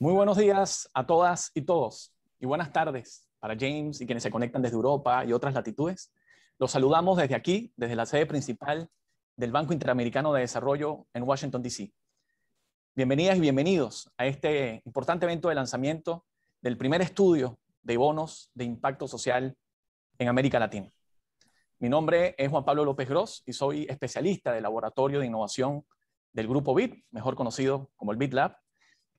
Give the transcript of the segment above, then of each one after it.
Muy buenos días a todas y todos, y buenas tardes para James y quienes se conectan desde Europa y otras latitudes. Los saludamos desde aquí, desde la sede principal del Banco Interamericano de Desarrollo en Washington, D.C. Bienvenidas y bienvenidos a este importante evento de lanzamiento del primer estudio de bonos de impacto social en América Latina. Mi nombre es Juan Pablo López Gross y soy especialista del Laboratorio de Innovación del Grupo BIT, mejor conocido como el BIT Lab,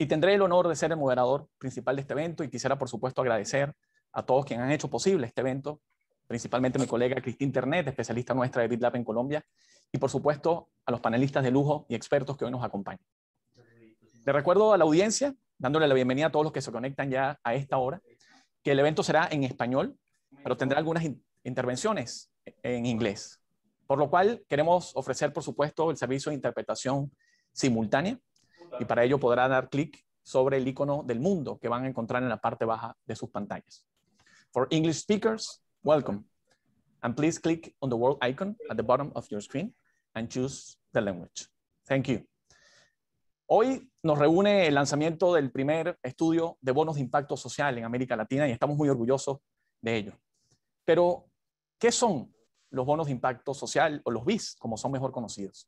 y tendré el honor de ser el moderador principal de este evento y quisiera, por supuesto, agradecer a todos quienes han hecho posible este evento, principalmente mi colega Cristín Internet, especialista nuestra de BitLab en Colombia, y por supuesto a los panelistas de lujo y expertos que hoy nos acompañan. Le recuerdo a la audiencia, dándole la bienvenida a todos los que se conectan ya a esta hora, que el evento será en español, pero tendrá algunas intervenciones en inglés, por lo cual queremos ofrecer, por supuesto, el servicio de interpretación simultánea y para ello podrá dar clic sobre el icono del mundo que van a encontrar en la parte baja de sus pantallas. For English speakers, welcome. And please click on the world icon at the bottom of your screen and choose the language. Thank you. Hoy nos reúne el lanzamiento del primer estudio de bonos de impacto social en América Latina y estamos muy orgullosos de ello. Pero, ¿qué son los bonos de impacto social o los BIS, como son mejor conocidos?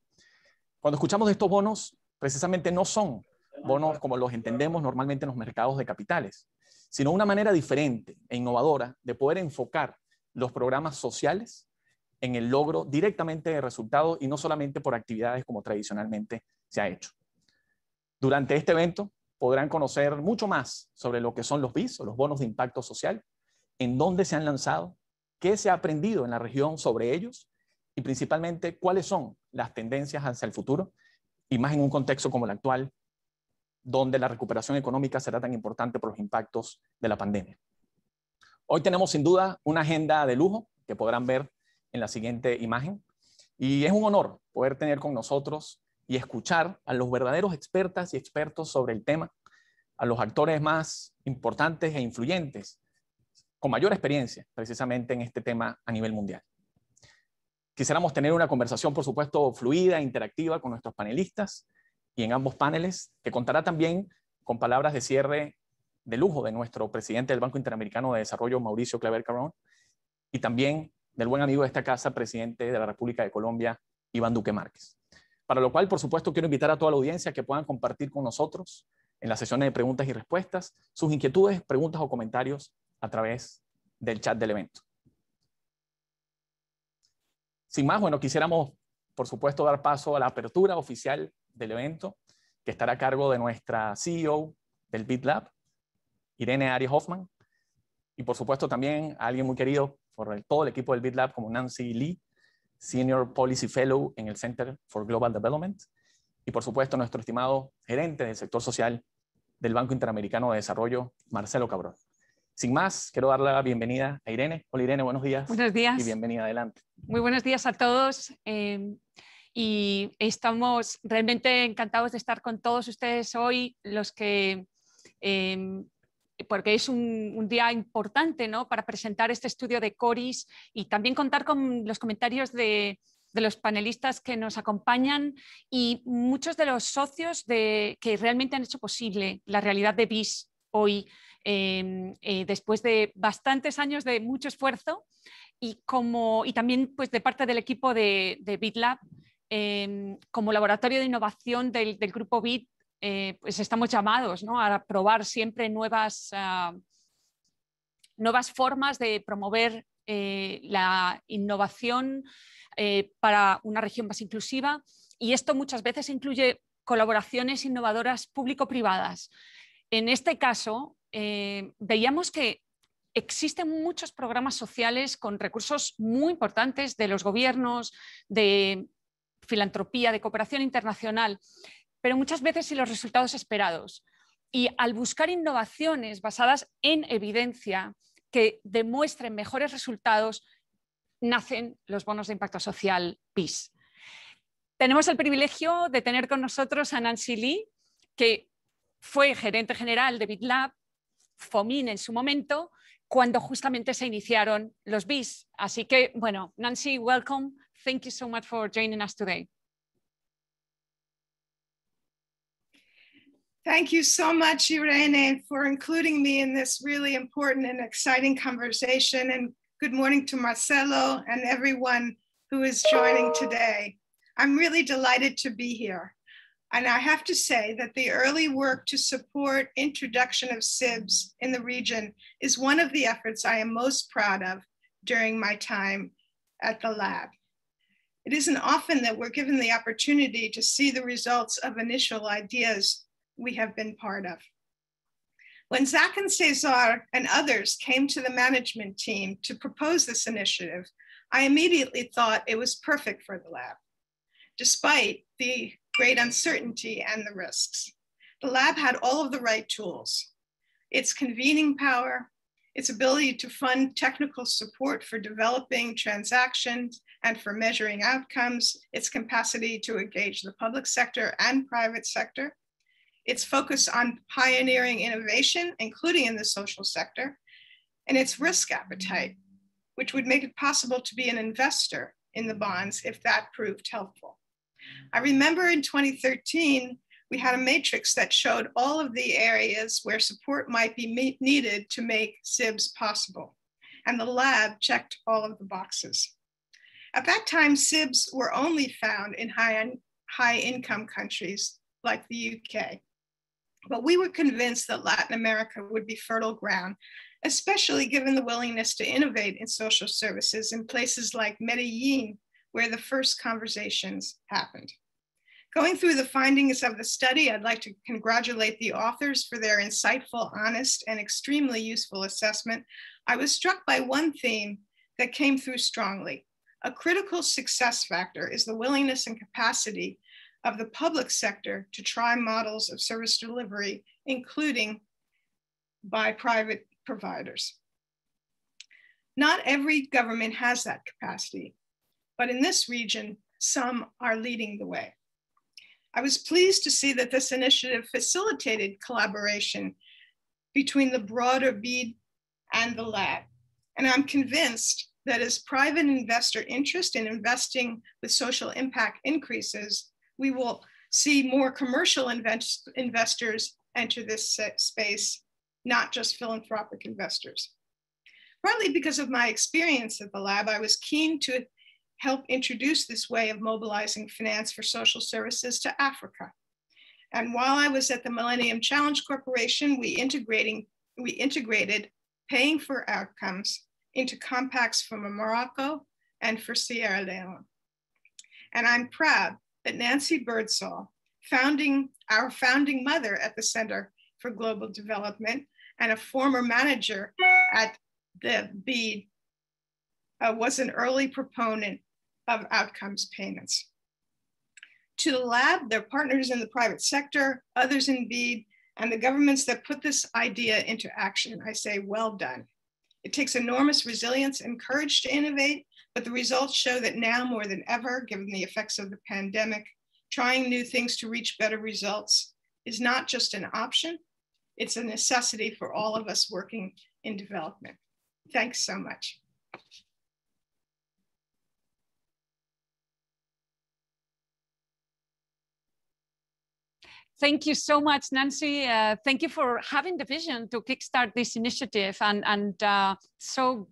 Cuando escuchamos de estos bonos, precisamente no son bonos como los entendemos normalmente en los mercados de capitales, sino una manera diferente e innovadora de poder enfocar los programas sociales en el logro directamente de resultados y no solamente por actividades como tradicionalmente se ha hecho. Durante este evento podrán conocer mucho más sobre lo que son los BIS o los bonos de impacto social, en dónde se han lanzado, qué se ha aprendido en la región sobre ellos y principalmente cuáles son las tendencias hacia el futuro y más en un contexto como el actual, donde la recuperación económica será tan importante por los impactos de la pandemia. Hoy tenemos sin duda una agenda de lujo que podrán ver en la siguiente imagen. Y es un honor poder tener con nosotros y escuchar a los verdaderos expertas y expertos sobre el tema, a los actores más importantes e influyentes, con mayor experiencia precisamente en este tema a nivel mundial. Quisiéramos tener una conversación, por supuesto, fluida, e interactiva con nuestros panelistas y en ambos paneles, que contará también con palabras de cierre de lujo de nuestro presidente del Banco Interamericano de Desarrollo, Mauricio Claver Carón, y también del buen amigo de esta casa, presidente de la República de Colombia, Iván Duque Márquez. Para lo cual, por supuesto, quiero invitar a toda la audiencia que puedan compartir con nosotros en las sesiones de preguntas y respuestas sus inquietudes, preguntas o comentarios a través del chat del evento. Sin más, bueno, quisiéramos, por supuesto, dar paso a la apertura oficial del evento, que estará a cargo de nuestra CEO del BitLab, Irene Ari Hoffman, y por supuesto también a alguien muy querido por todo el equipo del BitLab, como Nancy Lee, Senior Policy Fellow en el Center for Global Development, y por supuesto nuestro estimado gerente del sector social del Banco Interamericano de Desarrollo, Marcelo Cabrón. Sin más, quiero dar la bienvenida a Irene. Hola Irene, buenos días. Buenos días. Y bienvenida adelante. Muy buenos días a todos. Em, y estamos realmente encantados de estar con todos ustedes hoy, los que, em, porque es un, día importante ¿no? para presentar este estudio de Coris y también contar con los comentarios de, los panelistas que nos acompañan y muchos de los socios de, que realmente han hecho posible la realidad de BIS hoy. Eh, después de bastantes años de mucho esfuerzo y, como, y también pues, de parte del equipo de, de BitLab, como laboratorio de innovación del, grupo BIT, eh, pues estamos llamados a probar siempre nuevas, ah, nuevas formas de promover eh, la innovación para una región más inclusiva. Y esto muchas veces incluye colaboraciones innovadoras público-privadas. En este caso, eh, veíamos que existen muchos programas sociales con recursos muy importantes de los gobiernos, de filantropía, de cooperación internacional, pero muchas veces sin los resultados esperados. Y al buscar innovaciones basadas en evidencia que demuestren mejores resultados, nacen los bonos de impacto social PIS. Tenemos el privilegio de tener con nosotros a Nancy Lee, que fue gerente general de BitLab FOMIN en su momento, cuando justamente se iniciaron los BIS. Así que, bueno, Nancy, welcome. Thank you so much for joining us today. Thank you so much, Irene, for including me in this really important and exciting conversation. And good morning to Marcelo and everyone who is joining today. I'm really delighted to be here. And I have to say that the early work to support introduction of SIBs in the region is one of the efforts I am most proud of during my time at the lab. It isn't often that we're given the opportunity to see the results of initial ideas we have been part of. When Zach and Cesar and others came to the management team to propose this initiative, I immediately thought it was perfect for the lab. Despite the great uncertainty and the risks. The lab had all of the right tools, its convening power, its ability to fund technical support for developing transactions and for measuring outcomes, its capacity to engage the public sector and private sector, its focus on pioneering innovation, including in the social sector, and its risk appetite, which would make it possible to be an investor in the bonds if that proved helpful. I remember in 2013, we had a matrix that showed all of the areas where support might be needed to make SIBS possible. And the lab checked all of the boxes. At that time, SIBS were only found in high, high income countries like the UK. But we were convinced that Latin America would be fertile ground, especially given the willingness to innovate in social services in places like Medellin where the first conversations happened. Going through the findings of the study, I'd like to congratulate the authors for their insightful, honest, and extremely useful assessment. I was struck by one theme that came through strongly. A critical success factor is the willingness and capacity of the public sector to try models of service delivery, including by private providers. Not every government has that capacity but in this region, some are leading the way. I was pleased to see that this initiative facilitated collaboration between the broader BEAD and the lab. And I'm convinced that as private investor interest in investing with social impact increases, we will see more commercial invest investors enter this space, not just philanthropic investors. Partly because of my experience at the lab, I was keen to help introduce this way of mobilizing finance for social services to Africa. And while I was at the Millennium Challenge Corporation, we, integrating, we integrated paying for outcomes into compacts for Morocco and for Sierra Leone. And I'm proud that Nancy Birdsall, founding, our founding mother at the Center for Global Development and a former manager at the BEAD, uh, was an early proponent of outcomes payments. To the lab, their partners in the private sector, others in BEAD, and the governments that put this idea into action, I say, well done. It takes enormous resilience and courage to innovate, but the results show that now more than ever, given the effects of the pandemic, trying new things to reach better results is not just an option, it's a necessity for all of us working in development. Thanks so much. Thank you so much, Nancy. Uh, thank you for having the vision to kickstart this initiative and, and uh, so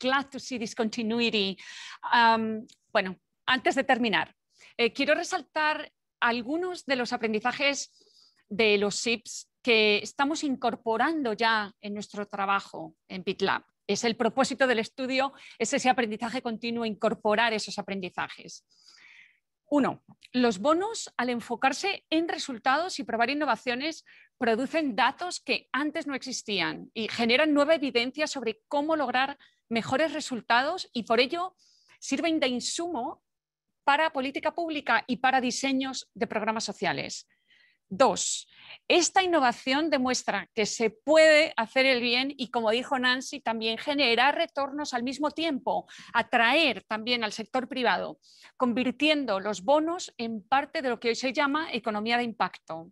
glad to see this continuity. Um, bueno, antes de terminar, eh, quiero resaltar algunos de los aprendizajes de los SIPs que estamos incorporando ya en nuestro trabajo en BitLab. Es el propósito del estudio, es ese aprendizaje continuo, incorporar esos aprendizajes. Uno, los bonos, al enfocarse en resultados y probar innovaciones, producen datos que antes no existían y generan nueva evidencia sobre cómo lograr mejores resultados y por ello sirven de insumo para política pública y para diseños de programas sociales. Dos, esta innovación demuestra que se puede hacer el bien y, como dijo Nancy, también generar retornos al mismo tiempo, atraer también al sector privado, convirtiendo los bonos en parte de lo que hoy se llama economía de impacto.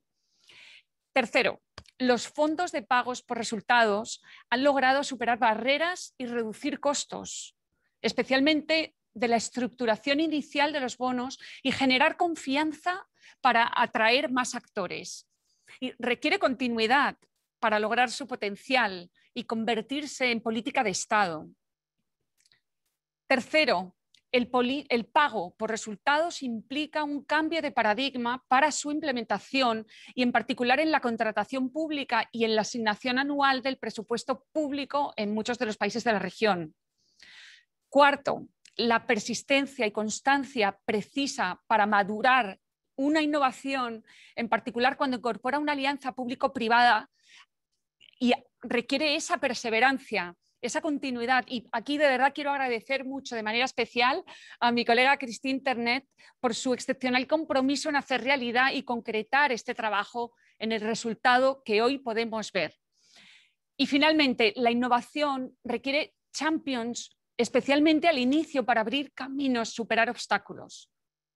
Tercero, los fondos de pagos por resultados han logrado superar barreras y reducir costos, especialmente de la estructuración inicial de los bonos y generar confianza para atraer más actores. Y requiere continuidad para lograr su potencial y convertirse en política de Estado. Tercero, el, el, pago por resultados implica un cambio de paradigma para su implementación y en particular en la contratación pública y en la asignación anual del presupuesto público en muchos de los países de la región. Cuarto, la persistencia y constancia precisa para madurar una innovación, en particular cuando incorpora una alianza público-privada y requiere esa perseverancia, esa continuidad. Y aquí de verdad quiero agradecer mucho de manera especial a mi colega Christine Internet por su excepcional compromiso en hacer realidad y concretar este trabajo en el resultado que hoy podemos ver. Y finalmente, la innovación requiere champions especialmente al inicio, para abrir caminos, superar obstáculos.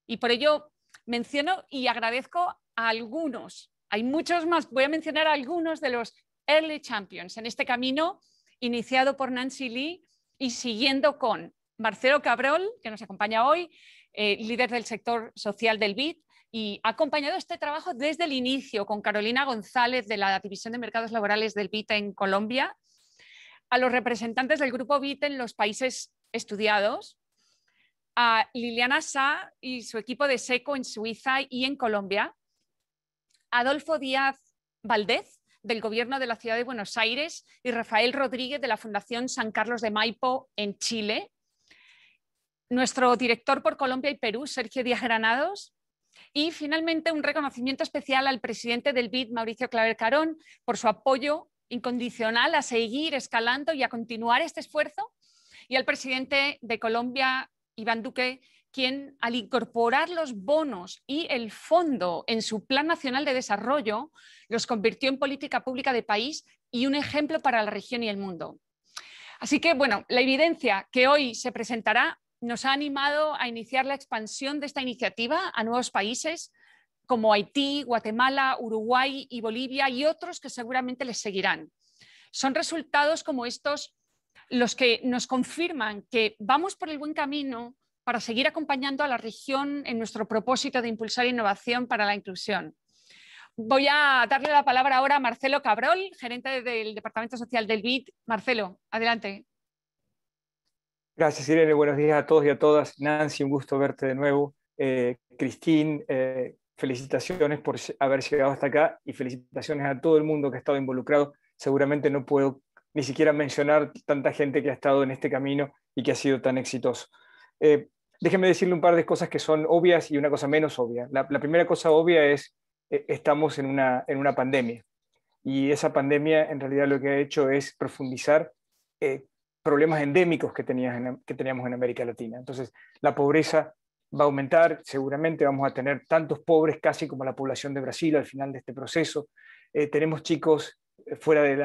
Y por ello menciono y agradezco a algunos, hay muchos más, voy a mencionar a algunos de los Early Champions en este camino iniciado por Nancy Lee y siguiendo con Marcelo Cabrol, que nos acompaña hoy, eh, líder del sector social del BID, y ha acompañado este trabajo desde el inicio con Carolina González de la División de Mercados Laborales del BIT en Colombia a los representantes del grupo BIT en los países estudiados, a Liliana Sá y su equipo de SECO en Suiza y en Colombia, Adolfo Díaz Valdez del Gobierno de la Ciudad de Buenos Aires y Rafael Rodríguez de la Fundación San Carlos de Maipo en Chile, nuestro director por Colombia y Perú, Sergio Díaz Granados, y finalmente un reconocimiento especial al presidente del Bit Mauricio Claver Carón, por su apoyo incondicional a seguir escalando y a continuar este esfuerzo, y al presidente de Colombia, Iván Duque, quien al incorporar los bonos y el fondo en su Plan Nacional de Desarrollo, los convirtió en política pública de país y un ejemplo para la región y el mundo. Así que, bueno, la evidencia que hoy se presentará nos ha animado a iniciar la expansión de esta iniciativa a nuevos países, como Haití, Guatemala, Uruguay y Bolivia y otros que seguramente les seguirán. Son resultados como estos los que nos confirman que vamos por el buen camino para seguir acompañando a la región en nuestro propósito de impulsar innovación para la inclusión. Voy a darle la palabra ahora a Marcelo Cabrol, gerente del Departamento Social del BID. Marcelo, adelante. Gracias, Irene. Buenos días a todos y a todas. Nancy, un gusto verte de nuevo. Eh, Cristín, eh, felicitaciones por haber llegado hasta acá y felicitaciones a todo el mundo que ha estado involucrado. Seguramente no puedo ni siquiera mencionar tanta gente que ha estado en este camino y que ha sido tan exitoso. Eh, déjenme decirle un par de cosas que son obvias y una cosa menos obvia. La, primera cosa obvia es, que eh, estamos en una, en una pandemia y esa pandemia en realidad lo que ha hecho es profundizar eh, problemas endémicos que, tenías que teníamos en América Latina. Entonces, la pobreza va a aumentar, seguramente vamos a tener tantos pobres casi como la población de Brasil al final de este proceso. Eh, tenemos chicos eh, fuera de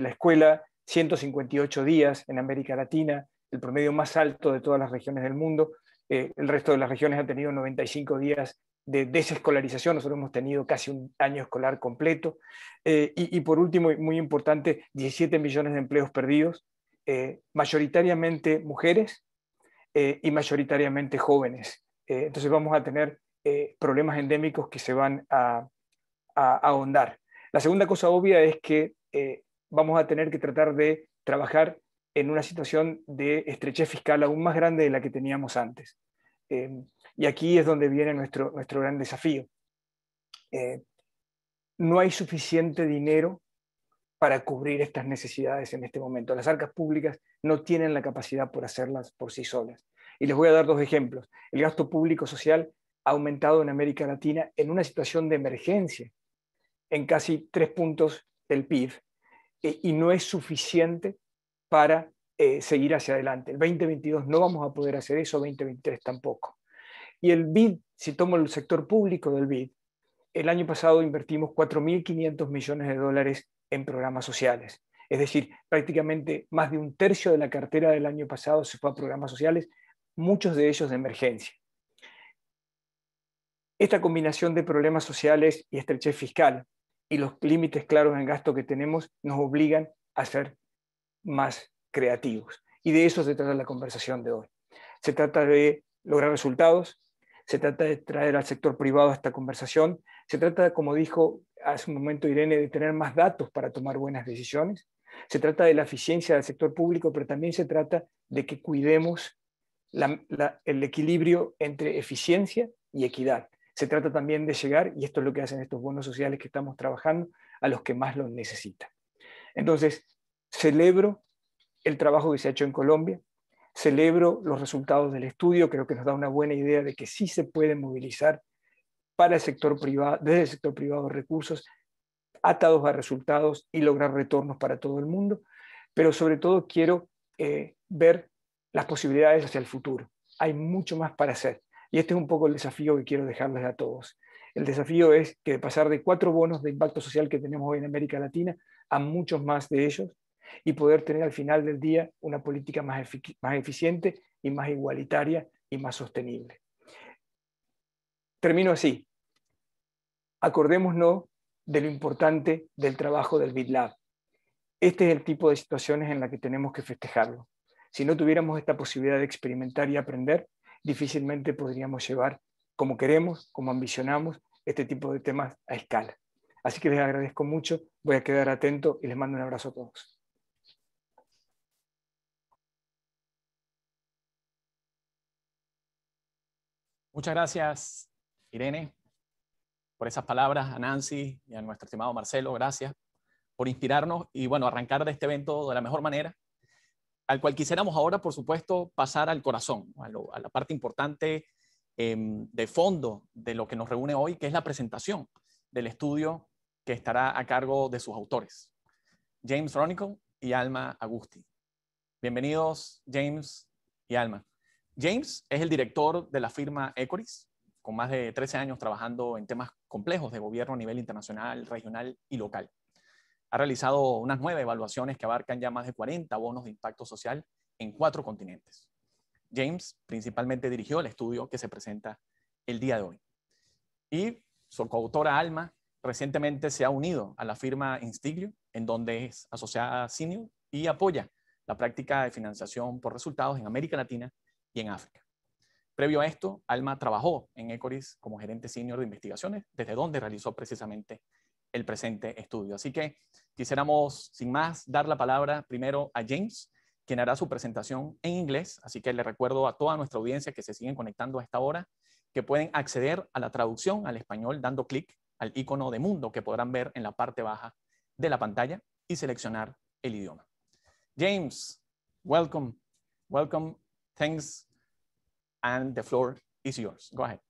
la, escuela 158 días en América Latina, el promedio más alto de todas las regiones del mundo. Eh, el resto de las regiones han tenido 95 días de desescolarización, nosotros hemos tenido casi un año escolar completo. y, por último, muy importante, 17 millones de empleos perdidos, mayoritariamente mujeres y mayoritariamente jóvenes. Eh, entonces vamos a tener eh, problemas endémicos que se van a, ahondar. La segunda cosa obvia es que eh, vamos a tener que tratar de trabajar en una situación de estrechez fiscal aún más grande de la que teníamos antes. y aquí es donde viene nuestro, nuestro gran desafío. no hay suficiente dinero para cubrir estas necesidades en este momento. Las arcas públicas no tienen la capacidad por hacerlas por sí solas. Y les voy a dar dos ejemplos. El gasto público social ha aumentado en América Latina en una situación de emergencia, en casi tres puntos del PIB, e, y no es suficiente para eh, seguir hacia adelante. El 2022 no vamos a poder hacer eso, 2023 tampoco. Y el BID, si tomo el sector público del BID, el año pasado invertimos 4.500 millones de dólares en programas sociales. Es decir, prácticamente más de un tercio de la cartera del año pasado se fue a programas sociales muchos de ellos de emergencia. Esta combinación de problemas sociales y estrechez fiscal y los límites claros en gasto que tenemos nos obligan a ser más creativos. Y de eso se trata la conversación de hoy. Se trata de lograr resultados, se trata de traer al sector privado a esta conversación, se trata, como dijo hace un momento Irene, de tener más datos para tomar buenas decisiones, se trata de la eficiencia del sector público, pero también se trata de que cuidemos el equilibrio entre eficiencia y equidad. Se trata también de llegar, y esto es lo que hacen estos bonos sociales que estamos trabajando, a los que más lo necesitan. Entonces, celebro el trabajo que se ha hecho en Colombia, celebro los resultados del estudio, creo que nos da una buena idea de que sí se puede movilizar para el sector privado, desde el sector privado recursos atados a resultados y lograr retornos para todo el mundo, pero sobre todo quiero eh, ver las posibilidades hacia el futuro. Hay mucho más para hacer. Y este es un poco el desafío que quiero dejarles a todos. El desafío es que pasar de cuatro bonos de impacto social que tenemos hoy en América Latina a muchos más de ellos y poder tener al final del día una política más, más eficiente y más igualitaria y más sostenible. Termino así. Acordémonos de lo importante del trabajo del BitLab. Este es el tipo de situaciones en las que tenemos que festejarlo. Si no tuviéramos esta posibilidad de experimentar y aprender, difícilmente podríamos llevar como queremos, como ambicionamos, este tipo de temas a escala. Así que les agradezco mucho, voy a quedar atento y les mando un abrazo a todos. Muchas gracias, Irene, por esas palabras, a Nancy y a nuestro estimado Marcelo, gracias por inspirarnos y bueno, arrancar de este evento de la mejor manera, al cual quisiéramos ahora, por supuesto, pasar al corazón, a, la parte importante em, de fondo de lo que nos reúne hoy, que es la presentación del estudio que estará a cargo de sus autores, James Ronicle y Alma Agusti. Bienvenidos, James y Alma. James es el director de la firma Ecoris, con más de 13 años trabajando en temas complejos de gobierno a nivel internacional, regional y local. Ha realizado unas nueve evaluaciones que abarcan ya más de 40 bonos de impacto social en cuatro continentes. James principalmente dirigió el estudio que se presenta el día de hoy. Y su coautora Alma recientemente se ha unido a la firma Instiglio, en donde es asociada a Senior y apoya la práctica de financiación por resultados en América Latina y en África. Previo a esto, Alma trabajó en Ecoris como gerente senior de investigaciones, desde donde realizó precisamente el presente estudio. Así que quisiéramos, sin más, dar la palabra primero a James, quien hará su presentación en inglés. Así que le recuerdo a toda nuestra audiencia que se siguen conectando a esta hora que pueden acceder a la traducción al español dando clic al icono de mundo que podrán ver en la parte baja de la pantalla y seleccionar el idioma. James, welcome, welcome, thanks, and the floor is yours. Go ahead.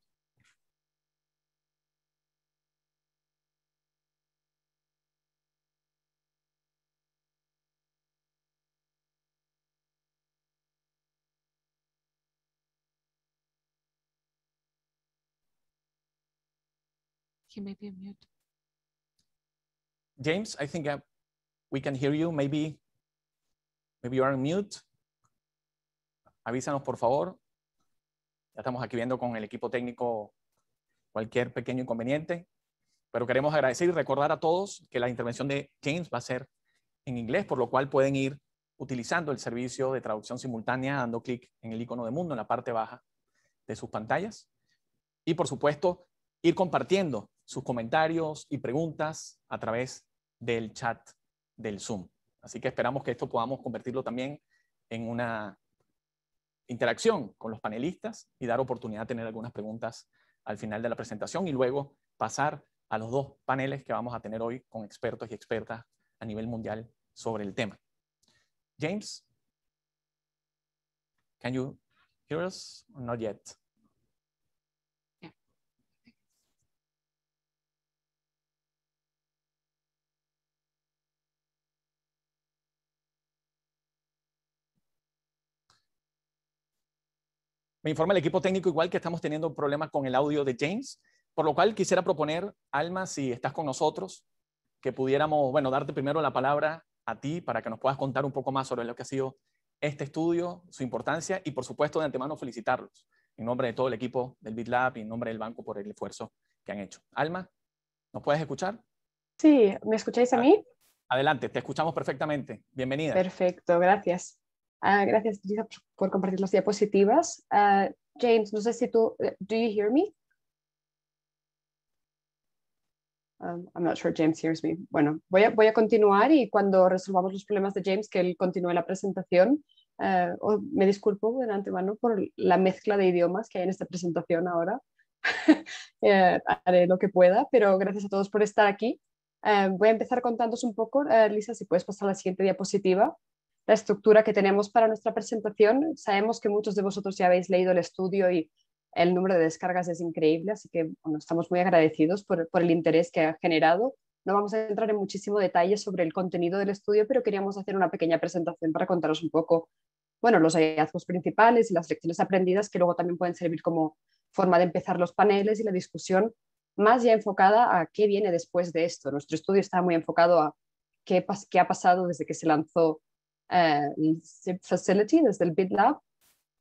James, I think podemos uh, we can hear you. Maybe, you mute. Avísanos, por favor. Ya estamos aquí viendo con el equipo técnico cualquier pequeño inconveniente, pero queremos agradecer y recordar a todos que la intervención de James va a ser en inglés, por lo cual pueden ir utilizando el servicio de traducción simultánea dando clic en el icono de mundo en la parte baja de sus pantallas. Y por supuesto, ir compartiendo sus comentarios y preguntas a través del chat del Zoom. Así que esperamos que esto podamos convertirlo también en una interacción con los panelistas y dar oportunidad de tener algunas preguntas al final de la presentación y luego pasar a los dos paneles que vamos a tener hoy con expertos y expertas a nivel mundial sobre el tema. James, can you hear us? Not yet. Me informa el equipo técnico igual que estamos teniendo problemas con el audio de James, por lo cual quisiera proponer, Alma, si estás con nosotros, que pudiéramos, bueno, darte primero la palabra a ti para que nos puedas contar un poco más sobre lo que ha sido este estudio, su importancia y, por supuesto, de antemano felicitarlos en nombre de todo el equipo del BitLab y en nombre del banco por el esfuerzo que han hecho. Alma, ¿nos puedes escuchar? Sí, ¿me escucháis a ah, mí? Adelante, te escuchamos perfectamente. Bienvenida. Perfecto, gracias. Ah, gracias, Lisa, por compartir las diapositivas. Ah, James, no sé si tú, eh, do you hear me? Um, I'm not sure James hears me. Bueno, voy a, voy a continuar y cuando resolvamos los problemas de James, que él continúe la presentación. Eh, me disculpo de antemano por la mezcla de idiomas que hay en esta presentación ahora. Eh, haré lo que pueda, pero gracias a todos por estar aquí. voy a empezar contándos un poco, Lisa, si puedes pasar a la siguiente diapositiva la estructura que tenemos para nuestra presentación. Sabemos que muchos de vosotros ya habéis leído el estudio y el número de descargas es increíble, así que estamos muy agradecidos por, el interés que ha generado. No vamos a entrar en muchísimo detalle sobre el contenido del estudio, pero queríamos hacer una pequeña presentación para contaros un poco bueno, los hallazgos principales y las lecciones aprendidas que luego también pueden servir como forma de empezar los paneles y la discusión más ya enfocada a qué viene después de esto. Nuestro estudio está muy enfocado a qué, qué ha pasado desde que se lanzó eh, facility, desde el BitLab,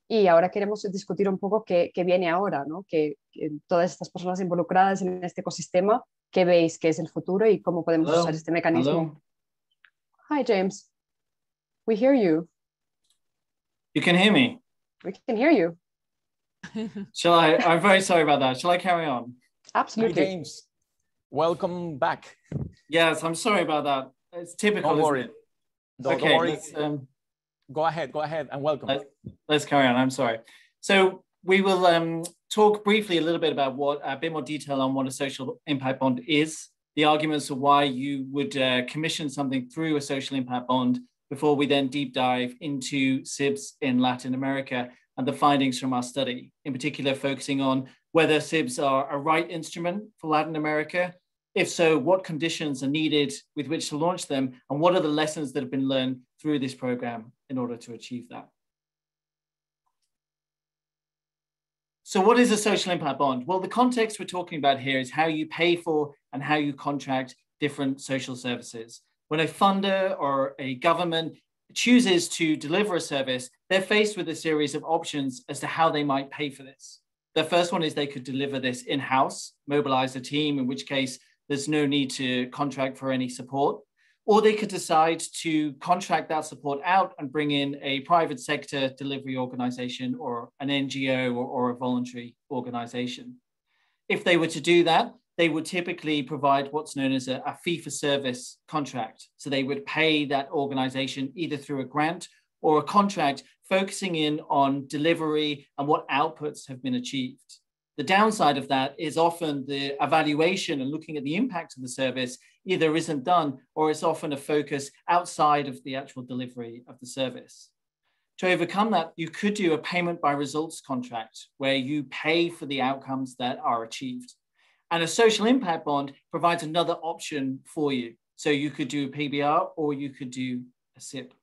y ahora queremos discutir un poco qué, qué viene ahora, ¿no? Que, todas estas personas involucradas en este ecosistema, ¿qué veis que es el futuro y cómo podemos usar este mecanismo? Hello. Hi, James. We hear you. You can hear me. We can hear you. Shall I? I'm very sorry about that. Shall I carry on? Absolutely. James. Welcome back. Yes, I'm sorry about that. It's typical. Don't worry. Don't okay, worry. Um, go ahead, go ahead, and welcome. Let, us carry on. I'm sorry. So we will um, talk briefly a little bit about what a bit more detail on what a social impact bond is, the arguments of why you would uh, commission something through a social impact bond before we then deep dive into SIBs in Latin America and the findings from our study, in particular focusing on whether SIBs are a right instrument for Latin America if so, what conditions are needed with which to launch them, and what are the lessons that have been learned through this program in order to achieve that? So what is a social impact bond? Well, the context we're talking about here is how you pay for and how you contract different social services. When a funder or a government chooses to deliver a service, they're faced with a series of options as to how they might pay for this. The first one is they could deliver this in-house, mobilize a team, in which case there's no need to contract for any support. Or they could decide to contract that support out and bring in a private sector delivery organization or an NGO or, or a voluntary organization. If they were to do that, they would typically provide what's known as a, a fee for service contract. So they would pay that organization either through a grant or a contract focusing in on delivery and what outputs have been achieved. The downside of that is often the evaluation and looking at the impact of the service either isn't done or it's often a focus outside of the actual delivery of the service. To overcome that, you could do a payment by results contract where you pay for the outcomes that are achieved. And a social impact bond provides another option for you. So you could do a PBR or you could do a SIP.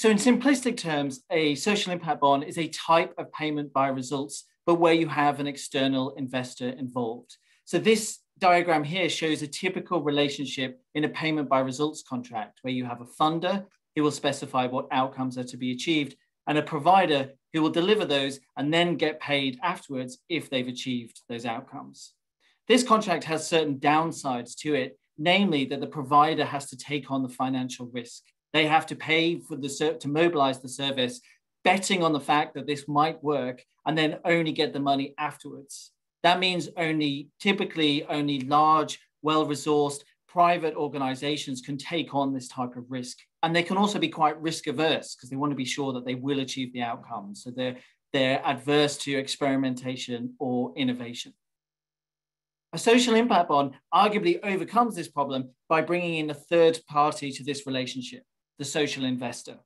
So, in simplistic terms, a social impact bond is a type of payment by results, but where you have an external investor involved. So, this diagram here shows a typical relationship in a payment by results contract, where you have a funder who will specify what outcomes are to be achieved and a provider who will deliver those and then get paid afterwards if they've achieved those outcomes. This contract has certain downsides to it, namely that the provider has to take on the financial risk. They have to pay for the to mobilize the service, betting on the fact that this might work, and then only get the money afterwards. That means only typically only large, well-resourced private organizations can take on this type of risk. And they can also be quite risk averse because they want to be sure that they will achieve the outcome. So they're, they're adverse to experimentation or innovation. A social impact bond arguably overcomes this problem by bringing in a third party to this relationship the social investor.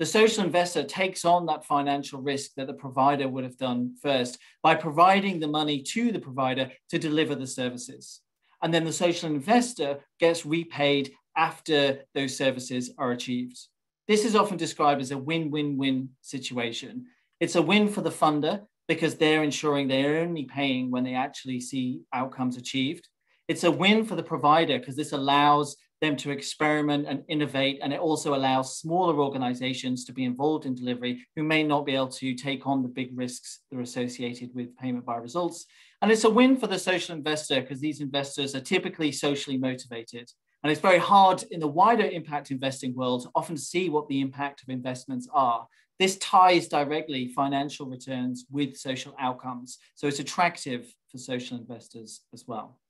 The social investor takes on that financial risk that the provider would have done first by providing the money to the provider to deliver the services. And then the social investor gets repaid after those services are achieved. This is often described as a win win win situation. It's a win for the funder because they're ensuring they're only paying when they actually see outcomes achieved. It's a win for the provider because this allows them to experiment and innovate. And it also allows smaller organizations to be involved in delivery who may not be able to take on the big risks that are associated with payment by results. And it's a win for the social investor because these investors are typically socially motivated. And it's very hard in the wider impact investing world to often see what the impact of investments are. This ties directly financial returns with social outcomes. So it's attractive for social investors as well.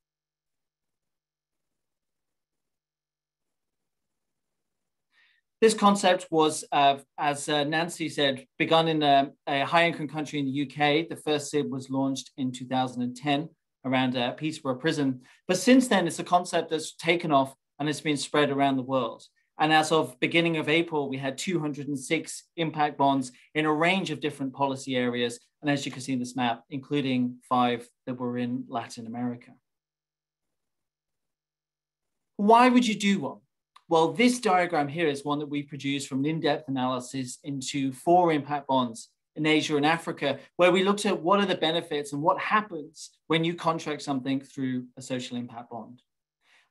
This concept was, uh, as uh, Nancy said, begun in a, a high-income country in the UK. The first SIB was launched in 2010 around uh, Peterborough Prison. But since then, it's a concept that's taken off and it's been spread around the world. And as of beginning of April, we had 206 impact bonds in a range of different policy areas. And as you can see in this map, including five that were in Latin America. Why would you do one? Well, this diagram here is one that we produced from an in-depth analysis into four impact bonds in Asia and Africa, where we looked at what are the benefits and what happens when you contract something through a social impact bond.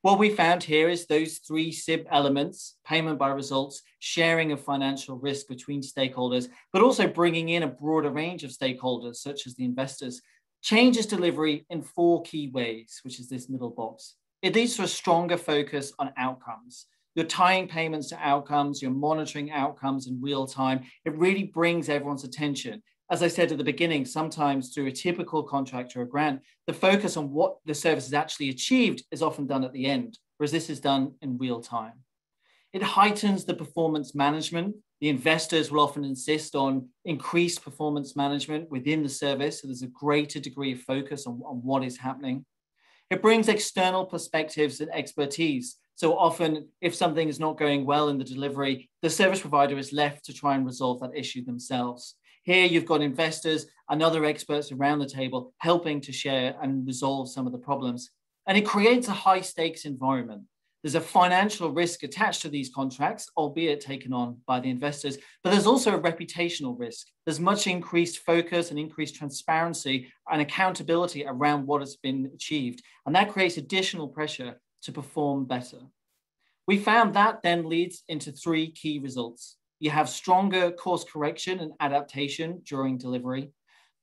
What we found here is those three SIB elements, payment by results, sharing of financial risk between stakeholders, but also bringing in a broader range of stakeholders, such as the investors, changes delivery in four key ways, which is this middle box. It leads to a stronger focus on outcomes. You're tying payments to outcomes, you're monitoring outcomes in real time. It really brings everyone's attention. As I said at the beginning, sometimes through a typical contract or a grant, the focus on what the service has actually achieved is often done at the end, whereas this is done in real time. It heightens the performance management. The investors will often insist on increased performance management within the service. So there's a greater degree of focus on, on what is happening. It brings external perspectives and expertise. So often, if something is not going well in the delivery, the service provider is left to try and resolve that issue themselves. Here, you've got investors and other experts around the table helping to share and resolve some of the problems. And it creates a high stakes environment. There's a financial risk attached to these contracts, albeit taken on by the investors, but there's also a reputational risk. There's much increased focus and increased transparency and accountability around what has been achieved. And that creates additional pressure to perform better. We found that then leads into three key results. You have stronger course correction and adaptation during delivery.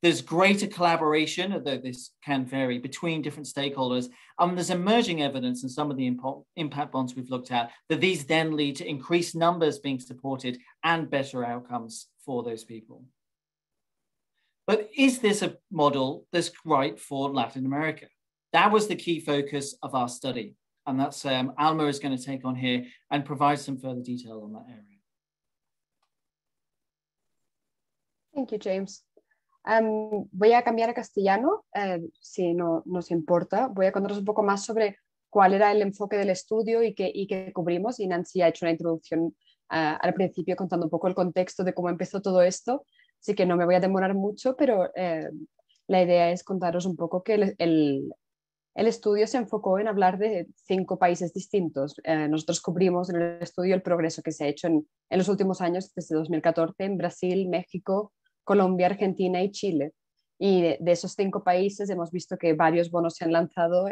There's greater collaboration, although this can vary, between different stakeholders. And there's emerging evidence in some of the impact bonds we've looked at that these then lead to increased numbers being supported and better outcomes for those people. But is this a model that's right for Latin America? That was the key focus of our study. and that's um, Alma is going to take on here and provide some further detail on that area. Thank James. Um, voy a cambiar a castellano, eh, si no nos importa. Voy a contaros un poco más sobre cuál era el enfoque del estudio y qué, y cubrimos. Y Nancy ha hecho una introducción eh, al principio contando un poco el contexto de cómo empezó todo esto. Así que no me voy a demorar mucho, pero eh, la idea es contaros un poco que el, el estudio se enfocó en hablar de cinco países distintos. Eh, nosotros cubrimos en el estudio el progreso que se ha hecho en, los últimos años, desde 2014, en Brasil, México, Colombia, Argentina y Chile. Y de, esos cinco países hemos visto que varios bonos se han lanzado,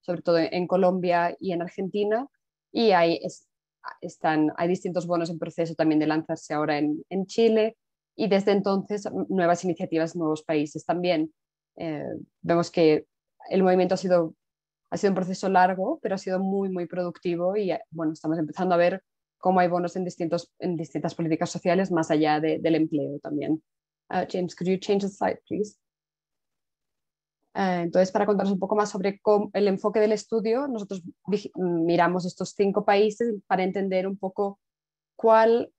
sobre todo en Colombia y en Argentina, y hay, están, hay distintos bonos en proceso también de lanzarse ahora en, Chile, y desde entonces nuevas iniciativas, nuevos países también. Eh, vemos que el movimiento ha sido, ha sido un proceso largo, pero ha sido muy, muy productivo y eh, bueno, estamos empezando a ver cómo hay bonos en, distintos, en distintas políticas sociales más allá del empleo también. Ah, James, could you change the slide, please? Ah, entonces, para contaros un poco más sobre el enfoque del estudio, nosotros mm, miramos estos cinco países para entender un poco cuál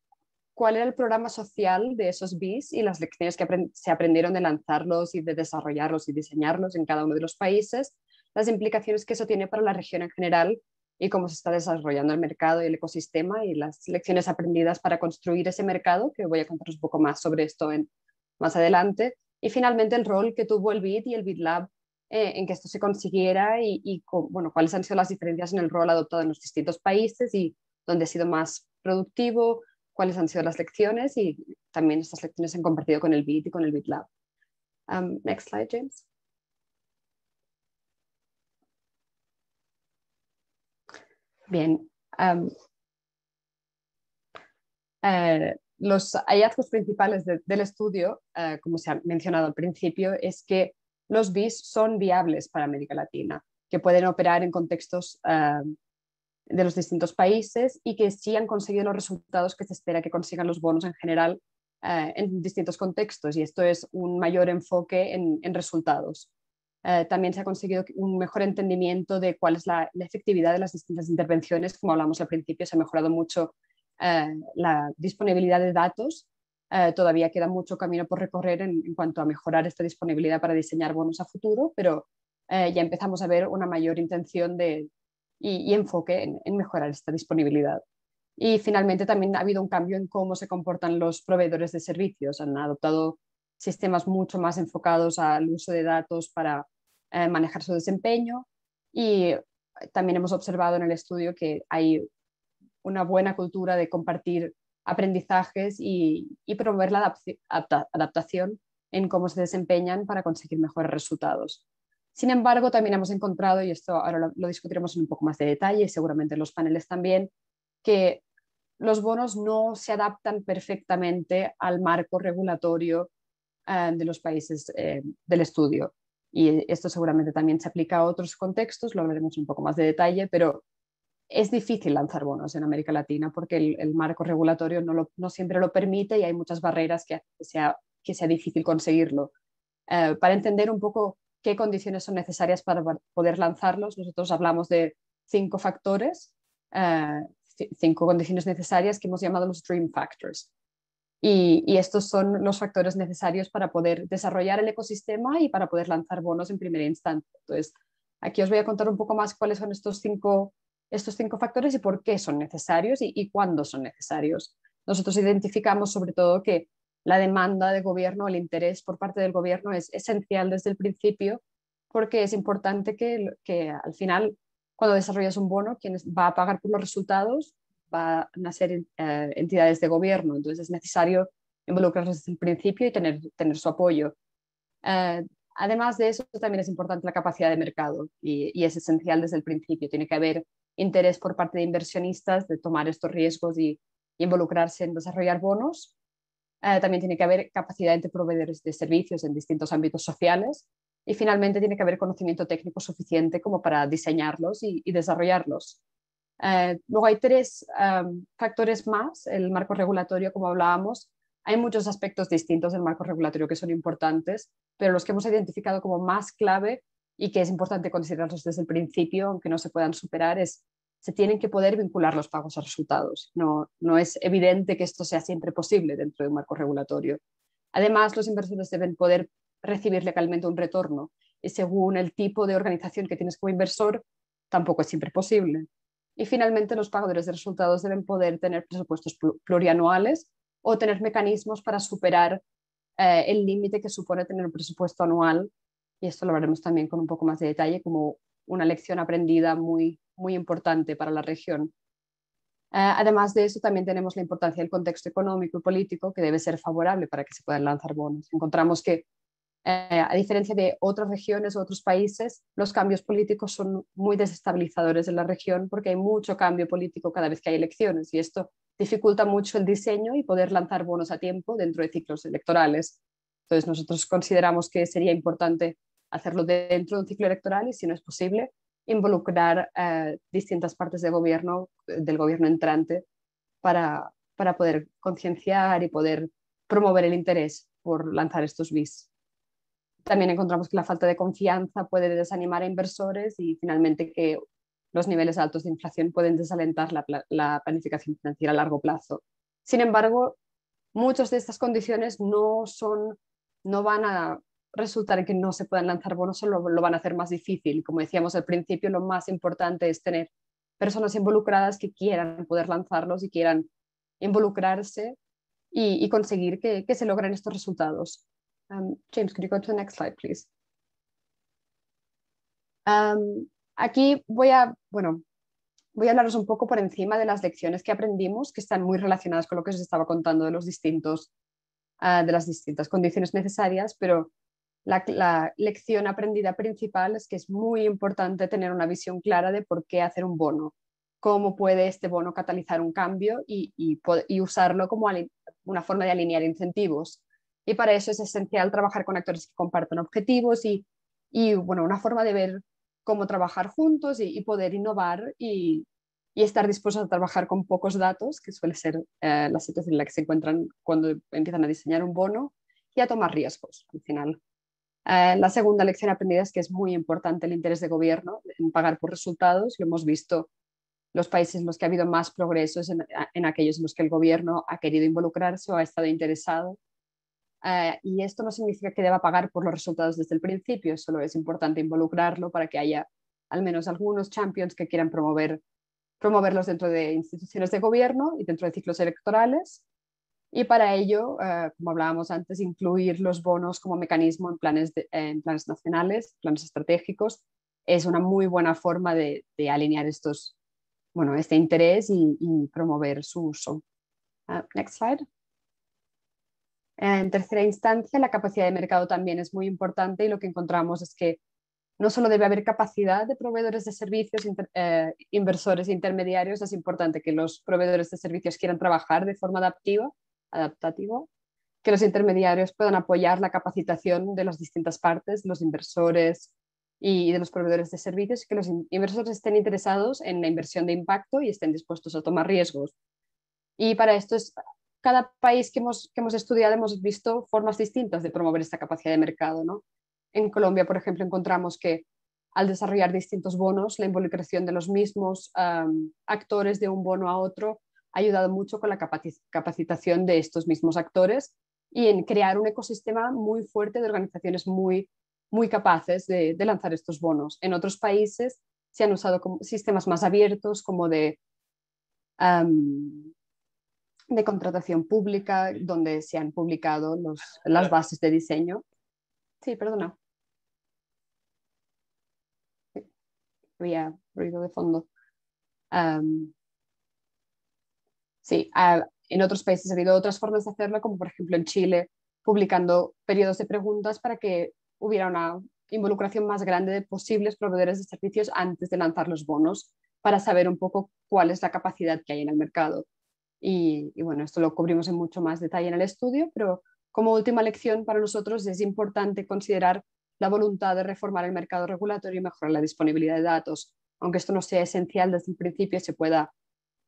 cuál era el programa social de esos BIS y las lecciones que se aprendieron de lanzarlos y de desarrollarlos y diseñarlos en cada uno de los países, las implicaciones que eso tiene para la región en general y cómo se está desarrollando el mercado y el ecosistema y las lecciones aprendidas para construir ese mercado, que voy a contaros un poco más sobre esto en, más adelante. Y finalmente el rol que tuvo el BID y el BID Lab eh, en que esto se consiguiera y, bueno, cuáles han sido las diferencias en el rol adoptado en los distintos países y dónde ha sido más productivo, cuáles han sido las lecciones y también estas lecciones se han compartido con el BIT y con el bitlab um, next slide, James. Bien. Um, eh, los hallazgos principales del estudio, eh, como se ha mencionado al principio, es que los BIS son viables para América Latina, que pueden operar en contextos eh, de los distintos países y que sí han conseguido los resultados que se espera que consigan los bonos en general eh, en distintos contextos y esto es un mayor enfoque en, resultados. Eh, también se ha conseguido un mejor entendimiento de cuál es la, efectividad de las distintas intervenciones. Como hablamos al principio, se ha mejorado mucho eh, la disponibilidad de datos. todavía queda mucho camino por recorrer en, cuanto a mejorar esta disponibilidad para diseñar bonos a futuro, pero ya empezamos a ver una mayor intención de, y, enfoque en, mejorar esta disponibilidad. Y finalmente también ha habido un cambio en cómo se comportan los proveedores de servicios. Han adoptado sistemas mucho más enfocados al uso de datos para eh, manejar su desempeño y también hemos observado en el estudio que hay una buena cultura de compartir aprendizajes y promover la adaptación en cómo se desempeñan para conseguir mejores resultados. Sin embargo, también hemos encontrado, y esto ahora lo, discutiremos en un poco más de detalle, seguramente en los paneles también, que los bonos no se adaptan perfectamente al marco regulatorio eh, de los países eh, del estudio. Y esto seguramente también se aplica a otros contextos, lo hablaremos un poco más de detalle, pero es difícil lanzar bonos en América Latina porque el, marco regulatorio no, siempre lo permite y hay muchas barreras que que sea, que sea difícil conseguirlo. Eh, para entender un poco qué condiciones son necesarias para poder lanzarlos. Nosotros hablamos de cinco factores, eh, cinco condiciones necesarias que hemos llamado los Dream Factors. Y, estos son los factores necesarios para poder desarrollar el ecosistema y para poder lanzar bonos en primera instante. Entonces, aquí os voy a contar un poco más cuáles son estos cinco, estos cinco factores y por qué son necesarios y, y cuándo son necesarios. Nosotros identificamos sobre todo que la demanda de gobierno, el interés por parte del gobierno es esencial desde el principio porque es importante que, al final, cuando desarrollas un bono, quien va a pagar por los resultados van a ser eh, entidades de gobierno. Entonces es necesario involucrarse desde el principio y tener, tener su apoyo. Eh, además de eso, también es importante la capacidad de mercado y, es esencial desde el principio. Tiene que haber interés por parte de inversionistas de tomar estos riesgos y, y involucrarse en desarrollar bonos eh, también tiene que haber capacidad entre proveedores de servicios en distintos ámbitos sociales. Y finalmente tiene que haber conocimiento técnico suficiente como para diseñarlos y, desarrollarlos. Eh, luego hay tres em, factores más. El marco regulatorio, como hablábamos, hay muchos aspectos distintos del marco regulatorio que son importantes, pero los que hemos identificado como más clave y que es importante considerarlos desde el principio, aunque no se puedan superar, es se tienen que poder vincular los pagos a resultados. No, no es evidente que esto sea siempre posible dentro de un marco regulatorio. Además, los inversores deben poder recibir legalmente un retorno y según el tipo de organización que tienes como inversor, tampoco es siempre posible. Y finalmente, los pagadores de resultados deben poder tener presupuestos plurianuales o tener mecanismos para superar eh, el límite que supone tener un presupuesto anual. Y esto lo veremos también con un poco más de detalle como una lección aprendida muy muy importante para la región. Ah, además de eso, también tenemos la importancia del contexto económico y político que debe ser favorable para que se puedan lanzar bonos. Encontramos que, eh, a diferencia de otras regiones u otros países, los cambios políticos son muy desestabilizadores en la región porque hay mucho cambio político cada vez que hay elecciones y esto dificulta mucho el diseño y poder lanzar bonos a tiempo dentro de ciclos electorales. Entonces, nosotros consideramos que sería importante hacerlo dentro de un ciclo electoral y, si no es posible, involucrar a distintas partes del gobierno, eh, del gobierno entrante, para, para poder concienciar y poder promover el interés por lanzar estos BIS. También encontramos que la falta de confianza puede desanimar a inversores y finalmente que los niveles altos de inflación pueden desalentar la, planificación financiera a largo plazo. Sin embargo, muchas de estas condiciones no, son, no van a resultar que no se puedan lanzar bonos, o lo van a hacer más difícil. Como decíamos al principio, lo más importante es tener personas involucradas que quieran poder lanzarlos y quieran involucrarse y, y conseguir que, que, se logren estos resultados. Um, James, could you go to next slide, please? Um, aquí voy a, bueno, voy a hablaros un poco por encima de las lecciones que aprendimos, que están muy relacionadas con lo que os estaba contando de los distintos, ah, de las distintas condiciones necesarias, pero la, lección aprendida principal es que es muy importante tener una visión clara de por qué hacer un bono, cómo puede este bono catalizar un cambio y, usarlo como una forma de alinear incentivos. Y para eso es esencial trabajar con actores que compartan objetivos y, una forma de ver cómo trabajar juntos y, poder innovar y, estar dispuestos a trabajar con pocos datos, que suele ser eh, la situación en la que se encuentran cuando empiezan a diseñar un bono, y a tomar riesgos al final. Eh, la segunda lección aprendida es que es muy importante el interés de gobierno en pagar por resultados. Lo hemos visto los países en los que ha habido más progresos, en, aquellos en los que el gobierno ha querido involucrarse o ha estado interesado. Eh, y esto no significa que deba pagar por los resultados desde el principio, solo es importante involucrarlo para que haya al menos algunos champions que quieran promoverlos dentro de instituciones de gobierno y dentro de ciclos electorales y para ello, eh, como hablábamos antes, incluir los bonos como mecanismo en planes, en planes nacionales, planes estratégicos, es una muy buena forma de, alinear estos, bueno, este interés y, promover su uso. Ah, next slide. En tercera instancia, la capacidad de mercado también es muy importante y lo que encontramos es que no solo debe haber capacidad de proveedores de servicios, inversores eh, inversores e intermediarios, es importante que los proveedores de servicios quieran trabajar de forma adaptiva adaptativo, que los intermediarios puedan apoyar la capacitación de las distintas partes, los inversores y de los proveedores de servicios, que los inversores estén interesados en la inversión de impacto y estén dispuestos a tomar riesgos. Y para esto es, cada país que hemos, que hemos estudiado hemos visto formas distintas de promover esta capacidad de mercado. ¿no? En Colombia, por ejemplo, encontramos que al desarrollar distintos bonos, la involucración de los mismos actores de un bono a otro ha ayudado mucho con la capacitación de estos mismos actores y en crear un ecosistema muy fuerte de organizaciones muy, muy capaces de, lanzar estos bonos. En otros países se han usado sistemas más abiertos como de, de contratación pública, donde se han publicado ah, las bases de diseño. Sí, perdona. Había ruido de fondo. Sí, en otros países ha habido otras formas de hacerlo, como por ejemplo en Chile, publicando periodos de preguntas para que hubiera una involucración más grande de posibles proveedores de servicios antes de lanzar los bonos, para saber un poco cuál es la capacidad que hay en el mercado. Y, y bueno, esto lo cubrimos en mucho más detalle en el estudio, pero como última lección para nosotros es importante considerar la voluntad de reformar el mercado regulatorio y mejorar la disponibilidad de datos. Aunque esto no sea esencial desde el principio, se pueda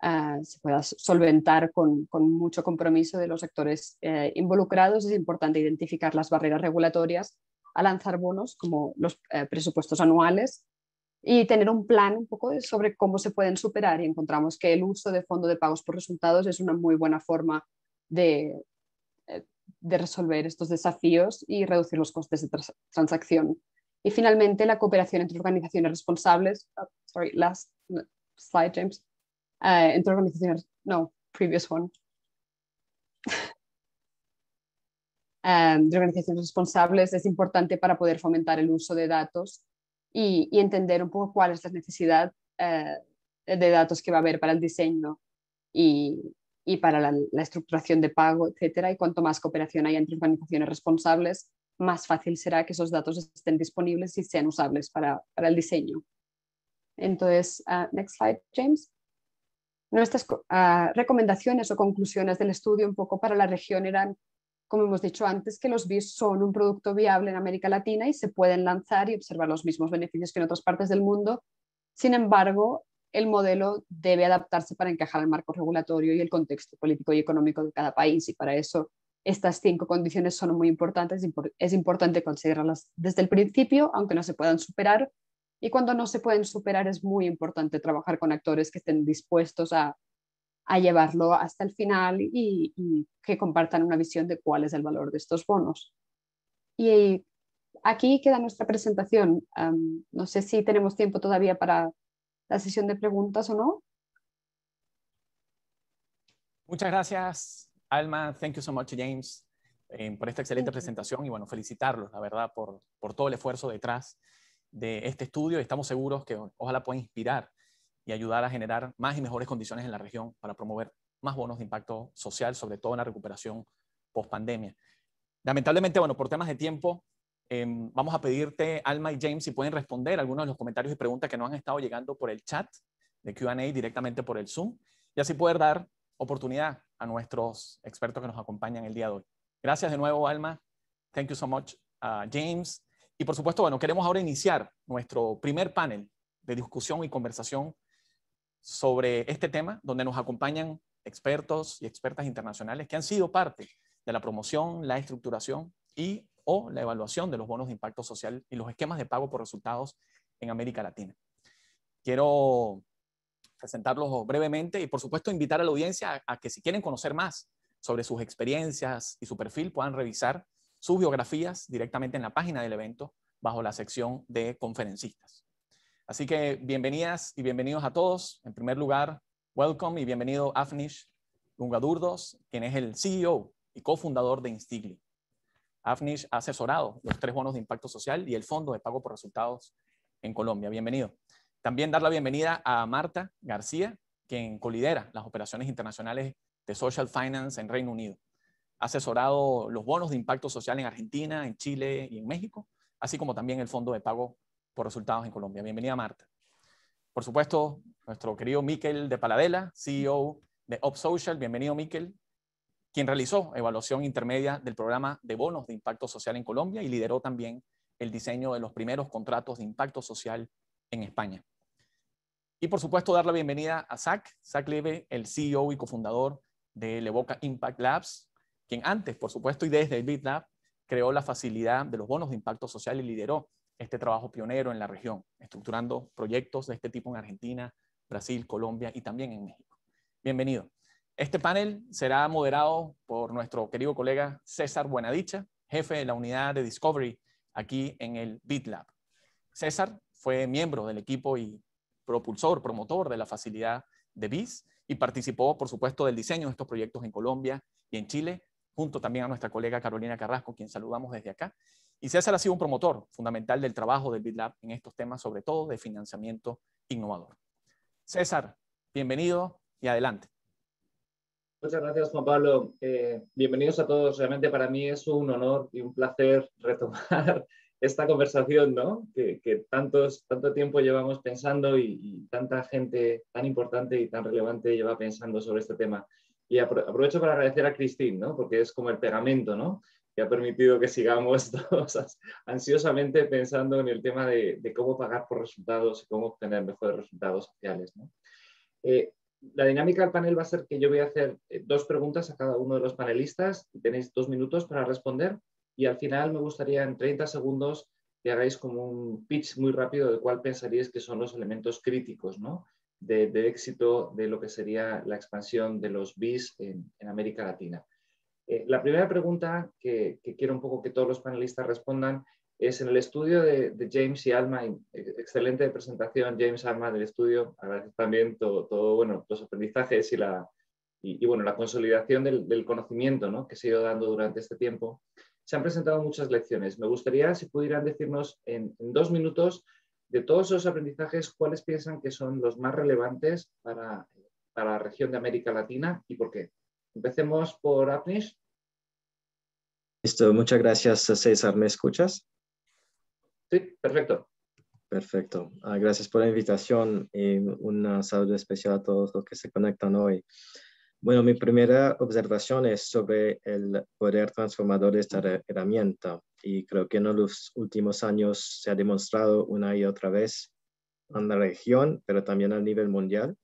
Ah, se pueda solventar con, mucho compromiso de los actores eh, involucrados, es importante identificar las barreras regulatorias a lanzar bonos como los eh, presupuestos anuales y tener un plan un poco sobre cómo se pueden superar y encontramos que el uso de fondo de pagos por resultados es una muy buena forma de, eh, resolver estos desafíos y reducir los costes de transacción. Y finalmente, la cooperación entre organizaciones responsables. Oh, sorry, last slide, James. Eh, entre organizaciones. No, previous one. Em, de organizaciones responsables es importante para poder fomentar el uso de datos y, entender un poco cuál es la necesidad eh, de datos que va a haber para el diseño y, y para la, estructuración de pago, etcétera. Y cuanto más cooperación haya entre organizaciones responsables, más fácil será que esos datos estén disponibles y sean usables para, para el diseño. Entonces, ah, next slide, James. Nuestras ah, recomendaciones o conclusiones del estudio un poco para la región eran, como hemos dicho antes, que los BIS son un producto viable en América Latina y se pueden lanzar y observar los mismos beneficios que en otras partes del mundo. Sin embargo, el modelo debe adaptarse para encajar al marco regulatorio y el contexto político y económico de cada país y para eso estas cinco condiciones son muy importantes. Es importante considerarlas desde el principio, aunque no se puedan superar y cuando no se pueden superar es muy importante trabajar con actores que estén dispuestos a, llevarlo hasta el final y, que compartan una visión de cuál es el valor de estos bonos. Y aquí queda nuestra presentación. no sé si tenemos tiempo todavía para la sesión de preguntas o no. Muchas gracias, Alma. Thank you so much, James, eh, por esta excelente presentación y bueno, felicitarlos, la verdad, por, por todo el esfuerzo detrás de este estudio y estamos seguros que ojalá pueda inspirar y ayudar a generar más y mejores condiciones en la región para promover más bonos de impacto social, sobre todo en la recuperación post pandemia. Lamentablemente, bueno, por temas de tiempo, em, vamos a pedirte, Alma y James, si pueden responder algunos de los comentarios y preguntas que nos han estado llegando por el chat de QA directamente por el Zoom y así poder dar oportunidad a nuestros expertos que nos acompañan el día de hoy. Gracias de nuevo, Alma. Thank you so much, uh, James. Y por supuesto, bueno, queremos ahora iniciar nuestro primer panel de discusión y conversación sobre este tema, donde nos acompañan expertos y expertas internacionales que han sido parte de la promoción, la estructuración y o la evaluación de los bonos de impacto social y los esquemas de pago por resultados en América Latina. Quiero presentarlos brevemente y por supuesto invitar a la audiencia a, que si quieren conocer más sobre sus experiencias y su perfil puedan revisar sus biografías directamente en la página del evento bajo la sección de conferencistas. Así que bienvenidas y bienvenidos a todos. En primer lugar, welcome y bienvenido Afnish Lungadurdos, quien es el CEO y cofundador de Instigli. Afnish ha asesorado los tres bonos de impacto social y el Fondo de Pago por Resultados en Colombia. Bienvenido. También dar la bienvenida a Marta García, quien colidera las operaciones internacionales de Social Finance en Reino Unido asesorado los bonos de impacto social en Argentina, en Chile y en México, así como también el Fondo de Pago por Resultados en Colombia. Bienvenida, Marta. Por supuesto, nuestro querido Miquel de Paladela, CEO de UpSocial. Bienvenido, Miquel, quien realizó evaluación intermedia del programa de bonos de impacto social en Colombia y lideró también el diseño de los primeros contratos de impacto social en España. Y por supuesto, dar la bienvenida a Zach, Zach Leve, el CEO y cofundador de Levoca Impact Labs, quien antes, por supuesto, y desde el BitLab, creó la facilidad de los bonos de impacto social y lideró este trabajo pionero en la región, estructurando proyectos de este tipo en Argentina, Brasil, Colombia y también en México. Bienvenido. Este panel será moderado por nuestro querido colega César Buenadicha, jefe de la unidad de Discovery aquí en el BitLab. César fue miembro del equipo y propulsor, promotor de la facilidad de BIS y participó, por supuesto, del diseño de estos proyectos en Colombia y en Chile, junto también a nuestra colega Carolina Carrasco, quien saludamos desde acá. Y César ha sido un promotor fundamental del trabajo del BitLab en estos temas, sobre todo de financiamiento innovador. César, bienvenido y adelante. Muchas gracias, Juan Pablo. Eh, bienvenidos a todos. Realmente para mí es un honor y un placer retomar esta conversación, ¿no? Que, tantos, tanto tiempo llevamos pensando y, y, tanta gente tan importante y tan relevante lleva pensando sobre este tema. Y aprovecho para agradecer a Christine, ¿no? porque es como el pegamento, ¿no? que ha permitido que sigamos todos ansiosamente pensando en el tema de, cómo pagar por resultados y cómo obtener mejores resultados sociales. ¿no? Eh, la dinámica del panel va a ser que yo voy a hacer eh, dos preguntas a cada uno de los panelistas. Tenéis dos minutos para responder y al final me gustaría en 30 segundos que hagáis como un pitch muy rápido de cuál pensaríais que son los elementos críticos ¿no? de, éxito de lo que sería la expansión de los BIS en, América Latina. Eh, la primera pregunta que, quiero un poco que todos los panelistas respondan es en el estudio de, James y Alma, eh, excelente presentación James Alma del estudio, agradezco también todo, bueno, los aprendizajes y la, bueno, la consolidación del, conocimiento ¿no? que se ha ido dando durante este tiempo. Se han presentado muchas lecciones. Me gustaría si pudieran decirnos en dos minutos de todos esos aprendizajes, ¿cuáles piensan que son los más relevantes para, la región de América Latina y por qué? Empecemos por Apnish. Listo, muchas gracias César. ¿Me escuchas? Sí, perfecto. Perfecto. Ah, gracias por la invitación y un saludo especial a todos los que se conectan hoy. Bueno, mi primera observación es sobre el poder transformador de esta herramienta y creo que en los últimos años se ha demostrado una y otra vez en la región, pero también a nivel mundial,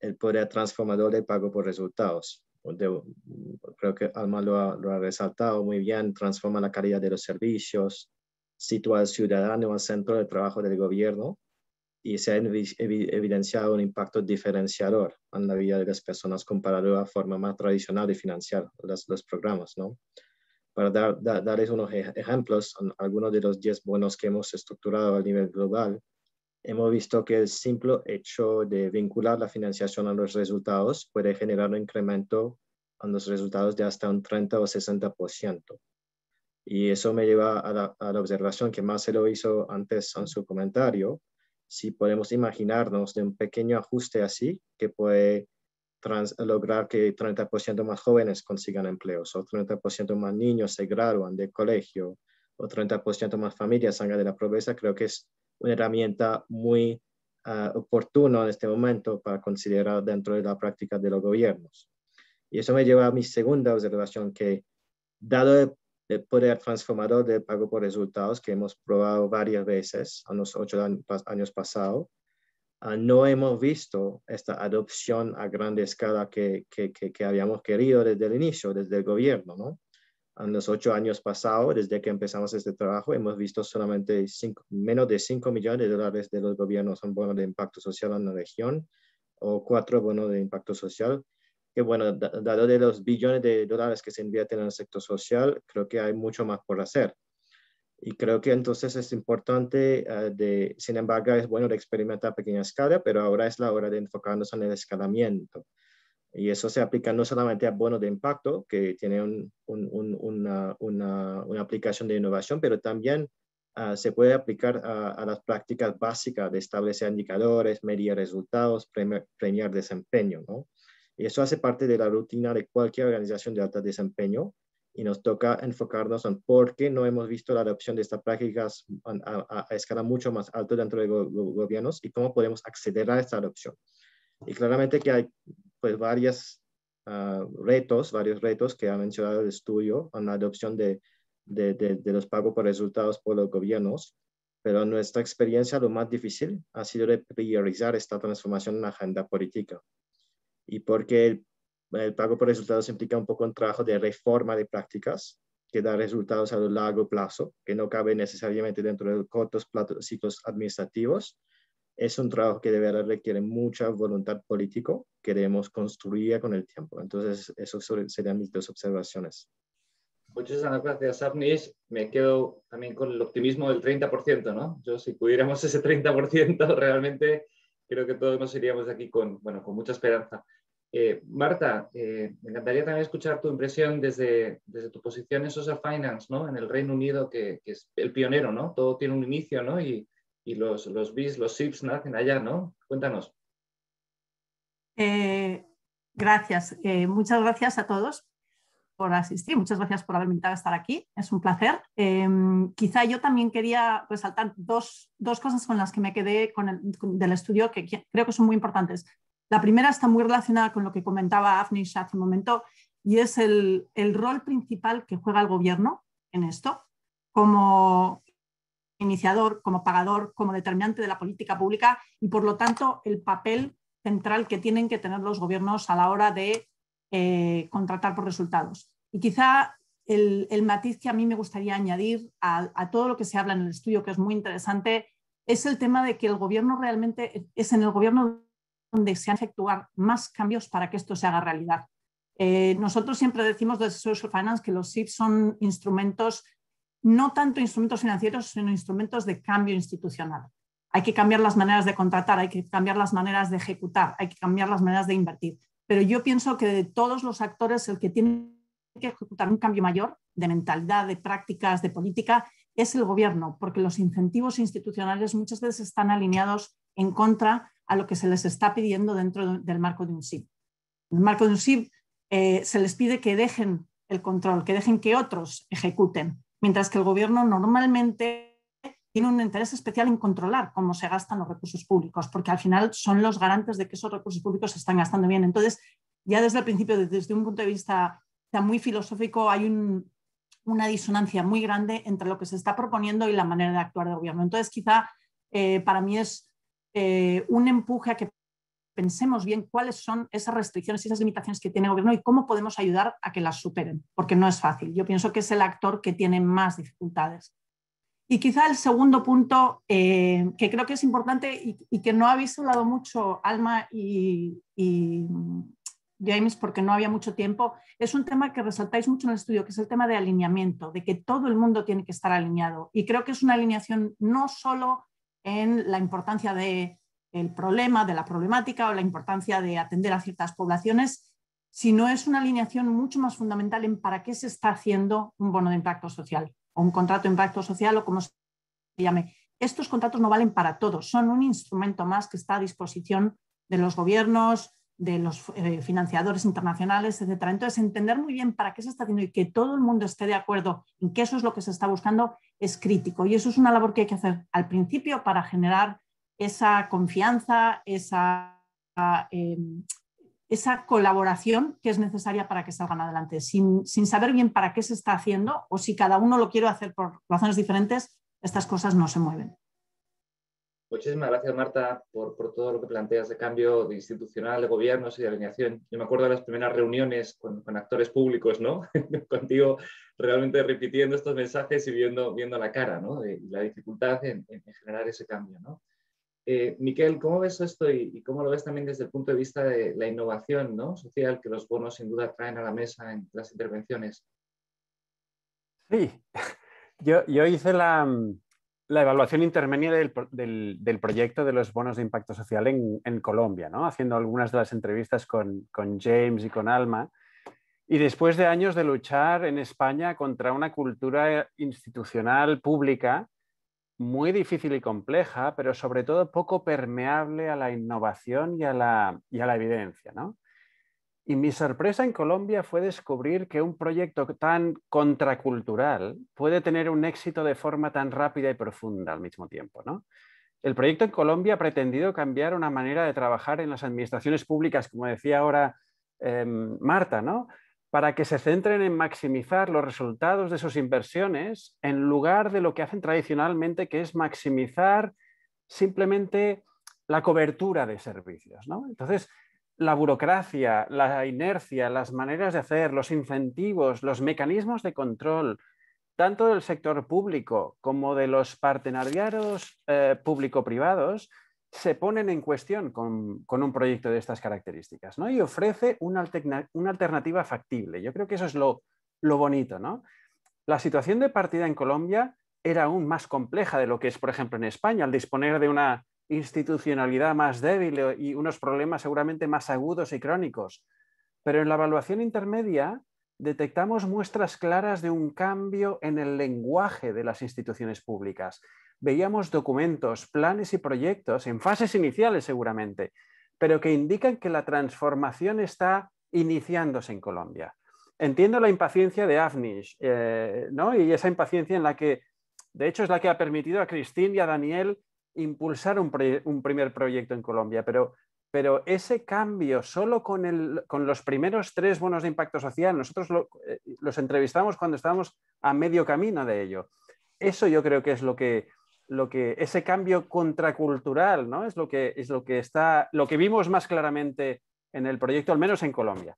el poder transformador del pago por resultados. creo que Alma lo ha, resaltado muy bien, transforma la calidad de los servicios, sitúa al ciudadano en el centro del trabajo del gobierno y se ha evidenciado un impacto diferenciador en la vida de las personas comparado a la forma más tradicional de financiar los, los programas. ¿no? para darles unos ejemplos, algunos de los 10 buenos que hemos estructurado a nivel global, hemos visto que el simple hecho de vincular la financiación a los resultados puede generar un incremento en los resultados de hasta un 30 o 60%. Y eso me lleva a la, a la observación que más se lo hizo antes en su comentario. Si podemos imaginarnos de un pequeño ajuste así, que puede lograr que 30% más jóvenes consigan empleos o 30% más niños se gradúan de colegio o 30% más familias salgan de la pobreza, creo que es una herramienta muy ah, oportuna en este momento para considerar dentro de la práctica de los gobiernos. Y eso me lleva a mi segunda observación, que dado el, poder transformador del pago por resultados que hemos probado varias veces en los ocho años pasados, Ah, no hemos visto esta adopción a gran escala que, que, habíamos querido desde el inicio, desde el gobierno, ¿no? En los ocho años pasados, desde que empezamos este trabajo, hemos visto solamente cinco, menos de 5 millones de dólares de los gobiernos en bonos de impacto social en la región o cuatro bonos de impacto social. Que bueno, dado de los billones de dólares que se invierten en el sector social, creo que hay mucho más por hacer. Y creo que entonces es importante, ah, de, sin embargo, es bueno experimentar a pequeña escala, pero ahora es la hora de enfocarnos en el escalamiento. Y eso se aplica no solamente a bonos de impacto, que tiene una, una, una, aplicación de innovación, pero también ah, se puede aplicar a, las prácticas básicas de establecer indicadores, medir resultados, premiar, premiar desempeño. ¿no? Y eso hace parte de la rutina de cualquier organización de alto desempeño y nos toca enfocarnos en por qué no hemos visto la adopción de estas prácticas a, escala mucho más alta dentro de los gobiernos y cómo podemos acceder a esta adopción. Y claramente que hay pues varios ah, retos, varios retos que ha mencionado el estudio en la adopción de, de, los pagos por resultados por los gobiernos, pero nuestra experiencia lo más difícil ha sido de priorizar esta transformación en la agenda política. Y porque el el pago por resultados implica un poco un trabajo de reforma de prácticas que da resultados a lo largo plazo, que no cabe necesariamente dentro de cortos administrativos. Es un trabajo que de verdad requiere mucha voluntad política que debemos construir con el tiempo. Entonces, eso serían mis dos observaciones. Muchas gracias, Avnish. Me quedo también con el optimismo del 30%, ¿no? Yo, si pudiéramos ese 30%, realmente creo que todos nos iríamos aquí con, bueno, con mucha esperanza. Eh, Marta, eh, me encantaría también escuchar tu impresión desde, desde tu posición en Social Finance, ¿no? en el Reino Unido, que, es el pionero, ¿no? Todo tiene un inicio, Y, los, BIS, los SIPs nacen allá, ¿no? Cuéntanos. Eh, gracias. muchas gracias a todos por asistir. Muchas gracias por haberme invitado a estar aquí. Es un placer. Em, quizá yo también quería resaltar dos, cosas con las que me quedé con el, del estudio que creo que son muy importantes. La primera está muy relacionada con lo que comentaba Afnish hace un momento y es el, rol principal que juega el gobierno en esto, como iniciador, como pagador, como determinante de la política pública y, por lo tanto, el papel central que tienen que tener los gobiernos a la hora de eh, contratar por resultados. Y quizá el, matiz que a mí me gustaría añadir a, todo lo que se habla en el estudio, que es muy interesante, es el tema de que el gobierno realmente es en el gobierno donde se han efectuado más cambios para que esto se haga realidad. Eh, nosotros siempre decimos desde Social Finance que los SIF son instrumentos, no tanto instrumentos financieros, sino instrumentos de cambio institucional. Hay que cambiar las maneras de contratar, hay que cambiar las maneras de ejecutar, hay que cambiar las maneras de invertir. Pero yo pienso que de todos los actores, el que tiene que ejecutar un cambio mayor de mentalidad, de prácticas, de política, es el gobierno, porque los incentivos institucionales muchas veces están alineados en contra a lo que se les está pidiendo dentro del marco de un SIP. En el marco de un SIP eh, se les pide que dejen el control, que dejen que otros ejecuten, mientras que el gobierno normalmente tiene un interés especial en controlar cómo se gastan los recursos públicos, porque al final son los garantes de que esos recursos públicos se están gastando bien. Entonces, ya desde el principio, desde un punto de vista muy filosófico, hay una disonancia muy grande entre lo que se está proponiendo y la manera de actuar del gobierno. Entonces, quizá eh, para mí es eh, un empuje a que pensemos bien cuáles son esas restricciones y esas limitaciones que tiene el gobierno y cómo podemos ayudar a que las superen, porque no es fácil. Yo pienso que es el actor que tiene más dificultades. Y quizá el segundo punto eh, que creo que es importante y, que no habéis hablado mucho, Alma y, y, James, porque no había mucho tiempo, es un tema que resaltáis mucho en el estudio, que es el tema de alineamiento, de que todo el mundo tiene que estar alineado. Y creo que es una alineación no solo en la importancia del problema, de la problemática o la importancia de atender a ciertas poblaciones, si no es una alineación mucho más fundamental en para qué se está haciendo un bono de impacto social o un contrato de impacto social o como se llame. Estos contratos no valen para todos, son un instrumento más que está a disposición de los gobiernos, de los eh, financiadores internacionales, etc. Entonces, entender muy bien para qué se está haciendo y que todo el mundo esté de acuerdo en que eso es lo que se está buscando es crítico. Y eso es una labor que hay que hacer al principio para generar esa confianza, esa, em, colaboración que es necesaria para que salgan adelante. Sin, sin saber bien para qué se está haciendo o si cada uno lo quiere hacer por razones diferentes, estas cosas no se mueven. Muchísimas gracias, Marta, por, todo lo que planteas de cambio de institucional, de gobiernos y de alineación. Yo me acuerdo de las primeras reuniones con, actores públicos, ¿no? Contigo realmente repitiendo estos mensajes y viendo, viendo la cara, ¿no? De, la dificultad en, generar ese cambio, ¿no? Eh, Miquel, ¿cómo ves esto y, cómo lo ves también desde el punto de vista de la innovación ¿no? social que los bonos sin duda traen a la mesa en las intervenciones? Sí, yo hice la, mm, la evaluación intermedia del, proyecto de los bonos de impacto social en, Colombia, ¿no? haciendo algunas de las entrevistas con, James y con Alma. Y después de años de luchar en España contra una cultura eh, institucional pública muy difícil y compleja, pero sobre todo poco permeable a la innovación y a la, y a la evidencia. ¿no? Y mi sorpresa en Colombia fue descubrir que un proyecto tan contracultural puede tener un éxito de forma tan rápida y profunda al mismo tiempo. El proyecto en Colombia ha pretendido cambiar una manera de trabajar en las administraciones públicas, como decía ahora em, Marta, ¿no? para que se centren en maximizar los resultados de sus inversiones en lugar de lo que hacen tradicionalmente, que es maximizar simplemente la cobertura de servicios. ¿no? Entonces, la burocracia, la inercia, las maneras de hacer, los incentivos, los mecanismos de control, tanto del sector público como de los partenariados eh, público-privados, se ponen en cuestión con, un proyecto de estas características ¿no? y ofrece una, una alternativa factible. Yo creo que eso es lo, lo bonito. La situación de partida en Colombia era aún más compleja de lo que es, por ejemplo, en España, al disponer de una institucionalidad más débil eh, y unos problemas seguramente más agudos y crónicos. Pero en la evaluación intermedia detectamos muestras claras de un cambio en el lenguaje de las instituciones públicas. Veíamos documentos, planes y proyectos en fases iniciales seguramente, pero que indican que la transformación está iniciándose en Colombia. Entiendo la impaciencia de Afnish eh, ¿no? y esa impaciencia en la que, de hecho, es la que ha permitido a Cristín y a Daniel impulsar un, primer proyecto en Colombia, pero pero ese cambio solo con, con, los primeros tres bonos de impacto social, nosotros eh, los entrevistamos cuando estábamos a medio camino de ello. Eso yo creo que es lo que, lo que ese cambio contracultural, ¿no? Es lo que, es lo que está, lo que vimos más claramente en el proyecto, al menos en Colombia.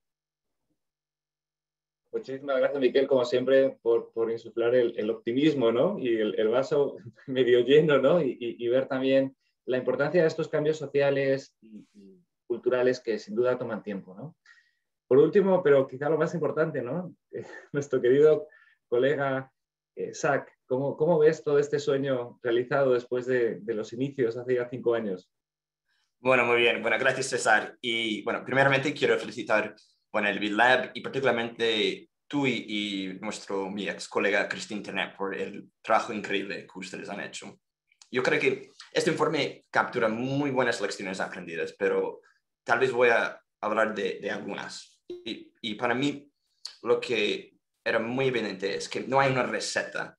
Muchísimas gracias, Miquel, como siempre, por, insuflar el, optimismo, ¿no? Y el, vaso medio lleno, ¿no? Y, ver también la importancia de estos cambios sociales y, culturales que sin duda toman tiempo, ¿no? Por último, pero quizá lo más importante, ¿no? Eh, nuestro querido colega sac eh, Zach, ¿cómo, ves todo este sueño realizado después de, los inicios hace ya cinco años? Bueno, muy bien. Bueno, gracias, César. Y bueno, primeramente quiero felicitar bueno, el BitLab y particularmente tú y, nuestro, mi ex colega Christine Ternet, por el trabajo increíble que ustedes han hecho. Yo creo que este informe captura muy buenas lecciones aprendidas, pero tal vez voy a hablar de, algunas. Y, para mí lo que era muy evidente es que no hay una receta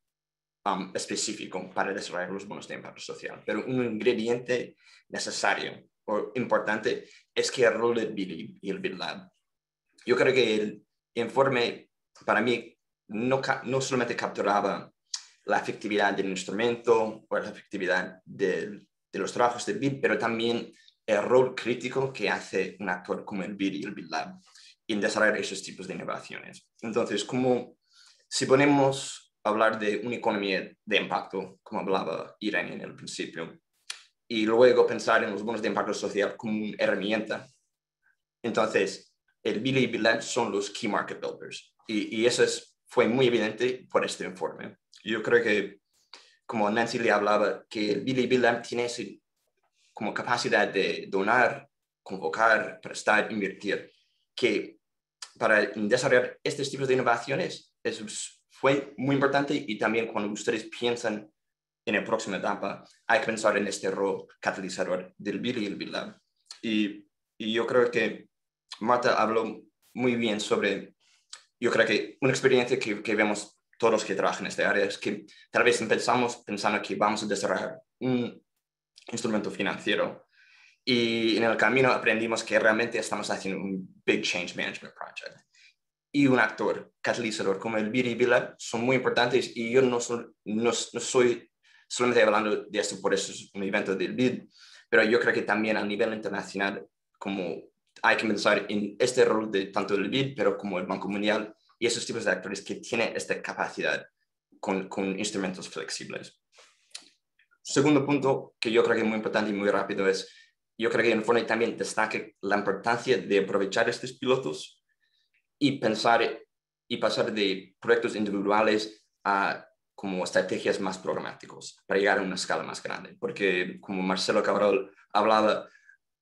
um, específica para desarrollar los bonos de impacto social, pero un ingrediente necesario o importante es que el rol del BitLab y el yo creo que el informe para mí no, solamente capturaba la efectividad del instrumento o la efectividad de los trabajos de BID, pero también el rol crítico que hace un actor como el BID y el BID en desarrollar esos tipos de innovaciones. Entonces, como si ponemos a hablar de una economía de impacto, como hablaba Irene en el principio, y luego pensar en los bonos de impacto social como herramienta, entonces el Billy Lamb son los key market builders. Y, eso fue muy evidente por este informe. Yo creo que, como Nancy le hablaba, que el Billy Lamb tiene como capacidad de donar, convocar, prestar, invertir, que para desarrollar estos tipos de innovaciones es, fue muy importante y también cuando ustedes piensan en la próxima etapa, hay que pensar en este rol catalizador del Billy y el Y, y yo creo que Marta habló muy bien sobre, yo creo que una experiencia que, vemos todos los que trabajan en esta área es que tal vez empezamos pensando que vamos a desarrollar un instrumento financiero y en el camino aprendimos que realmente estamos haciendo un Big Change Management Project. Y un actor catalizador como el y villa son muy importantes y yo no, no soy solamente hablando de esto por eso es un evento del BID, pero yo creo que también a nivel internacional como hay que pensar en este rol de tanto el BID, pero como el Banco Mundial y esos tipos de actores que tienen esta capacidad con, con instrumentos flexibles. Segundo punto que yo creo que es muy importante y muy rápido es, yo creo que en Informe también destaca la importancia de aprovechar estos pilotos y pensar y pasar de proyectos individuales a como estrategias más programáticos para llegar a una escala más grande. Porque como Marcelo Cabral hablaba,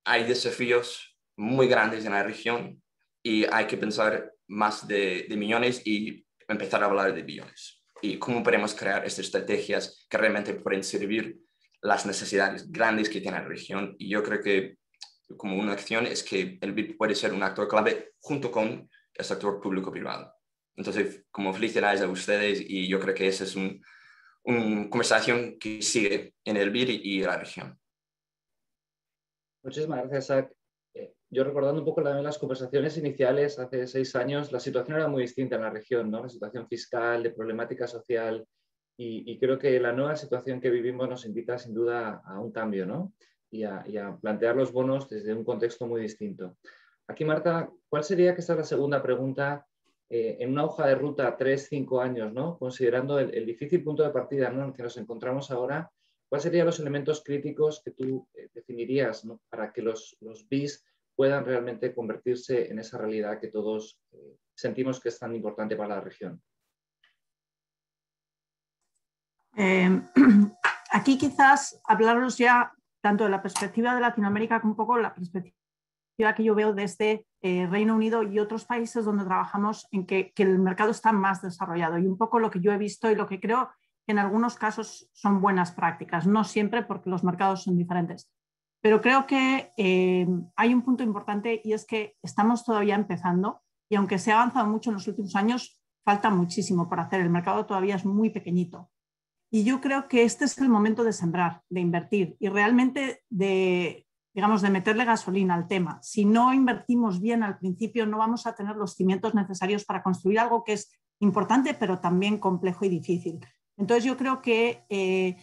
hay desafíos muy grandes en la región y hay que pensar más de, millones y empezar a hablar de billones. Y cómo podemos crear estas estrategias que realmente pueden servir las necesidades grandes que tiene la región. Y yo creo que como una acción es que el BID puede ser un actor clave junto con el sector público-privado. Entonces, como felicidades a ustedes y yo creo que esa es una un conversación que sigue en el BID y, en la región. Muchas gracias, Zach yo recordando un poco también las conversaciones iniciales hace seis años, la situación era muy distinta en la región, ¿no? La situación fiscal, de problemática social, y, creo que la nueva situación que vivimos nos invita sin duda a un cambio, ¿no? Y a, plantear los bonos desde un contexto muy distinto. Aquí, Marta, ¿cuál sería, que esta es la segunda pregunta, eh, en una hoja de ruta tres, cinco años, ¿no? considerando el, difícil punto de partida en el que nos encontramos ahora, ¿cuáles serían los elementos críticos que tú eh, definirías para que los, los BIS puedan realmente convertirse en esa realidad que todos eh, sentimos que es tan importante para la región. Em, aquí quizás hablaros ya tanto de la perspectiva de Latinoamérica como un poco la perspectiva que yo veo desde este, eh, Reino Unido y otros países donde trabajamos en que, el mercado está más desarrollado y un poco lo que yo he visto y lo que creo que en algunos casos son buenas prácticas, no siempre porque los mercados son diferentes. Pero creo que eh, hay un punto importante y es que estamos todavía empezando y aunque se ha avanzado mucho en los últimos años, falta muchísimo por hacer. El mercado todavía es muy pequeñito. Y yo creo que este es el momento de sembrar, de invertir y realmente de, digamos, de meterle gasolina al tema. Si no invertimos bien al principio, no vamos a tener los cimientos necesarios para construir algo que es importante, pero también complejo y difícil. Entonces yo creo que eh,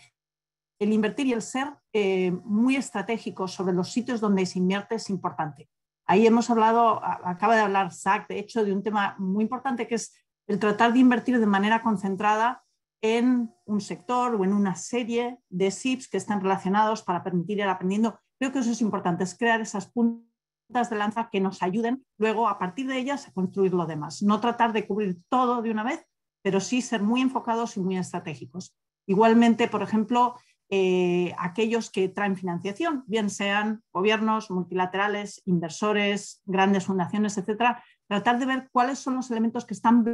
el invertir y el ser eh, muy estratégico sobre los sitios donde se invierte es importante. Ahí hemos hablado, acaba de hablar Zach, de hecho, de un tema muy importante que es el tratar de invertir de manera concentrada en un sector o en una serie de SIPs que están relacionados para permitir ir aprendiendo. Creo que eso es importante, es crear esas puntas de lanza que nos ayuden luego a partir de ellas a construir lo demás. No tratar de cubrir todo de una vez, pero sí ser muy enfocados y muy estratégicos. Igualmente, por ejemplo, eh, aquellos que traen financiación, bien sean gobiernos, multilaterales, inversores, grandes fundaciones, etcétera, tratar de ver cuáles son los elementos que están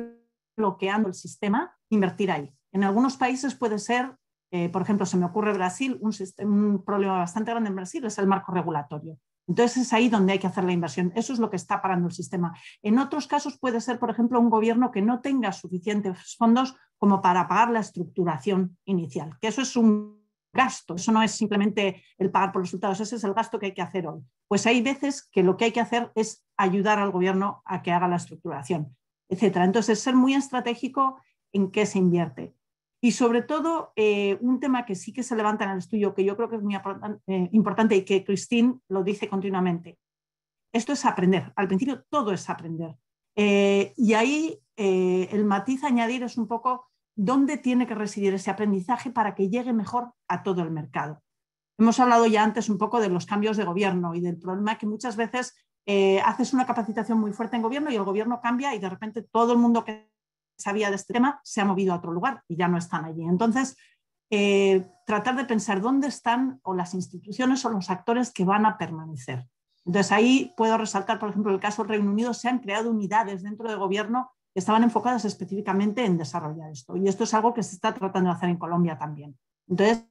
bloqueando el sistema, invertir ahí. En algunos países puede ser, eh, por ejemplo, se me ocurre Brasil, un, un problema bastante grande en Brasil es el marco regulatorio. Entonces es ahí donde hay que hacer la inversión. Eso es lo que está parando el sistema. En otros casos puede ser, por ejemplo, un gobierno que no tenga suficientes fondos como para pagar la estructuración inicial, que eso es un gasto. Eso no es simplemente el pagar por los resultados, ese es el gasto que hay que hacer hoy. Pues hay veces que lo que hay que hacer es ayudar al gobierno a que haga la estructuración, etcétera. Entonces, ser muy estratégico en qué se invierte. Y sobre todo, eh, un tema que sí que se levanta en el estudio, que yo creo que es muy eh, importante y que Christine lo dice continuamente, esto es aprender. Al principio todo es aprender. Eh, y ahí el matiz añadir es un poco dónde tiene que residir ese aprendizaje para que llegue mejor a todo el mercado. Hemos hablado ya antes un poco de los cambios de gobierno y del problema que muchas veces eh, haces una capacitación muy fuerte en gobierno y el gobierno cambia y de repente todo el mundo que sabía de este tema se ha movido a otro lugar y ya no están allí. Entonces, eh, tratar de pensar dónde están o las instituciones o los actores que van a permanecer. Entonces, ahí puedo resaltar, por ejemplo, el caso del Reino Unido, se han creado unidades dentro del gobierno estaban enfocadas específicamente en desarrollar esto. Y esto es algo que se está tratando de hacer en Colombia también. Entonces,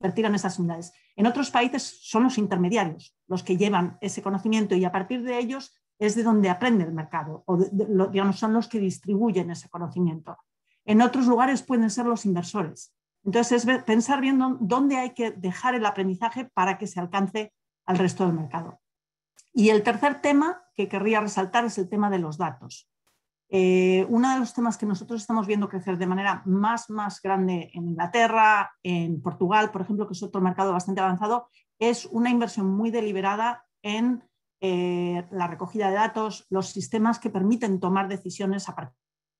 invertir en esas unidades. En otros países son los intermediarios los que llevan ese conocimiento y a partir de ellos es de donde aprende el mercado, o digamos, son los que distribuyen ese conocimiento. En otros lugares pueden ser los inversores. Entonces, es pensar bien dónde hay que dejar el aprendizaje para que se alcance al resto del mercado. Y el tercer tema que querría resaltar es el tema de los datos. Eh, uno de los temas que nosotros estamos viendo crecer de manera más, más grande en Inglaterra, en Portugal, por ejemplo, que es otro mercado bastante avanzado, es una inversión muy deliberada en eh, la recogida de datos, los sistemas que permiten tomar decisiones a partir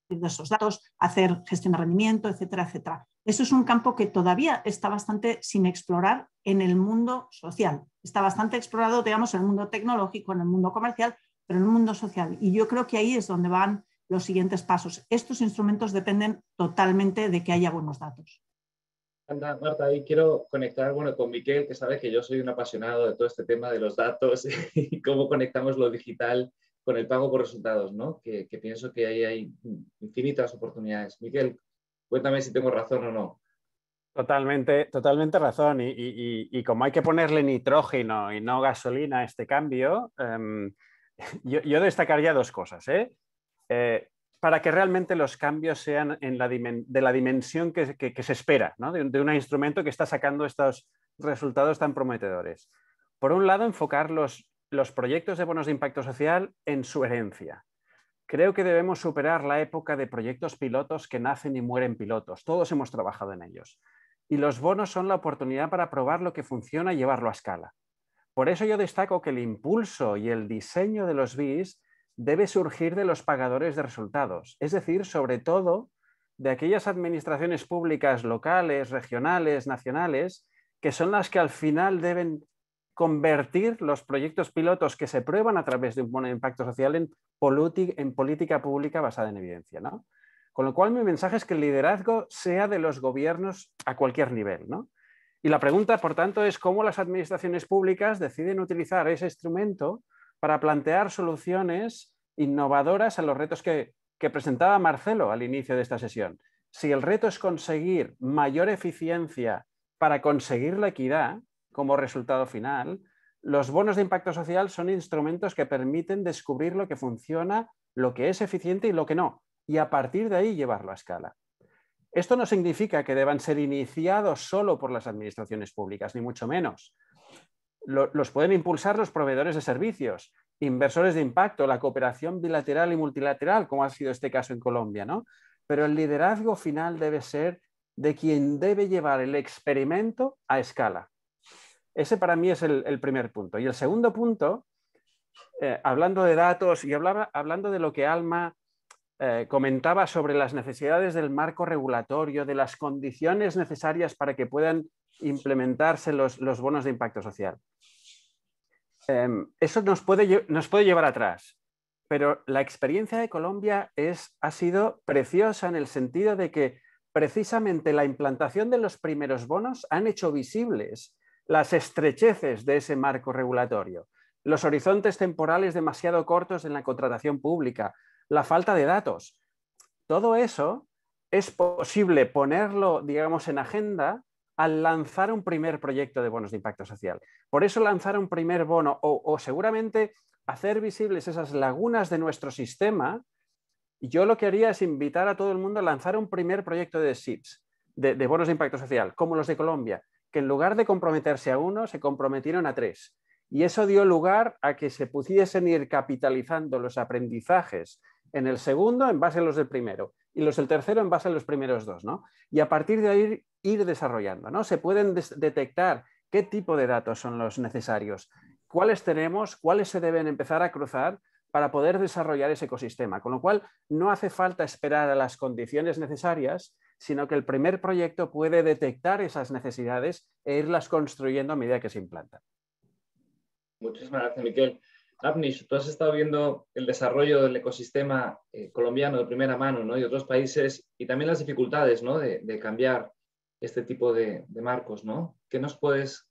de esos datos, hacer gestión de rendimiento, etcétera, etcétera. Eso es un campo que todavía está bastante sin explorar en el mundo social. Está bastante explorado, digamos, en el mundo tecnológico, en el mundo comercial, pero en el mundo social. Y yo creo que ahí es donde van los siguientes pasos. Estos instrumentos dependen totalmente de que haya buenos datos. Anda, Marta, ahí quiero conectar bueno, con Miquel, que sabe que yo soy un apasionado de todo este tema de los datos y cómo conectamos lo digital con el pago por resultados, ¿no? que, pienso que ahí hay infinitas oportunidades. Miquel, cuéntame si tengo razón o no. Totalmente, totalmente razón. Y, como hay que ponerle nitrógeno y no gasolina a este cambio, em, yo, yo, destacaría dos cosas. ¿eh? Eh, para que realmente los cambios sean de la dimensión que, se espera, de, un instrumento que está sacando estos resultados tan prometedores. Por un lado, enfocar los, los proyectos de bonos de impacto social en su herencia. Creo que debemos superar la época de proyectos pilotos que nacen y mueren pilotos. Todos hemos trabajado en ellos. Y los bonos son la oportunidad para probar lo que funciona y llevarlo a escala. Por eso yo destaco que el impulso y el diseño de los BIS debe surgir de los pagadores de resultados, es decir, sobre todo de aquellas administraciones públicas locales, regionales, nacionales, que son las que al final deben convertir los proyectos pilotos que se prueban a través de un buen impacto social en, política pública basada en evidencia. Con lo cual mi mensaje es que el liderazgo sea de los gobiernos a cualquier nivel. Y la pregunta, por tanto, es cómo las administraciones públicas deciden utilizar ese instrumento para plantear soluciones innovadoras a los retos que, presentaba Marcelo al inicio de esta sesión. Si el reto es conseguir mayor eficiencia para conseguir la equidad como resultado final, los bonos de impacto social son instrumentos que permiten descubrir lo que funciona, lo que es eficiente y lo que no, y a partir de ahí llevarlo a escala. Esto no significa que deban ser iniciados solo por las administraciones públicas, ni mucho menos los pueden impulsar los proveedores de servicios, inversores de impacto, la cooperación bilateral y multilateral, como ha sido este caso en Colombia, ¿no? Pero el liderazgo final debe ser de quien debe llevar el experimento a escala. Ese para mí es el, primer punto. Y el segundo punto, eh, hablando de datos y hablando de lo que Alma eh, comentaba sobre las necesidades del marco regulatorio, de las condiciones necesarias para que puedan implementarse los bonos de impacto social. Em, eso nos puede, llevar atrás, pero la experiencia de Colombia ha sido preciosa en el sentido de que precisamente la implantación de los primeros bonos han hecho visibles las estrecheces de ese marco regulatorio, los horizontes temporales demasiado cortos en la contratación pública, la falta de datos. Todo eso es posible ponerlo, digamos, en agenda al lanzar un primer proyecto de bonos de impacto social. Por eso lanzar un primer bono o, seguramente hacer visibles esas lagunas de nuestro sistema, yo lo que haría es invitar a todo el mundo a lanzar un primer proyecto de SIPs, de, de bonos de impacto social, como los de Colombia, que en lugar de comprometerse a uno, se comprometieron a tres. Y eso dio lugar a que se pudiesen ir capitalizando los aprendizajes en el segundo en base a los del primero y los del tercero en base a los primeros dos, ¿no? Y a partir de ahí ir, desarrollando, ¿no? Se pueden detectar qué tipo de datos son los necesarios, cuáles tenemos, cuáles se deben empezar a cruzar para poder desarrollar ese ecosistema. Con lo cual, no hace falta esperar a las condiciones necesarias, sino que el primer proyecto puede detectar esas necesidades e irlas construyendo a medida que se implantan. Muchas gracias, Miquel. Abnish, tú has estado viendo el desarrollo del ecosistema eh, colombiano de primera mano ¿no? y otros países y también las dificultades ¿no? de, cambiar este tipo de, marcos. ¿no? ¿Qué nos puedes,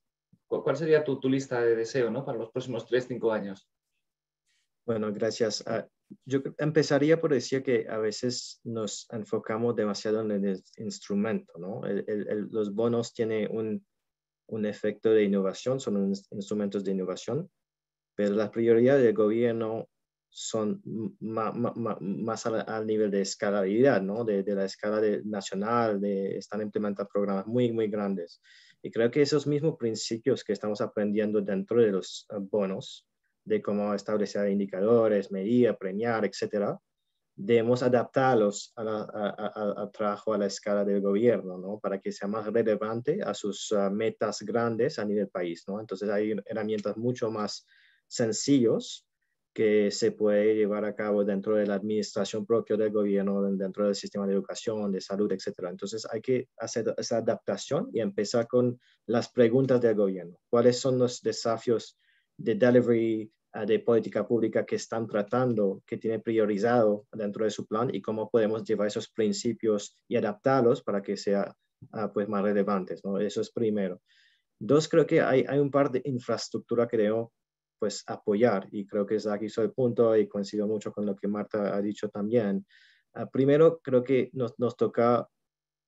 ¿Cuál sería tu, lista de deseo ¿no? para los próximos 3-5 años? Bueno, gracias. Ah, yo empezaría por decir que a veces nos enfocamos demasiado en el instrumento. ¿no? los bonos tienen un, un efecto de innovación, son instrumentos de innovación, pero las prioridades del gobierno son más, al, nivel de escalabilidad, ¿no? de, la escala de, nacional, de, están implementando programas muy, muy grandes. Y creo que esos mismos principios que estamos aprendiendo dentro de los eh, bonos, de cómo establecer indicadores, medir, premiar, etcétera, debemos adaptarlos al trabajo a la escala del gobierno, ¿no? Para que sea más relevante a sus eh, metas grandes a nivel país, ¿no? Entonces hay herramientas mucho más sencillos que se puede llevar a cabo dentro de la administración propia del gobierno, dentro del sistema de educación, de salud, etc. Entonces hay que hacer esa adaptación y empezar con las preguntas del gobierno. ¿Cuáles son los desafíos de delivery eh, de política pública que están tratando, que tiene priorizado dentro de su plan y cómo podemos llevar esos principios y adaptarlos para que sea ah, pues más relevantes? ¿no? Eso es primero. Dos, creo que hay, un par de infraestructura que pues apoyar y creo que es aquí soy punto y coincido mucho con lo que Marta ha dicho también. Ah, primero creo que nos, toca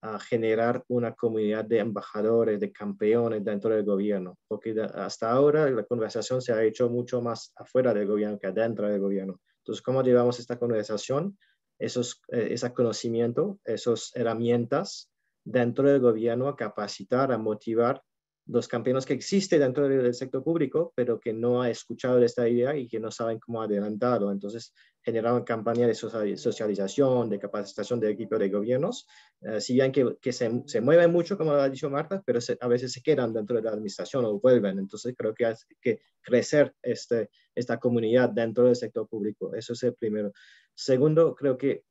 ah, generar una comunidad de embajadores, de campeones dentro del gobierno, porque hasta ahora la conversación se ha hecho mucho más afuera del gobierno que adentro del gobierno. Entonces, ¿cómo llevamos esta conversación? Esos, eh, ese conocimiento, esas herramientas dentro del gobierno a capacitar, a motivar los campeones que existen dentro del sector público, pero que no ha escuchado esta idea y que no saben cómo adelantarlo. Entonces, generaron campañas de socialización, de capacitación de equipos de gobiernos, eh, si bien que, se, mueven mucho, como ha dicho Marta, pero a veces se quedan dentro de la administración o vuelven. Entonces, creo que hay que crecer este, esta comunidad dentro del sector público. Eso es el primero. Segundo, creo que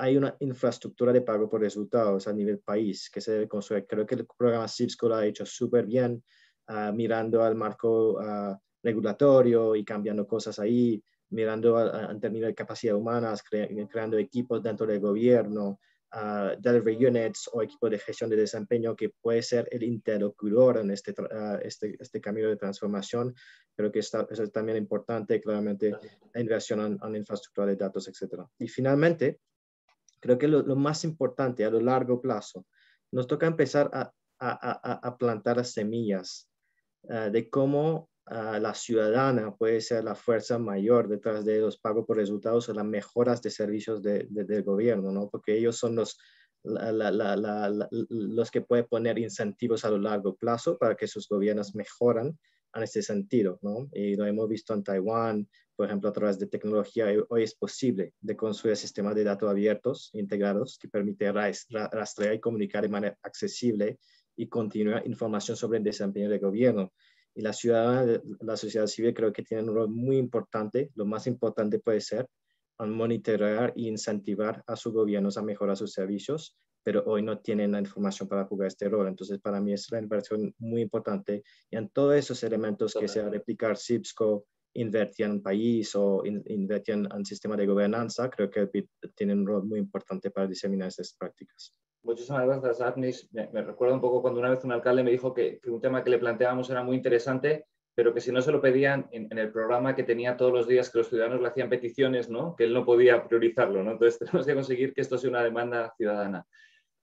hay una infraestructura de pago por resultados a nivel país que se debe construir. Creo que el programa CIPSCO lo ha hecho súper bien, ah, mirando al marco ah, regulatorio y cambiando cosas ahí, mirando en términos de capacidad humanas, creando equipos dentro del gobierno, ah, delivery units o equipos de gestión de desempeño que puede ser el interlocutor en este, este, este, camino de transformación. Creo que está, eso es también importante, claramente, la inversión en, en infraestructura de datos, etc. Y finalmente, Creo que lo, más importante a lo largo plazo, nos toca empezar a, plantar las semillas eh, de cómo eh, la ciudadana puede ser la fuerza mayor detrás de los pagos por resultados o las mejoras de servicios del gobierno, ¿no? Porque ellos son los, los que pueden poner incentivos a lo largo plazo para que sus gobiernos mejoran en ese sentido, ¿no? Y lo hemos visto en Taiwán, por ejemplo, a través de tecnología, hoy es posible de construir sistemas de datos abiertos, integrados, que permiten rastrear y comunicar de manera accesible y continua información sobre el desempeño del gobierno. Y la ciudad, la sociedad civil creo que tiene un rol muy importante, lo más importante puede ser, monitorear e incentivar a sus gobiernos a mejorar sus servicios pero hoy no tienen la información para jugar este rol. Entonces, para mí es una inversión muy importante y en todos esos elementos que sea replicar Sipsco, invertir en país o invertir en sistema de gobernanza, creo que tienen tiene un rol muy importante para diseminar estas prácticas. Muchísimas gracias, Adnis. Me, recuerdo un poco cuando una vez un alcalde me dijo que, un tema que le planteábamos era muy interesante pero que si no se lo pedían en, el programa que tenía todos los días que los ciudadanos le hacían peticiones, ¿no? que él no podía priorizarlo. ¿no? Entonces tenemos que conseguir que esto sea una demanda ciudadana.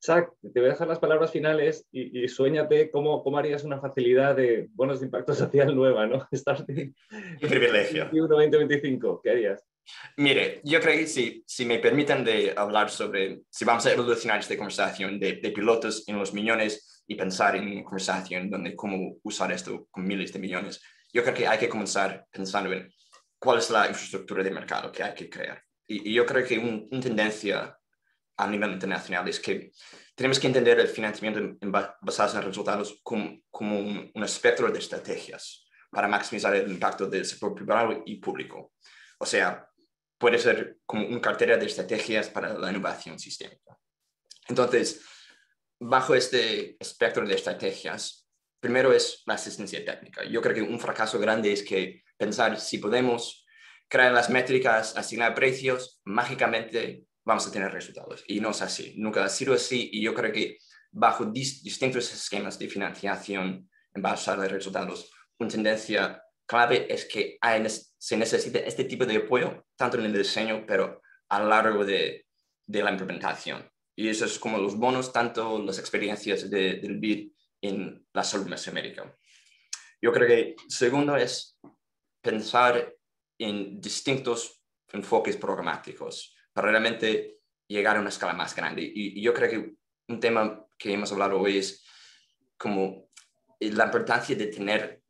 Zach, te voy a dejar las palabras finales y, y sueñate cómo, cómo, harías una facilidad de bonos de impacto social nueva, ¿no? Starting. Qué privilegio. 2025, ¿qué harías? Mire, yo creo que si, si me permiten de hablar sobre, si vamos a evolucionar esta conversación de, pilotos en los millones y pensar en una conversación donde cómo usar esto con miles de millones, yo creo que hay que comenzar pensando en cuál es la infraestructura de mercado que hay que crear. Y, yo creo que una tendencia a nivel internacional es que tenemos que entender el financiamiento basado en resultados como, un, espectro de estrategias para maximizar el impacto del sector privado y público. O sea, puede ser como una cartera de estrategias para la innovación sistémica. Entonces, bajo este espectro de estrategias, primero es la asistencia técnica. Yo creo que un fracaso grande es que pensar si podemos crear las métricas, asignar precios, mágicamente vamos a tener resultados. Y no es así, nunca ha sido así. Y yo creo que bajo distintos esquemas de financiación en base a resultados, una tendencia clave es que se necesita este tipo de apoyo, tanto en el diseño, pero a lo largo de, la implementación. Y eso es como los bonos, tanto las experiencias del BID en la salud América Yo creo que segundo es pensar en distintos enfoques programáticos para realmente llegar a una escala más grande. Y, yo creo que un tema que hemos hablado hoy es como la importancia de tener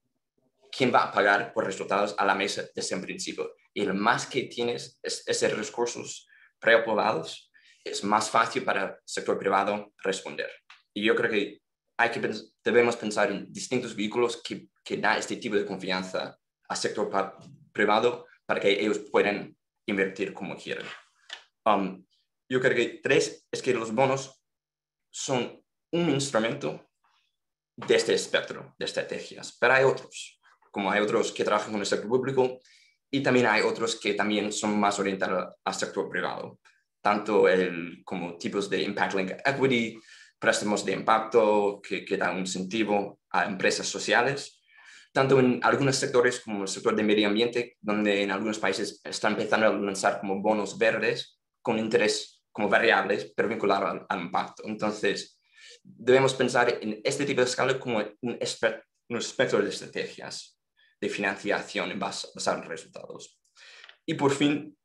quién va a pagar por resultados a la mesa desde un principio. Y lo más que tienes es, esos recursos preaprobados, es más fácil para el sector privado responder. Y yo creo que, hay que debemos pensar en distintos vehículos que, que da este tipo de confianza al sector privado para que ellos puedan invertir como quieran. Um, yo creo que tres es que los bonos son un instrumento de este espectro de estrategias, pero hay otros, como hay otros que trabajan con el sector público y también hay otros que también son más orientados al sector privado, tanto el, como tipos de impact link equity, préstamos de impacto que, dan un incentivo a empresas sociales, tanto en algunos sectores como el sector de medio ambiente, donde en algunos países están empezando a lanzar como bonos verdes con interés como variables, pero vinculado al, impacto. Entonces, debemos pensar en este tipo de escala como un, espectro de estrategias de financiación en en resultados. Y por fin,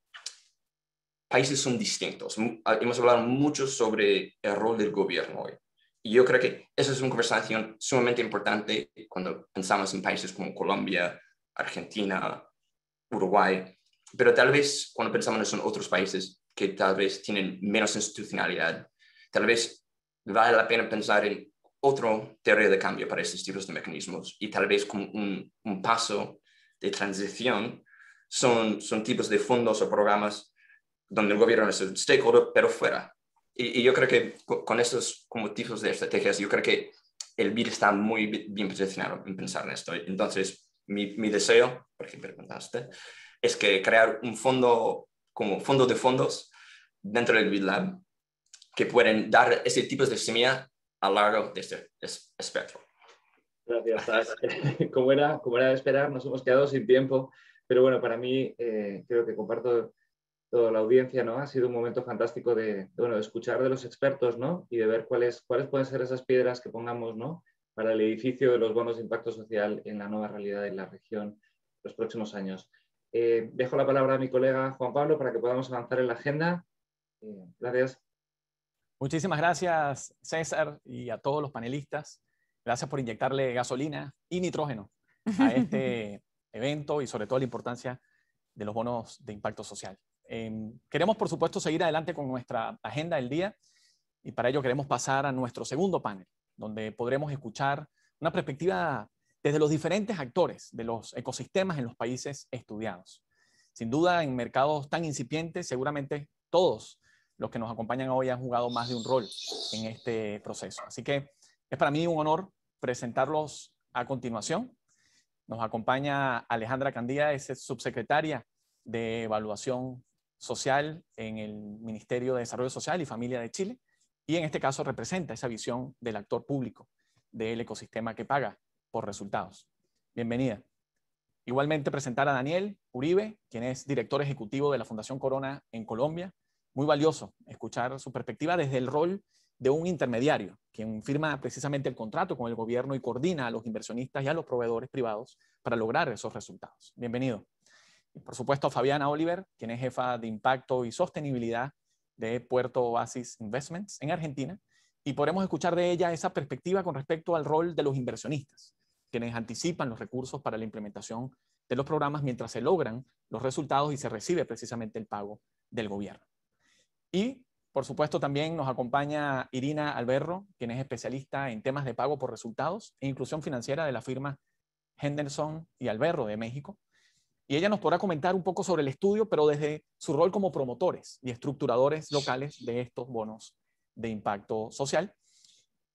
países son distintos. Ah, hemos hablado mucho sobre el rol del gobierno hoy. Y yo creo que esa es una conversación sumamente importante cuando pensamos en países como Colombia, Argentina, Uruguay, pero tal vez cuando pensamos en otros países que tal vez tienen menos institucionalidad, tal vez vale la pena pensar en otro teoría de cambio para estos tipos de mecanismos y tal vez como un, paso de transición son, son tipos de fondos o programas donde el gobierno es el stakeholder, pero fuera. Y, yo creo que con, estos tipos de estrategias, yo creo que el BID está muy bien posicionado en pensar en esto. Entonces, mi, mi deseo, porque me preguntaste, es que crear un fondo como fondos de fondos dentro del BitLab que pueden dar ese tipo de semilla a lo largo de este espectro. Gracias. Como era, como era de esperar, nos hemos quedado sin tiempo, pero bueno, para mí eh, creo que comparto toda la audiencia, ¿no? Ha sido un momento fantástico de, escuchar de los expertos, ¿no? Y de ver cuáles, cuáles pueden ser esas piedras que pongamos, ¿no? Para el edificio de los bonos de impacto social en la nueva realidad en la región los próximos años. Eh, dejo la palabra a mi colega Juan Pablo para que podamos avanzar en la agenda. Eh, gracias. Muchísimas gracias, César, y a todos los panelistas. Gracias por inyectarle gasolina y nitrógeno a este evento y sobre todo la importancia de los bonos de impacto social. Em, queremos, por supuesto, seguir adelante con nuestra agenda del día y para ello queremos pasar a nuestro segundo panel, donde podremos escuchar una perspectiva desde los diferentes actores de los ecosistemas en los países estudiados. Sin duda, en mercados tan incipientes, seguramente todos los que nos acompañan hoy han jugado más de un rol en este proceso. Así que es para mí un honor presentarlos a continuación. Nos acompaña Alejandra Candía, es subsecretaria de Evaluación Social en el Ministerio de Desarrollo Social y Familia de Chile, y en este caso representa esa visión del actor público del ecosistema que paga por resultados. Bienvenida. Igualmente presentar a Daniel Uribe, quien es director ejecutivo de la Fundación Corona en Colombia. Muy valioso escuchar su perspectiva desde el rol de un intermediario, quien firma precisamente el contrato con el gobierno y coordina a los inversionistas y a los proveedores privados para lograr esos resultados. Bienvenido. Y por supuesto a Fabiana Oliver, quien es jefa de impacto y sostenibilidad de Puerto Oasis Investments en Argentina. Y podremos escuchar de ella esa perspectiva con respecto al rol de los inversionistas quienes anticipan los recursos para la implementación de los programas mientras se logran los resultados y se recibe precisamente el pago del gobierno. Y, por supuesto, también nos acompaña Irina Alberro, quien es especialista en temas de pago por resultados e inclusión financiera de la firma Henderson y Alberro de México. Y ella nos podrá comentar un poco sobre el estudio, pero desde su rol como promotores y estructuradores locales de estos bonos de impacto social.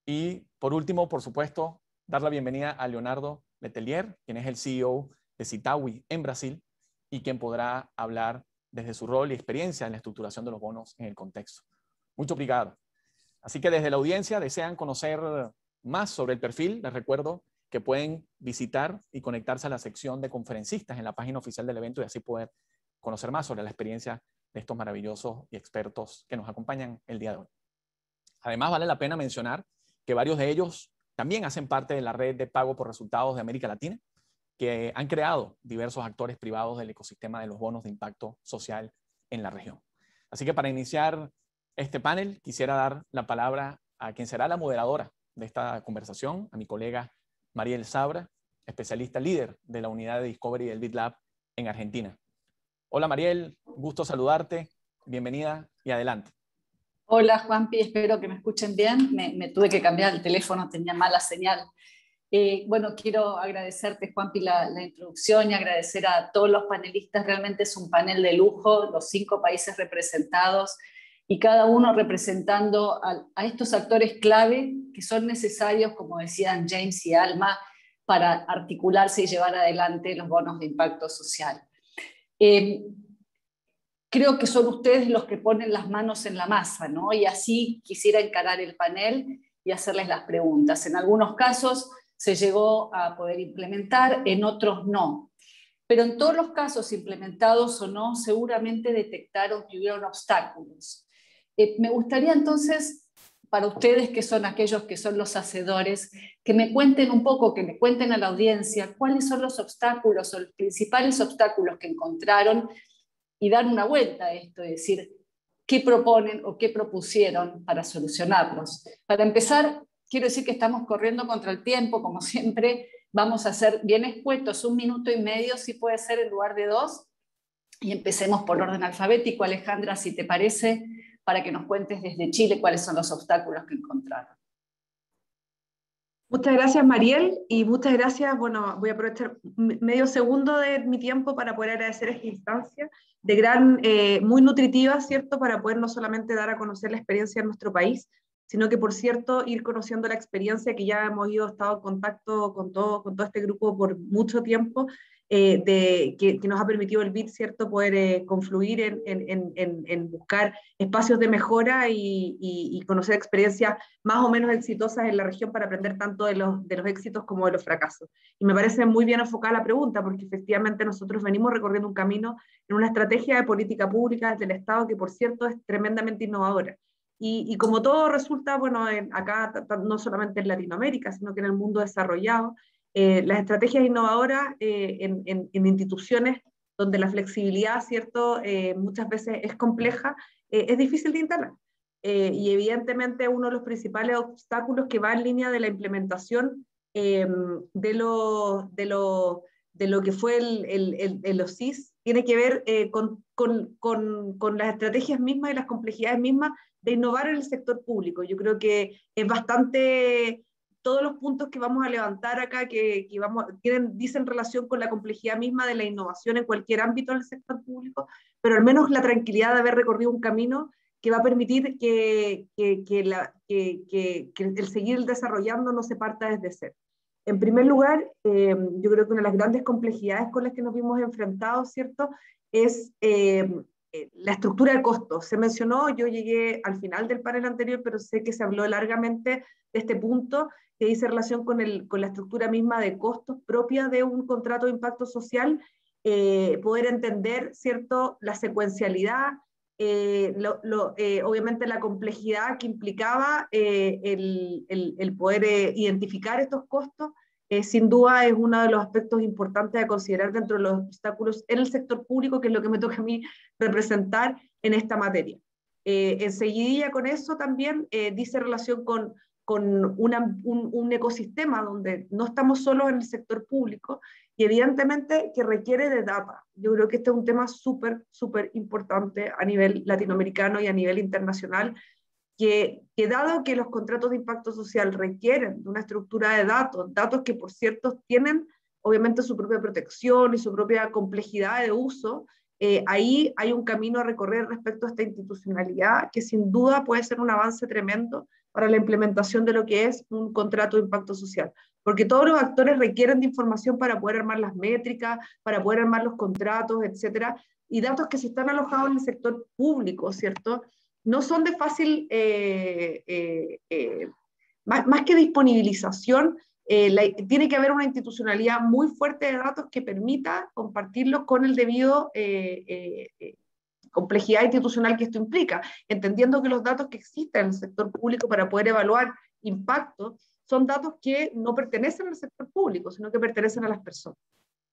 Y por último, por supuesto, dar la bienvenida a Leonardo Letelier, quien es el CEO de Citawi en Brasil y quien podrá hablar desde su rol y experiencia en la estructuración de los bonos en el contexto. Mucho gracias. Así que desde la audiencia desean conocer más sobre el perfil, les recuerdo que pueden visitar y conectarse a la sección de conferencistas en la página oficial del evento y así poder conocer más sobre la experiencia de estos maravillosos y expertos que nos acompañan el día de hoy. Además, vale la pena mencionar que varios de ellos también hacen parte de la red de pago por resultados de América Latina, que han creado diversos actores privados del ecosistema de los bonos de impacto social en la región. Así que para iniciar este panel, quisiera dar la palabra a quien será la moderadora de esta conversación, a mi colega Mariel Sabra, especialista líder de la unidad de Discovery del BitLab en Argentina. Hola Mariel, gusto saludarte, bienvenida y adelante. Hola Juanpi, espero que me escuchen bien. Me, tuve que cambiar el teléfono, tenía mala señal. Eh, bueno, quiero agradecerte Juanpi la, la, introducción y agradecer a todos los panelistas. Realmente es un panel de lujo, los cinco países representados y cada uno representando a, estos actores clave que son necesarios, como decían James y Alma, para articularse y llevar adelante los bonos de impacto social. Eh, creo que son ustedes los que ponen las manos en la masa, ¿no? Y así quisiera encarar el panel y hacerles las preguntas. En algunos casos se llegó a poder implementar, en otros no. Pero en todos los casos, implementados o no, seguramente detectaron que hubieron obstáculos. Eh, me gustaría entonces, para ustedes que son aquellos que son los hacedores, que me cuenten un poco, que me cuenten a la audiencia cuáles son los obstáculos o los principales obstáculos que encontraron y dar una vuelta a esto es decir qué proponen o qué propusieron para solucionarlos. Para empezar, quiero decir que estamos corriendo contra el tiempo, como siempre, vamos a ser bien expuestos, un minuto y medio si puede ser en lugar de dos, y empecemos por orden alfabético. Alejandra, si te parece, para que nos cuentes desde Chile cuáles son los obstáculos que encontraron. Muchas gracias, Mariel, y muchas gracias. Bueno, voy a aprovechar medio segundo de mi tiempo para poder agradecer esta instancia de gran, eh, muy nutritiva, ¿cierto? Para poder no solamente dar a conocer la experiencia en nuestro país, sino que, por cierto, ir conociendo la experiencia que ya hemos ido, estado en contacto con todo, con todo este grupo por mucho tiempo eh, que, nos ha permitido el BID, ¿cierto?, poder eh, confluir en, buscar espacios de mejora y, conocer experiencias más o menos exitosas en la región para aprender tanto de los, éxitos como de los fracasos. Y me parece muy bien enfocada la pregunta, porque efectivamente nosotros venimos recorriendo un camino en una estrategia de política pública desde el Estado que, por cierto, es tremendamente innovadora. Y, como todo resulta, bueno, en, acá no solamente en Latinoamérica, sino que en el mundo desarrollado, eh, las estrategias innovadoras eh, en, instituciones donde la flexibilidad, ¿cierto?, eh, muchas veces es compleja, es difícil de instalar. y evidentemente uno de los principales obstáculos que va en línea de la implementación em, de, lo, de, lo, que fue el, el, OSIS tiene que ver con las estrategias mismas y las complejidades mismas de innovar en el sector público. Yo creo que es bastante todos los puntos que vamos a levantar acá que, vamos, tienen, dicen relación con la complejidad misma de la innovación en cualquier ámbito del sector público, pero al menos la tranquilidad de haber recorrido un camino que va a permitir que, la, el seguir desarrollando no se parta desde cero. En primer lugar, eh, yo creo que una de las grandes complejidades con las que nos vimos enfrentados, ¿cierto?, es eh, eh, la estructura de costos. Se mencionó, yo llegué al final del panel anterior, pero sé que se habló largamente de este punto que dice relación con, la estructura misma de costos propia de un contrato de impacto social, eh, poder entender ¿cierto? la secuencialidad, eh, eh, obviamente la complejidad que implicaba el, el, poder identificar estos costos, sin duda es uno de los aspectos importantes a considerar dentro de los obstáculos en el sector público, que es lo que me toca a mí representar en esta materia. enseguida con eso también dice relación con con un, ecosistema donde no estamos solo en el sector público y evidentemente que requiere de data. Yo creo que este es un tema súper, súper importante a nivel latinoamericano y a nivel internacional, que, que, dado que los contratos de impacto social requieren de una estructura de datos, datos que por cierto tienen obviamente su propia protección y su propia complejidad de uso, eh, ahí hay un camino a recorrer respecto a esta institucionalidad que sin duda puede ser un avance tremendo para la implementación de lo que es un contrato de impacto social, porque todos los actores requieren de información para poder armar las métricas, para poder armar los contratos, etc., y datos que se están alojados en el sector público, ¿cierto? No son de fácil, eh, eh, más, más que disponibilización, eh, tiene que haber una institucionalidad muy fuerte de datos que permita compartirlos con el debido eh, eh, complejidad institucional que esto implica, entendiendo que los datos que existen en el sector público para poder evaluar impacto, son datos que no pertenecen al sector público, sino que pertenecen a las personas.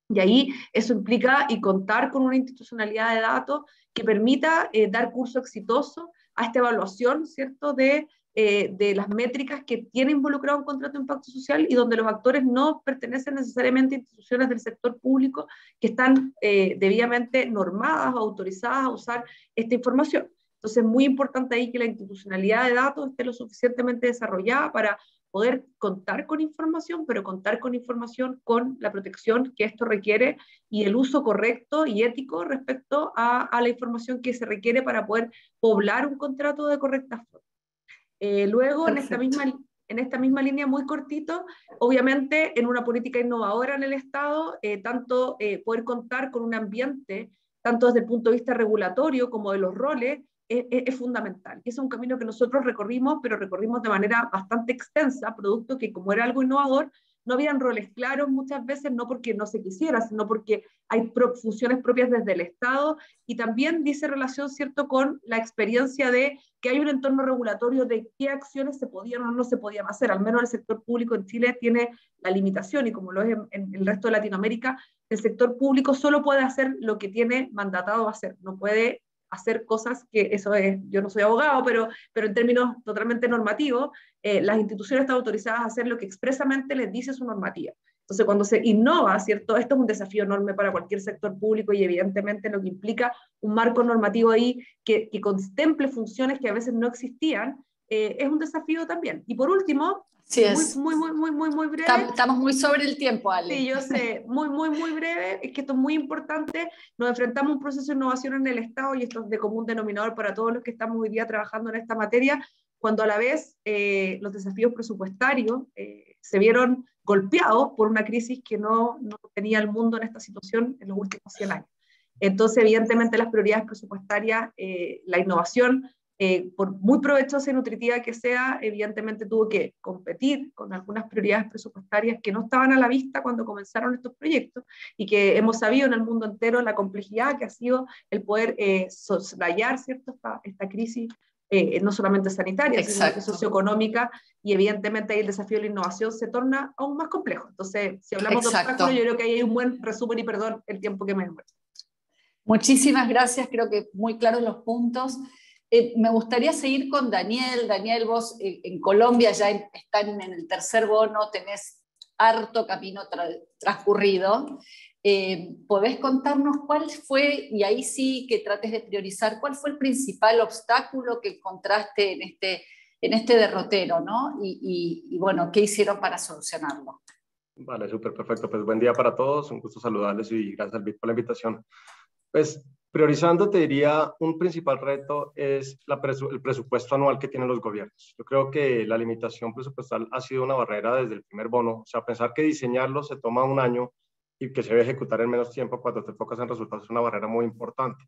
Y ahí eso implica y contar con una institucionalidad de datos que permita dar curso exitoso a esta evaluación, ¿cierto?, de eh, de las métricas que tiene involucrado un contrato de impacto social y donde los actores no pertenecen necesariamente a instituciones del sector público que están eh, debidamente normadas o autorizadas a usar esta información. Entonces es muy importante ahí que la institucionalidad de datos esté lo suficientemente desarrollada para poder contar con información, pero contar con información con la protección que esto requiere y el uso correcto y ético respecto a, a la información que se requiere para poder poblar un contrato de correcta forma. Eh, luego, en esta, misma, en esta misma línea, muy cortito, obviamente en una política innovadora en el Estado, eh, tanto eh, poder contar con un ambiente, tanto desde el punto de vista regulatorio como de los roles, es, es, fundamental. es un camino que nosotros recorrimos, pero recorrimos de manera bastante extensa, producto que como era algo innovador, no habían roles claros muchas veces, no porque no se quisiera, sino porque hay funciones propias desde el Estado y también dice relación, ¿cierto?, con la experiencia de que hay un entorno regulatorio de qué acciones se podían o no se podían hacer. Al menos el sector público en Chile tiene la limitación y como lo es en, el resto de Latinoamérica, el sector público solo puede hacer lo que tiene mandatado a hacer, no puede hacer cosas que eso es, yo no soy abogado, pero, pero en términos totalmente normativos, eh, las instituciones están autorizadas a hacer lo que expresamente les dice su normativa. Entonces, cuando se innova, ¿cierto? Esto es un desafío enorme para cualquier sector público y evidentemente lo que implica un marco normativo ahí que, que contemple funciones que a veces no existían eh, es un desafío también. Y por último, es. Muy, muy, muy, muy, muy, breve. Estamos muy sobre el tiempo, Ale. Sí, yo sé, muy, muy, muy breve, es que esto es muy importante. Nos enfrentamos a un proceso de innovación en el Estado y esto es de común denominador para todos los que estamos hoy día trabajando en esta materia, cuando a la vez eh, los desafíos presupuestarios eh, se vieron golpeados por una crisis que no, no tenía el mundo en esta situación en los últimos 100 años. Entonces, evidentemente, las prioridades presupuestarias, la innovación eh, por muy provechosa y nutritiva que sea, evidentemente tuvo que competir con algunas prioridades presupuestarias que no estaban a la vista cuando comenzaron estos proyectos y que hemos sabido en el mundo entero la complejidad que ha sido el poder eh, soslayar Esta, crisis. Eh, no solamente sanitaria, sino socioeconómica, y evidentemente ahí el desafío de la innovación se torna aún más complejo. Entonces, si hablamos de de obstáculos, yo creo que ahí hay un buen resumen y perdón el tiempo que me demoré. Muchísimas gracias, creo que muy claros los puntos. Eh, me gustaría seguir con Daniel. Daniel, vos eh, en Colombia ya están en el tercer bono, tenés harto camino transcurrido. Eh, ¿Podés contarnos cuál fue, y ahí sí que trates de priorizar, cuál fue el principal obstáculo que encontraste en este, en este derrotero, ¿no? Y, bueno, ¿qué hicieron para solucionarlo? Vale, súper perfecto. Pues buen día para todos, un gusto saludarles y gracias, por la invitación. Pues Priorizando, te diría, un principal reto es el presupuesto anual que tienen los gobiernos. Yo creo que la limitación presupuestal ha sido una barrera desde el primer bono. O sea, pensar que diseñarlo se toma un año y que se debe ejecutar en menos tiempo cuando te enfocas en resultados es una barrera muy importante.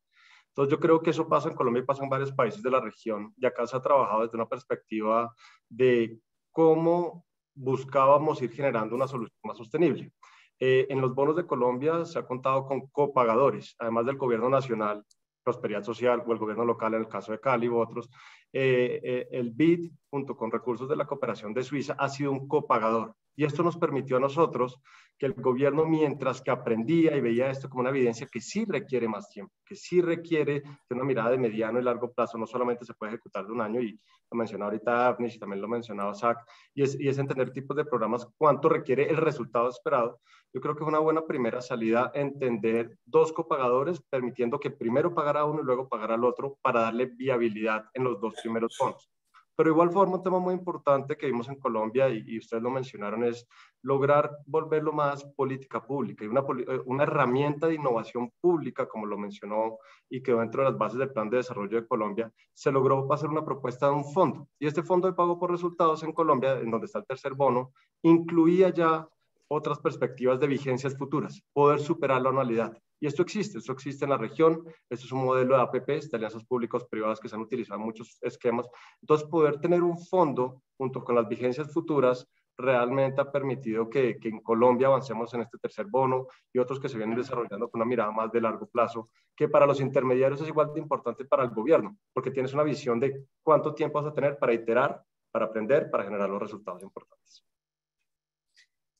Entonces yo creo que eso pasa en Colombia y pasa en varios países de la región. Y acá se ha trabajado desde una perspectiva de cómo buscábamos ir generando una solución más sostenible. Eh, en los bonos de Colombia se ha contado con copagadores, además del gobierno nacional, Prosperidad Social o el gobierno local en el caso de Cali u otros. Eh, eh, el BID, junto con recursos de la cooperación de Suiza, ha sido un copagador. Y esto nos permitió a nosotros que el gobierno, mientras que aprendía y veía esto como una evidencia que sí requiere más tiempo, que sí requiere una mirada de mediano y largo plazo, no solamente se puede ejecutar de un año, y lo mencionaba ahorita Agnes y también lo mencionaba Zach, y es, y es entender tipos de programas, cuánto requiere el resultado esperado. Yo creo que es una buena primera salida entender dos copagadores, permitiendo que primero pagara uno y luego pagara al otro para darle viabilidad en los dos primeros fondos. Pero igual forma, un tema muy importante que vimos en Colombia y, ustedes lo mencionaron es lograr volverlo más política pública y una, eh, una, herramienta de innovación pública, como lo mencionó y quedó dentro de las bases del Plan de Desarrollo de Colombia, se logró hacer una propuesta de un fondo. Y este fondo de pago por resultados en Colombia, en donde está el tercer bono, incluía ya otras perspectivas de vigencias futuras, poder superar la anualidad. Y esto existe, esto existe en la región, esto es un modelo de APPs, de alianzas públicos privadas que se han utilizado en muchos esquemas. Entonces, poder tener un fondo junto con las vigencias futuras realmente ha permitido que, que, en Colombia avancemos en este tercer bono y otros que se vienen desarrollando con una mirada más de largo plazo, que para los intermediarios es igual de importante para el gobierno, porque tienes una visión de cuánto tiempo vas a tener para iterar, para aprender, para generar los resultados importantes.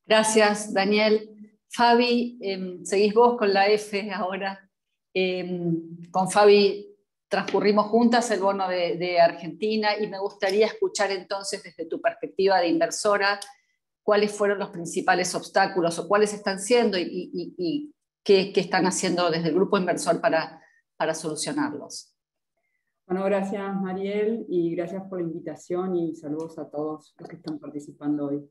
Gracias, Daniel. Fabi, em, seguís vos con la F ahora. Em, con Fabi transcurrimos juntas el bono de, Argentina y me gustaría escuchar entonces desde tu perspectiva de inversora cuáles fueron los principales obstáculos o cuáles están siendo y, qué, qué, están haciendo desde el grupo inversor para, para solucionarlos. Bueno, gracias Mariel y gracias por la invitación y saludos a todos los que están participando hoy.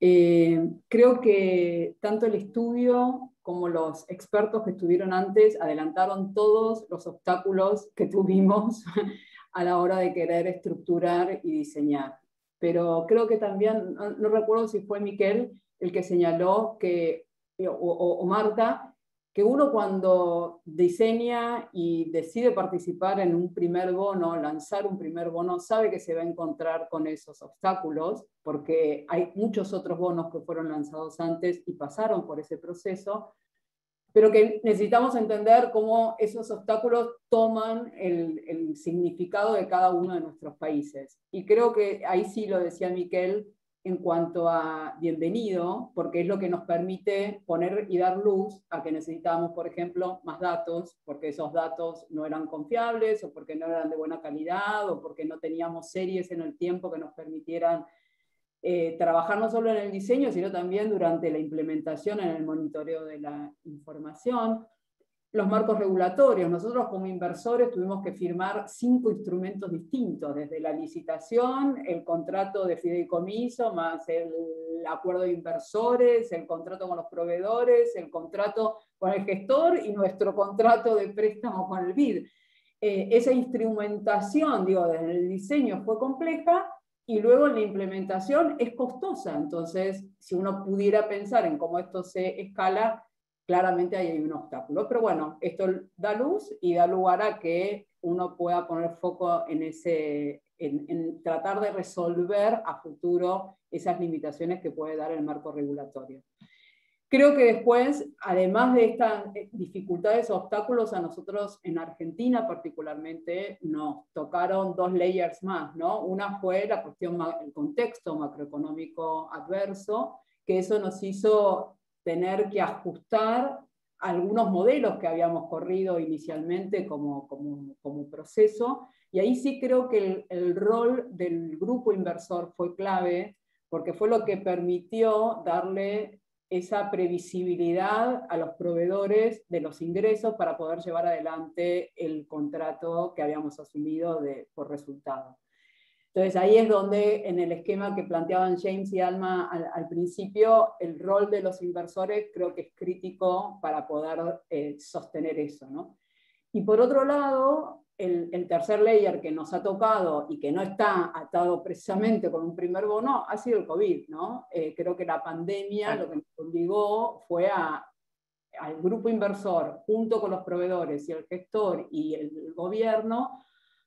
Eh, creo que tanto el estudio como los expertos que estuvieron antes adelantaron todos los obstáculos que tuvimos a la hora de querer estructurar y diseñar. Pero creo que también, no, recuerdo si fue Miquel el que señaló que, o Marta, que uno cuando diseña y decide participar en un primer bono, lanzar un primer bono, sabe que se va a encontrar con esos obstáculos, porque hay muchos otros bonos que fueron lanzados antes y pasaron por ese proceso, pero que necesitamos entender cómo esos obstáculos toman el, significado de cada uno de nuestros países. Y creo que ahí sí lo decía Miquel, en cuanto a bienvenido, porque es lo que nos permite poner y dar luz a que necesitábamos, por ejemplo, más datos, porque esos datos no eran confiables o porque no eran de buena calidad o porque no teníamos series en el tiempo que nos permitieran eh, trabajar no solo en el diseño, sino también durante la implementación, en el monitoreo de la información los marcos regulatorios. Nosotros como inversores tuvimos que firmar cinco instrumentos distintos, desde la licitación, el contrato de fideicomiso, más el acuerdo de inversores, el contrato con los proveedores, el contrato con el gestor y nuestro contrato de préstamo con el BID. Eh, esa instrumentación, digo, desde el diseño fue compleja y luego la implementación es costosa. Entonces, si uno pudiera pensar en cómo esto se escala, claramente hay un obstáculo. Pero bueno, esto da luz y da lugar a que uno pueda poner foco en, ese, en, tratar de resolver a futuro esas limitaciones que puede dar el marco regulatorio. Creo que después, además de estas eh, dificultades, obstáculos, a nosotros en Argentina particularmente nos tocaron dos layers más, ¿no? Una fue la cuestión, el contexto macroeconómico adverso, que eso nos hizo tener que ajustar algunos modelos que habíamos corrido inicialmente como, como, proceso. Y ahí sí creo que el, rol del grupo inversor fue clave, porque fue lo que permitió darle esa previsibilidad a los proveedores de los ingresos para poder llevar adelante el contrato que habíamos asumido por resultado. Entonces ahí es donde en el esquema que planteaban James y Alma al, principio, el rol de los inversores creo que es crítico para poder eh, sostener eso. Y por otro lado, el, tercer layer que nos ha tocado y que no está atado precisamente con un primer bono ha sido el COVID. ¿no? Eh, creo que la pandemia lo que nos obligó fue al grupo inversor, junto con los proveedores y el gestor y el gobierno,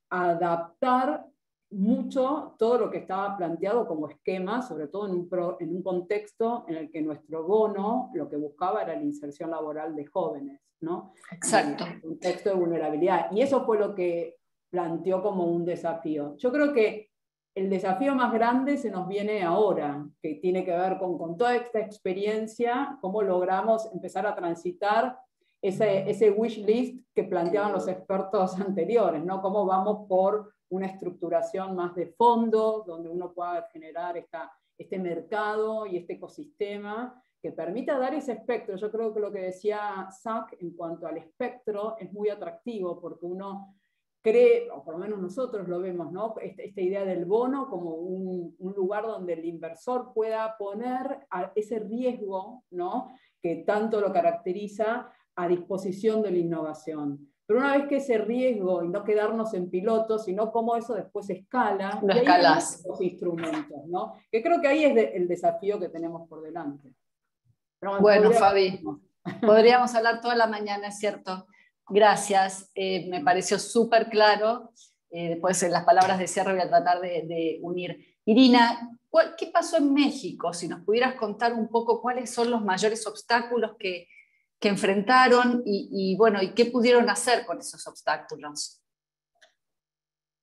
adaptar mucho todo lo que estaba planteado como esquema, sobre todo en un, contexto en el que nuestro bono lo que buscaba era la inserción laboral de jóvenes, ¿no? Exacto. un contexto de vulnerabilidad. Y eso fue lo que planteó como un desafío. Yo creo que el desafío más grande se nos viene ahora, que tiene que ver con, toda esta experiencia, cómo logramos empezar a transitar ese, ese wish list que planteaban los expertos anteriores, ¿no? Cómo vamos por una estructuración más de fondo, donde uno pueda generar este mercado y este ecosistema que permita dar ese espectro. Yo creo que lo que decía Zach en cuanto al espectro es muy atractivo porque uno cree, o por lo menos nosotros lo vemos, ¿no? Este, esta idea del bono como un, lugar donde el inversor pueda poner ese riesgo ¿no? que tanto lo caracteriza a disposición de la innovación. Pero una vez que ese riesgo y no quedarnos en pilotos, sino cómo eso después escala, escalas. los instrumentos, ¿no? Que creo que ahí es el desafío que tenemos por delante. bueno, Fabi, podríamos hablar toda la mañana, cierto. Gracias, eh, me pareció súper claro. Eh, después en las palabras de cierre voy a tratar de, de unir. Irina, ¿qué pasó en México? Si nos pudieras contar un poco cuáles son los mayores obstáculos que, que enfrentaron y, bueno, y qué pudieron hacer con esos obstáculos.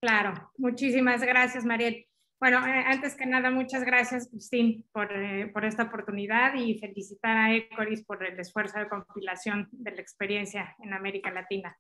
Claro, muchísimas gracias, Mariel. Bueno, eh, antes que nada, muchas gracias, Justín, por, eh, por, esta oportunidad y felicitar a Ecoris por el esfuerzo de compilación de la experiencia en América Latina.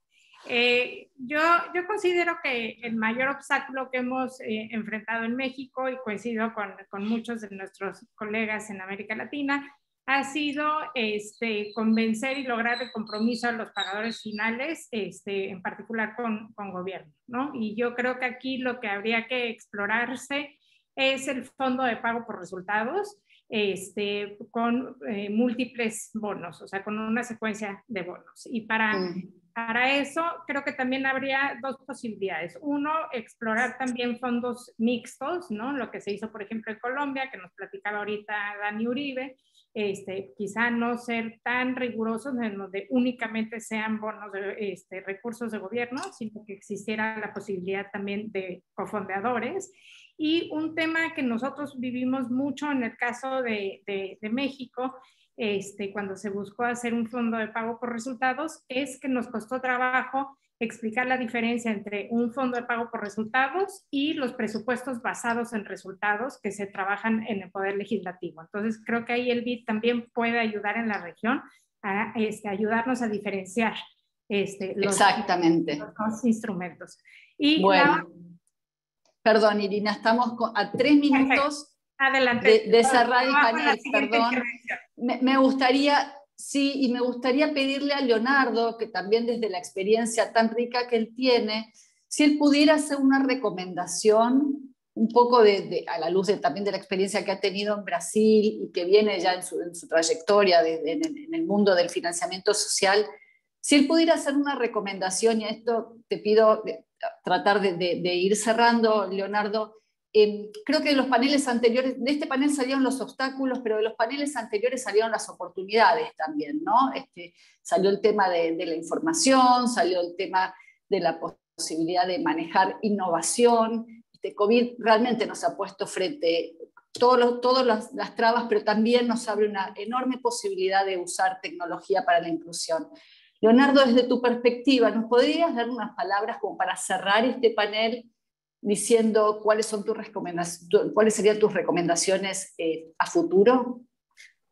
Eh, yo, yo considero que el mayor obstáculo que hemos enfrentado en México, y coincido con, con muchos de nuestros colegas en América Latina, ha sido este, convencer y lograr el compromiso a los pagadores finales, este, en particular con, gobierno. Y yo creo que aquí lo que habría que explorarse es el fondo de pago por resultados este, con eh, múltiples bonos, o sea, con una secuencia de bonos. Y para, mm. para eso creo que también habría dos posibilidades. Uno, explorar también fondos mixtos, ¿no? Lo que se hizo, por ejemplo, en Colombia, que nos platicaba ahorita Dani Uribe este, quizá no ser tan rigurosos en donde únicamente sean bonos de este, recursos de gobierno, sino que existiera la posibilidad también de cofondeadores. Y un tema que nosotros vivimos mucho en el caso de, México, este, cuando se buscó hacer un fondo de pago por resultados, es que nos costó trabajo explicar la diferencia entre un fondo de pago por resultados y los presupuestos basados en resultados que se trabajan en el Poder Legislativo. Entonces, creo que ahí el BID también puede ayudar en la región a este, ayudarnos a diferenciar este, los, Exactamente. los, instrumentos. Y bueno, perdón, Irina, estamos a tres minutos Adelante. de, cerrar. Perdón. Me, me gustaría Sí, y me gustaría pedirle a Leonardo, que también desde la experiencia tan rica que él tiene, si él pudiera hacer una recomendación, un poco a la luz también de la experiencia que ha tenido en Brasil y que viene ya en su, trayectoria en, el mundo del financiamiento social, si él pudiera hacer una recomendación, y a esto te pido tratar de ir cerrando, Leonardo, Em, creo que de los paneles anteriores, de este panel salieron los obstáculos, pero de los paneles anteriores salieron las oportunidades también, ¿no? Este, salió el tema de, la información, salió el tema de la posibilidad de manejar innovación. Este COVID realmente nos ha puesto frente todas las, las trabas, pero también nos abre una enorme posibilidad de usar tecnología para la inclusión. Leonardo, desde tu perspectiva, ¿nos podrías dar unas palabras como para cerrar este panel? diciendo cuáles, son tus cuáles serían tus recomendaciones eh, a futuro?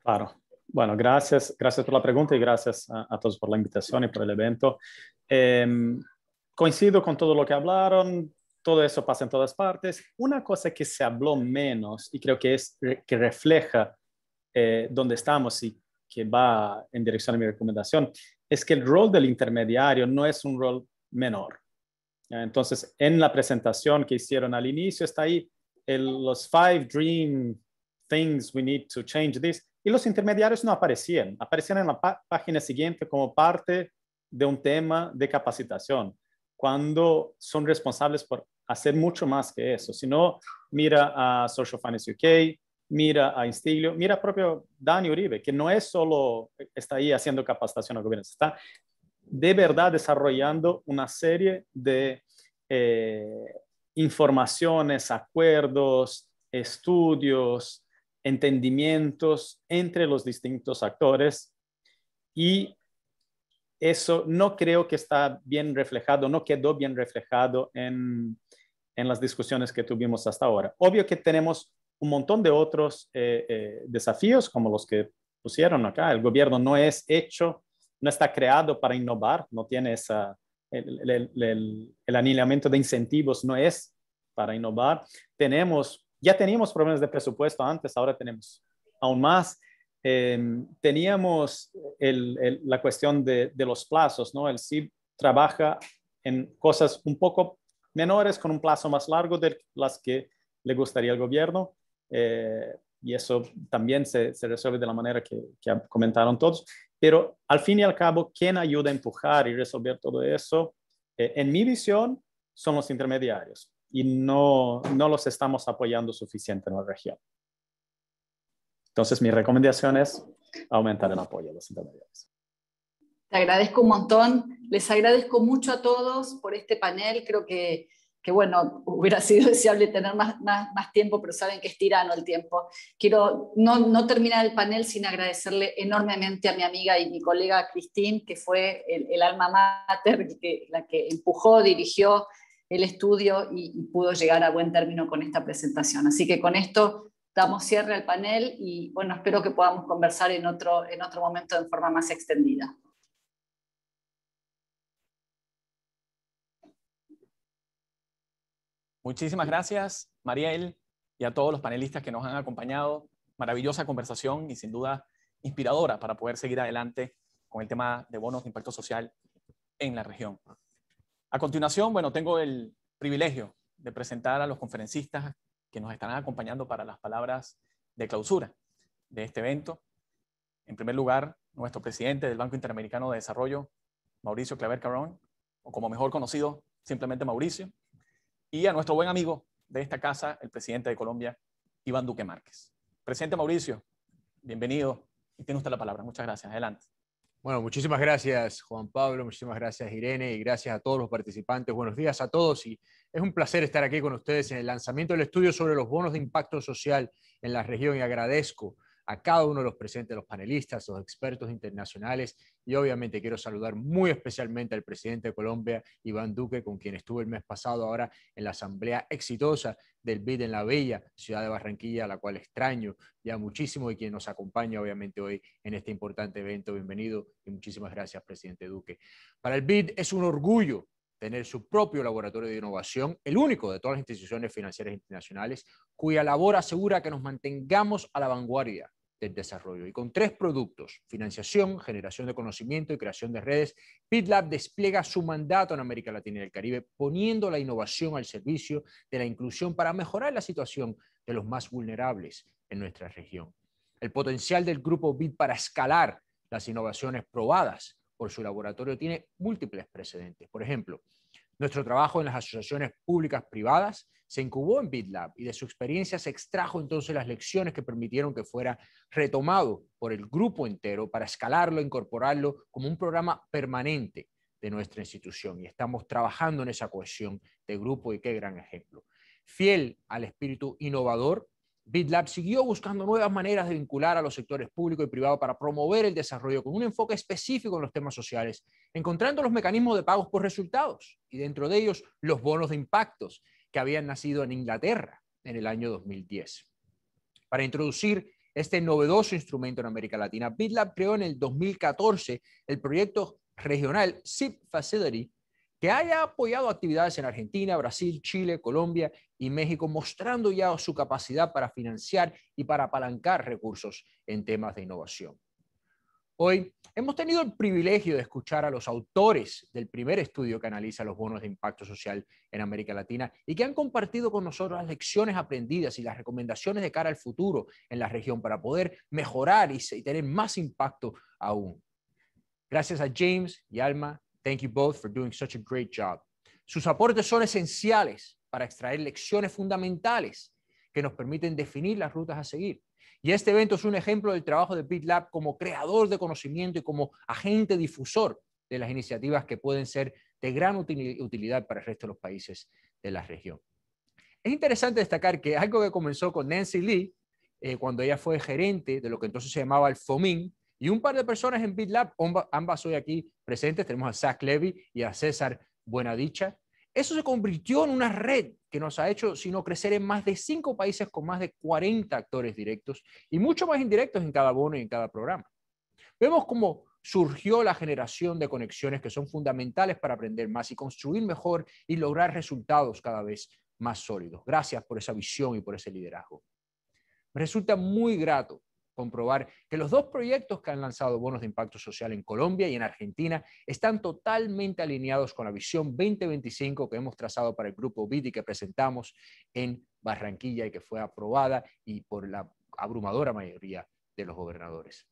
Claro. Bueno, gracias, gracias por la pregunta y gracias a, todos por la invitación y por el evento. Em, coincido con todo lo que hablaron, todo eso pasa en todas partes. Una cosa que se habló menos y creo que es que refleja eh, dónde estamos y que va en dirección a mi recomendación, es que el rol del intermediario no es un rol menor. Entonces, en la presentación que hicieron al inicio está ahí los five dream things we need to change this y los intermediarios no aparecían, aparecían en la página siguiente como parte de un tema de capacitación, cuando son responsables por hacer mucho más que eso. Si no, mira a Social Finance UK, mira a Instiglio, mira propio Dani Uribe, que no es solo está ahí haciendo capacitación a gobierno, está de verdad desarrollando una serie de eh, informaciones, acuerdos, estudios, entendimientos entre los distintos actores y eso no creo que está bien reflejado, no quedó bien reflejado en, las discusiones que tuvimos hasta ahora. Obvio que tenemos un montón de otros eh, eh, desafíos como los que pusieron acá. El gobierno no es hecho no está creado para innovar, no tiene esa, el, anillamiento de incentivos no es para innovar. Tenemos, ya teníamos problemas de presupuesto antes, ahora tenemos aún más. Em, teníamos la cuestión de, los plazos, ¿no? El CIB trabaja en cosas un poco menores con un plazo más largo de las que le gustaría al gobierno. Eh, y eso también se, resuelve de la manera que comentaron todos. Pero al fin y al cabo, ¿quién ayuda a empujar y resolver todo eso, eh, en mi visión, son los intermediarios y no, no los estamos apoyando suficiente en la región. Entonces, mi recomendación es aumentar el apoyo a los intermediarios. Te agradezco un montón, les agradezco mucho a todos por este panel, creo que que bueno, hubiera sido deseable tener más, más, tiempo, pero saben que es tirano el tiempo. Quiero no, no terminar el panel sin agradecerle enormemente a mi amiga y mi colega Cristín, que fue el, alma mater, que, la que empujó, dirigió el estudio y, pudo llegar a buen término con esta presentación. Así que con esto damos cierre al panel y bueno, espero que podamos conversar en otro, en otro momento en forma más extendida. Muchísimas gracias, Mariel, y a todos los panelistas que nos han acompañado. Maravillosa conversación y sin duda inspiradora para poder seguir adelante con el tema de bonos de impacto social en la región. A continuación, bueno, tengo el privilegio de presentar a los conferencistas que nos están acompañando para las palabras de clausura de este evento. En primer lugar, nuestro presidente del Banco Interamericano de Desarrollo, Mauricio Claver Carón, o como mejor conocido, simplemente Mauricio y a nuestro buen amigo de esta casa, el presidente de Colombia, Iván Duque Márquez. Presidente Mauricio, bienvenido y tiene usted la palabra. Muchas gracias. Adelante. Bueno, muchísimas gracias Juan Pablo, muchísimas gracias Irene y gracias a todos los participantes. Buenos días a todos y es un placer estar aquí con ustedes en el lanzamiento del estudio sobre los bonos de impacto social en la región y agradezco a cada uno de los presentes, los panelistas, los expertos internacionales y obviamente quiero saludar muy especialmente al presidente de Colombia, Iván Duque, con quien estuve el mes pasado ahora en la asamblea exitosa del BID en la bella ciudad de Barranquilla, a la cual extraño ya muchísimo y quien nos acompaña obviamente hoy en este importante evento. Bienvenido y muchísimas gracias, presidente Duque. Para el BID es un orgullo tener su propio laboratorio de innovación, el único de todas las instituciones financieras internacionales, cuya labor asegura que nos mantengamos a la vanguardia del desarrollo. Y con tres productos, financiación, generación de conocimiento y creación de redes, PitLab despliega su mandato en América Latina y el Caribe, poniendo la innovación al servicio de la inclusión para mejorar la situación de los más vulnerables en nuestra región. El potencial del grupo BID para escalar las innovaciones probadas por su laboratorio tiene múltiples precedentes. Por ejemplo, nuestro trabajo en las asociaciones públicas privadas se incubó en BitLab y de su experiencia se extrajo entonces las lecciones que permitieron que fuera retomado por el grupo entero para escalarlo, e incorporarlo como un programa permanente de nuestra institución. Y estamos trabajando en esa cohesión de grupo y qué gran ejemplo. Fiel al espíritu innovador BitLab siguió buscando nuevas maneras de vincular a los sectores público y privado para promover el desarrollo con un enfoque específico en los temas sociales, encontrando los mecanismos de pagos por resultados y dentro de ellos los bonos de impactos que habían nacido en Inglaterra en el año 2010. Para introducir este novedoso instrumento en América Latina, BitLab creó en el 2014 el proyecto regional SIP Facility que haya apoyado actividades en Argentina, Brasil, Chile, Colombia y México, mostrando ya su capacidad para financiar y para apalancar recursos en temas de innovación. Hoy hemos tenido el privilegio de escuchar a los autores del primer estudio que analiza los bonos de impacto social en América Latina y que han compartido con nosotros las lecciones aprendidas y las recomendaciones de cara al futuro en la región para poder mejorar y tener más impacto aún. Gracias a James y Alma Thank you both for doing such a great job. Sus aportes son esenciales para extraer lecciones fundamentales que nos permiten definir las rutas a seguir. Y este evento es un ejemplo del trabajo de BitLab como creador de conocimiento y como agente difusor de las iniciativas que pueden ser de gran utilidad para el resto de los países de la región. Es interesante destacar que algo que comenzó con Nancy Lee, eh, cuando ella fue gerente de lo que entonces se llamaba el FOMIN, y un par de personas en BitLab, ambas hoy aquí presentes, tenemos a Zach Levy y a César Buenadicha. Eso se convirtió en una red que nos ha hecho, sino crecer en más de cinco países con más de 40 actores directos y mucho más indirectos en cada bono y en cada programa. Vemos cómo surgió la generación de conexiones que son fundamentales para aprender más y construir mejor y lograr resultados cada vez más sólidos. Gracias por esa visión y por ese liderazgo. resulta muy grato comprobar que los dos proyectos que han lanzado bonos de impacto social en Colombia y en Argentina están totalmente alineados con la visión 2025 que hemos trazado para el grupo BID y que presentamos en Barranquilla y que fue aprobada y por la abrumadora mayoría de los gobernadores.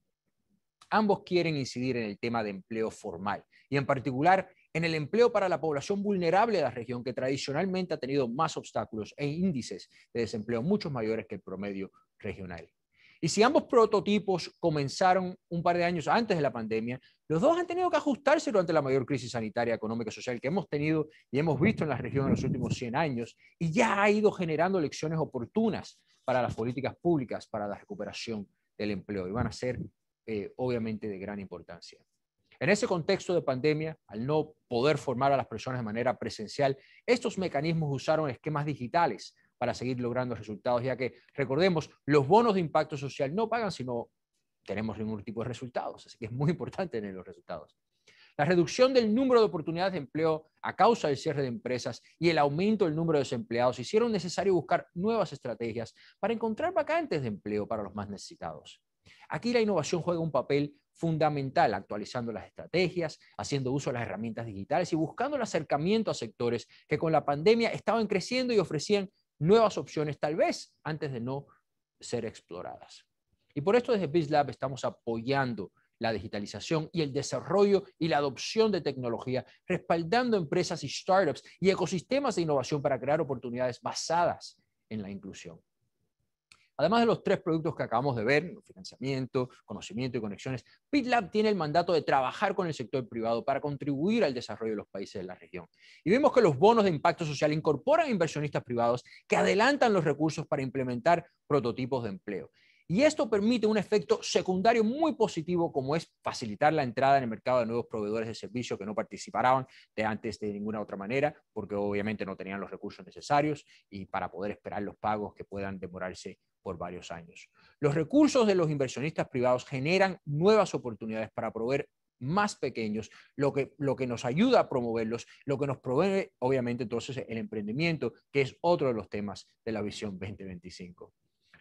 Ambos quieren incidir en el tema de empleo formal y en particular en el empleo para la población vulnerable de la región que tradicionalmente ha tenido más obstáculos e índices de desempleo muchos mayores que el promedio regional. Y si ambos prototipos comenzaron un par de años antes de la pandemia, los dos han tenido que ajustarse durante la mayor crisis sanitaria, económica y social que hemos tenido y hemos visto en la región en los últimos 100 años, y ya ha ido generando lecciones oportunas para las políticas públicas, para la recuperación del empleo, y van a ser eh, obviamente de gran importancia. En ese contexto de pandemia, al no poder formar a las personas de manera presencial, estos mecanismos usaron esquemas digitales para seguir logrando resultados, ya que recordemos, los bonos de impacto social no pagan si no tenemos ningún tipo de resultados, así que es muy importante tener los resultados. La reducción del número de oportunidades de empleo a causa del cierre de empresas y el aumento del número de desempleados hicieron necesario buscar nuevas estrategias para encontrar vacantes de empleo para los más necesitados. Aquí la innovación juega un papel fundamental, actualizando las estrategias, haciendo uso de las herramientas digitales y buscando el acercamiento a sectores que con la pandemia estaban creciendo y ofrecían nuevas opciones tal vez antes de no ser exploradas. Y por esto desde BizLab estamos apoyando la digitalización y el desarrollo y la adopción de tecnología, respaldando empresas y startups y ecosistemas de innovación para crear oportunidades basadas en la inclusión. Además de los tres productos que acabamos de ver, financiamiento, conocimiento y conexiones, PitLab tiene el mandato de trabajar con el sector privado para contribuir al desarrollo de los países de la región. Y vemos que los bonos de impacto social incorporan inversionistas privados que adelantan los recursos para implementar prototipos de empleo. Y esto permite un efecto secundario muy positivo, como es facilitar la entrada en el mercado de nuevos proveedores de servicios que no participaron de antes de ninguna otra manera, porque obviamente no tenían los recursos necesarios y para poder esperar los pagos que puedan demorarse por varios años. Los recursos de los inversionistas privados generan nuevas oportunidades para proveer más pequeños, lo que, lo que nos ayuda a promoverlos, lo que nos provee, obviamente, entonces el emprendimiento, que es otro de los temas de la visión 2025.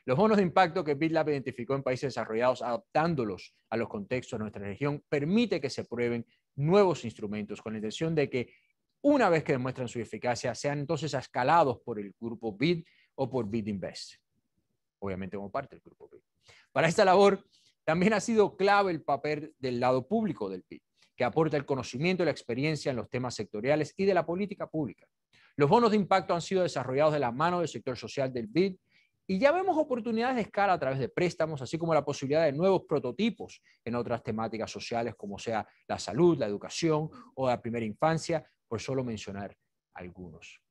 Los bonos de impacto que BitLab identificó en países desarrollados, adaptándolos a los contextos de nuestra región, permite que se prueben nuevos instrumentos con la intención de que, una vez que demuestran su eficacia, sean entonces escalados por el grupo BID o por BID Invest obviamente como parte del Grupo PIB. Para esta labor también ha sido clave el papel del lado público del PIB, que aporta el conocimiento y la experiencia en los temas sectoriales y de la política pública. Los bonos de impacto han sido desarrollados de la mano del sector social del PIB y ya vemos oportunidades de escala a través de préstamos, así como la posibilidad de nuevos prototipos en otras temáticas sociales, como sea la salud, la educación o la primera infancia, por solo mencionar algunos.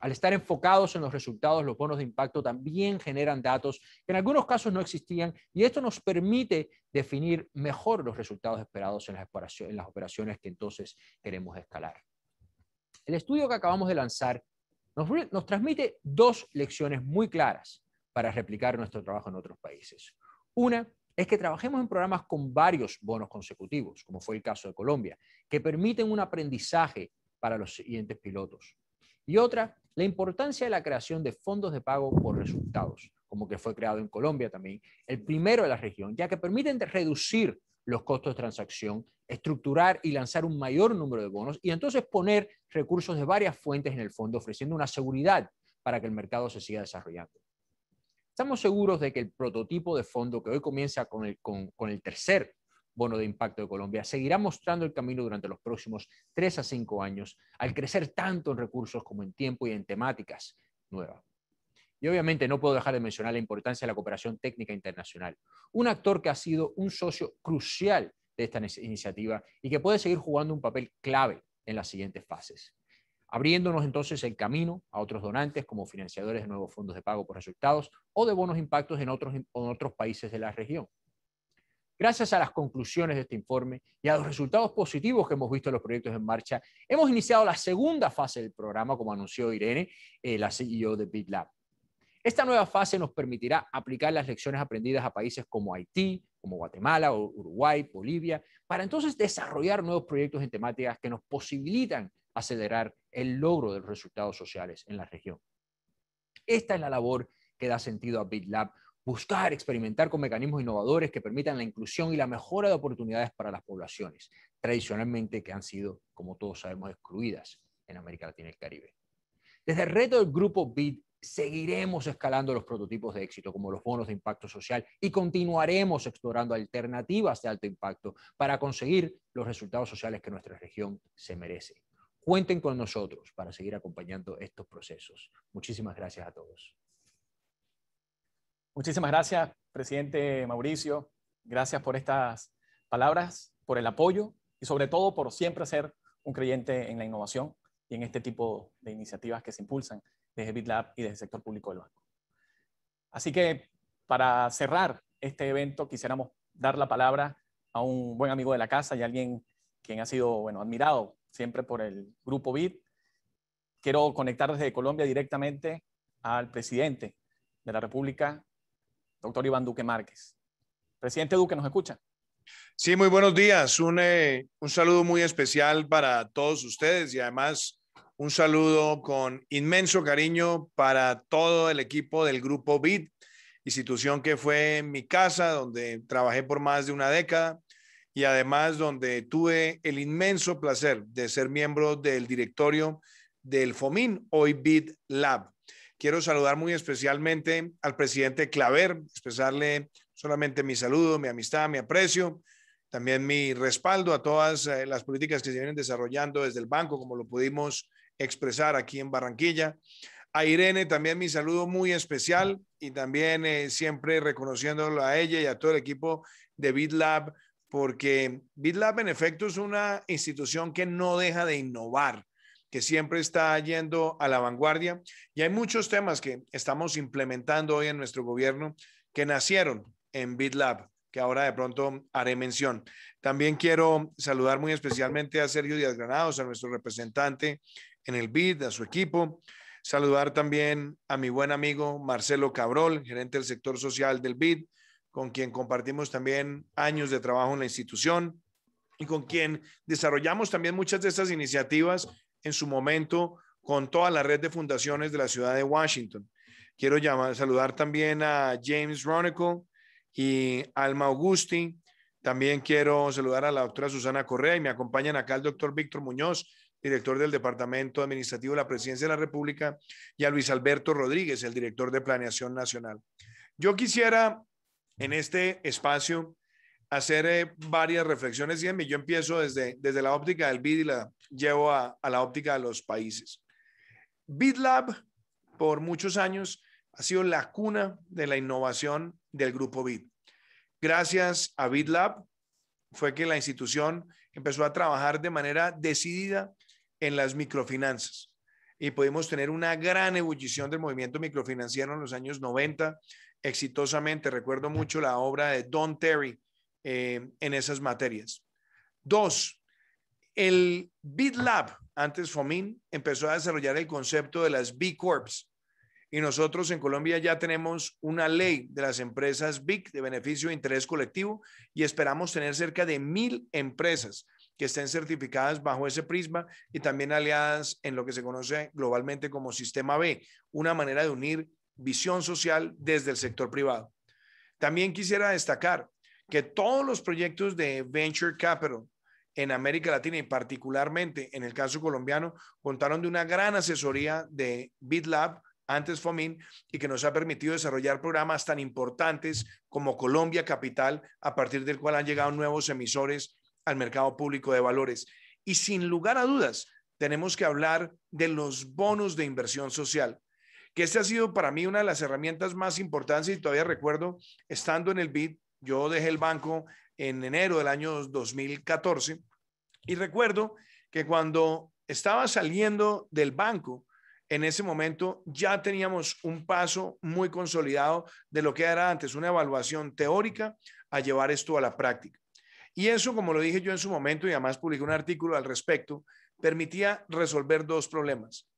Al estar enfocados en los resultados, los bonos de impacto también generan datos que en algunos casos no existían y esto nos permite definir mejor los resultados esperados en las, operaciones que entonces queremos escalar. El estudio que acabamos de lanzar nos transmite dos lecciones muy claras para replicar nuestro trabajo en otros países. Una es que trabajemos en programas con varios bonos consecutivos, como fue el caso de Colombia, que permiten un aprendizaje para los siguientes pilotos. Y otra, la importancia de la creación de fondos de pago por resultados, como que fue creado en Colombia también, el primero de la región, ya que permiten reducir los costos de transacción, estructurar y lanzar un mayor número de bonos y entonces poner recursos de varias fuentes en el fondo, ofreciendo una seguridad para que el mercado se siga desarrollando. Estamos seguros de que el prototipo de fondo que hoy comienza con el, con, con el tercer bono de impacto de Colombia seguirá mostrando el camino durante los próximos tres a cinco años, al crecer tanto en recursos como en tiempo y en temáticas nuevas. Y obviamente no puedo dejar de mencionar la importancia de la cooperación técnica internacional, un actor que ha sido un socio crucial de esta iniciativa y que puede seguir jugando un papel clave en las siguientes fases abriéndonos entonces el camino a otros donantes como financiadores de nuevos fondos de pago por resultados o de bonos impactos en otros, en otros países de la región. Gracias a las conclusiones de este informe y a los resultados positivos que hemos visto en los proyectos en marcha, hemos iniciado la segunda fase del programa, como anunció Irene, eh, la CEO de BitLab. Esta nueva fase nos permitirá aplicar las lecciones aprendidas a países como Haití, como Guatemala, Uruguay, Bolivia, para entonces desarrollar nuevos proyectos en temáticas que nos posibilitan acelerar el logro de los resultados sociales en la región. Esta es la labor que da sentido a BitLab buscar, experimentar con mecanismos innovadores que permitan la inclusión y la mejora de oportunidades para las poblaciones, tradicionalmente que han sido, como todos sabemos, excluidas en América Latina y el Caribe. Desde el reto del grupo BID seguiremos escalando los prototipos de éxito como los bonos de impacto social y continuaremos explorando alternativas de alto impacto para conseguir los resultados sociales que nuestra región se merece. Cuenten con nosotros para seguir acompañando estos procesos. Muchísimas gracias a todos. Muchísimas gracias, presidente Mauricio. Gracias por estas palabras, por el apoyo y sobre todo por siempre ser un creyente en la innovación y en este tipo de iniciativas que se impulsan desde BitLab y desde el sector público del banco. Así que para cerrar este evento quisiéramos dar la palabra a un buen amigo de la casa y alguien quien ha sido bueno, admirado siempre por el grupo BIT. Quiero conectar desde Colombia directamente al presidente de la República, doctor Iván Duque Márquez. Presidente Duque, ¿nos escucha? Sí, muy buenos días. Eh, un, saludo muy especial para todos ustedes y además un saludo con inmenso cariño para todo el equipo del Grupo BID, institución que fue mi casa, donde trabajé por más de una década y además donde tuve el inmenso placer de ser miembro del directorio del FOMIN, hoy BID Lab. Quiero saludar muy especialmente al presidente Claver, expresarle solamente mi saludo, mi amistad, mi aprecio, también mi respaldo a todas eh, las políticas que se vienen desarrollando desde el banco, como lo pudimos expresar aquí en Barranquilla. A Irene también mi saludo muy especial y también eh, siempre reconociéndolo a ella y a todo el equipo de BitLab, porque BitLab en efecto es una institución que no deja de innovar que siempre está yendo a la vanguardia y hay muchos temas que estamos implementando hoy en nuestro gobierno que nacieron en BitLab, que ahora de pronto haré mención. También quiero saludar muy especialmente a Sergio Díaz Granados, a nuestro representante en el BID, a su equipo. Saludar también a mi buen amigo Marcelo Cabrol, gerente del sector social del BID, con quien compartimos también años de trabajo en la institución y con quien desarrollamos también muchas de estas iniciativas en su momento con toda la red de fundaciones de la ciudad de Washington. Quiero llamar, saludar también a James Ronicle y Alma Augusti. También quiero saludar a la doctora Susana Correa y me acompañan acá el doctor Víctor Muñoz, director del Departamento Administrativo de la Presidencia de la República, y a Luis Alberto Rodríguez, el director de Planeación Nacional. Yo quisiera en este espacio hacer eh, varias reflexiones, y yo empiezo desde, desde la óptica del BID y la llevo a, la óptica de los países. bidlab por muchos años, ha sido la cuna de la innovación del grupo BID. Gracias a bidlab fue que la institución empezó a trabajar de manera decidida en las microfinanzas y pudimos tener una gran ebullición del movimiento microfinanciero en los años 90, exitosamente. Recuerdo mucho la obra de Don Terry, eh, en esas materias. Dos, el BitLab, antes FOMIN, empezó a desarrollar el concepto de las B Corps. Y nosotros en Colombia ya tenemos una ley de las empresas BIC de beneficio de interés colectivo y esperamos tener cerca de mil empresas que estén certificadas bajo ese prisma y también aliadas en lo que se conoce globalmente como Sistema B, una manera de unir visión social desde el sector privado. También quisiera destacar que todos los proyectos de Venture Capital en América Latina y particularmente en el caso colombiano, contaron de una gran asesoría de BitLab, antes FOMIN, y que nos ha permitido desarrollar programas tan importantes como Colombia Capital, a partir del cual han llegado nuevos emisores al mercado público de valores. Y sin lugar a dudas, tenemos que hablar de los bonos de inversión social, que este ha sido para mí una de las herramientas más importantes y todavía recuerdo, estando en el BID, yo dejé el banco en enero del año 2014 y recuerdo que cuando estaba saliendo del banco, en ese momento ya teníamos un paso muy consolidado de lo que era antes una evaluación teórica a llevar esto a la práctica. Y eso, como lo dije yo en su momento y además publiqué un artículo al respecto, permitía resolver dos problemas.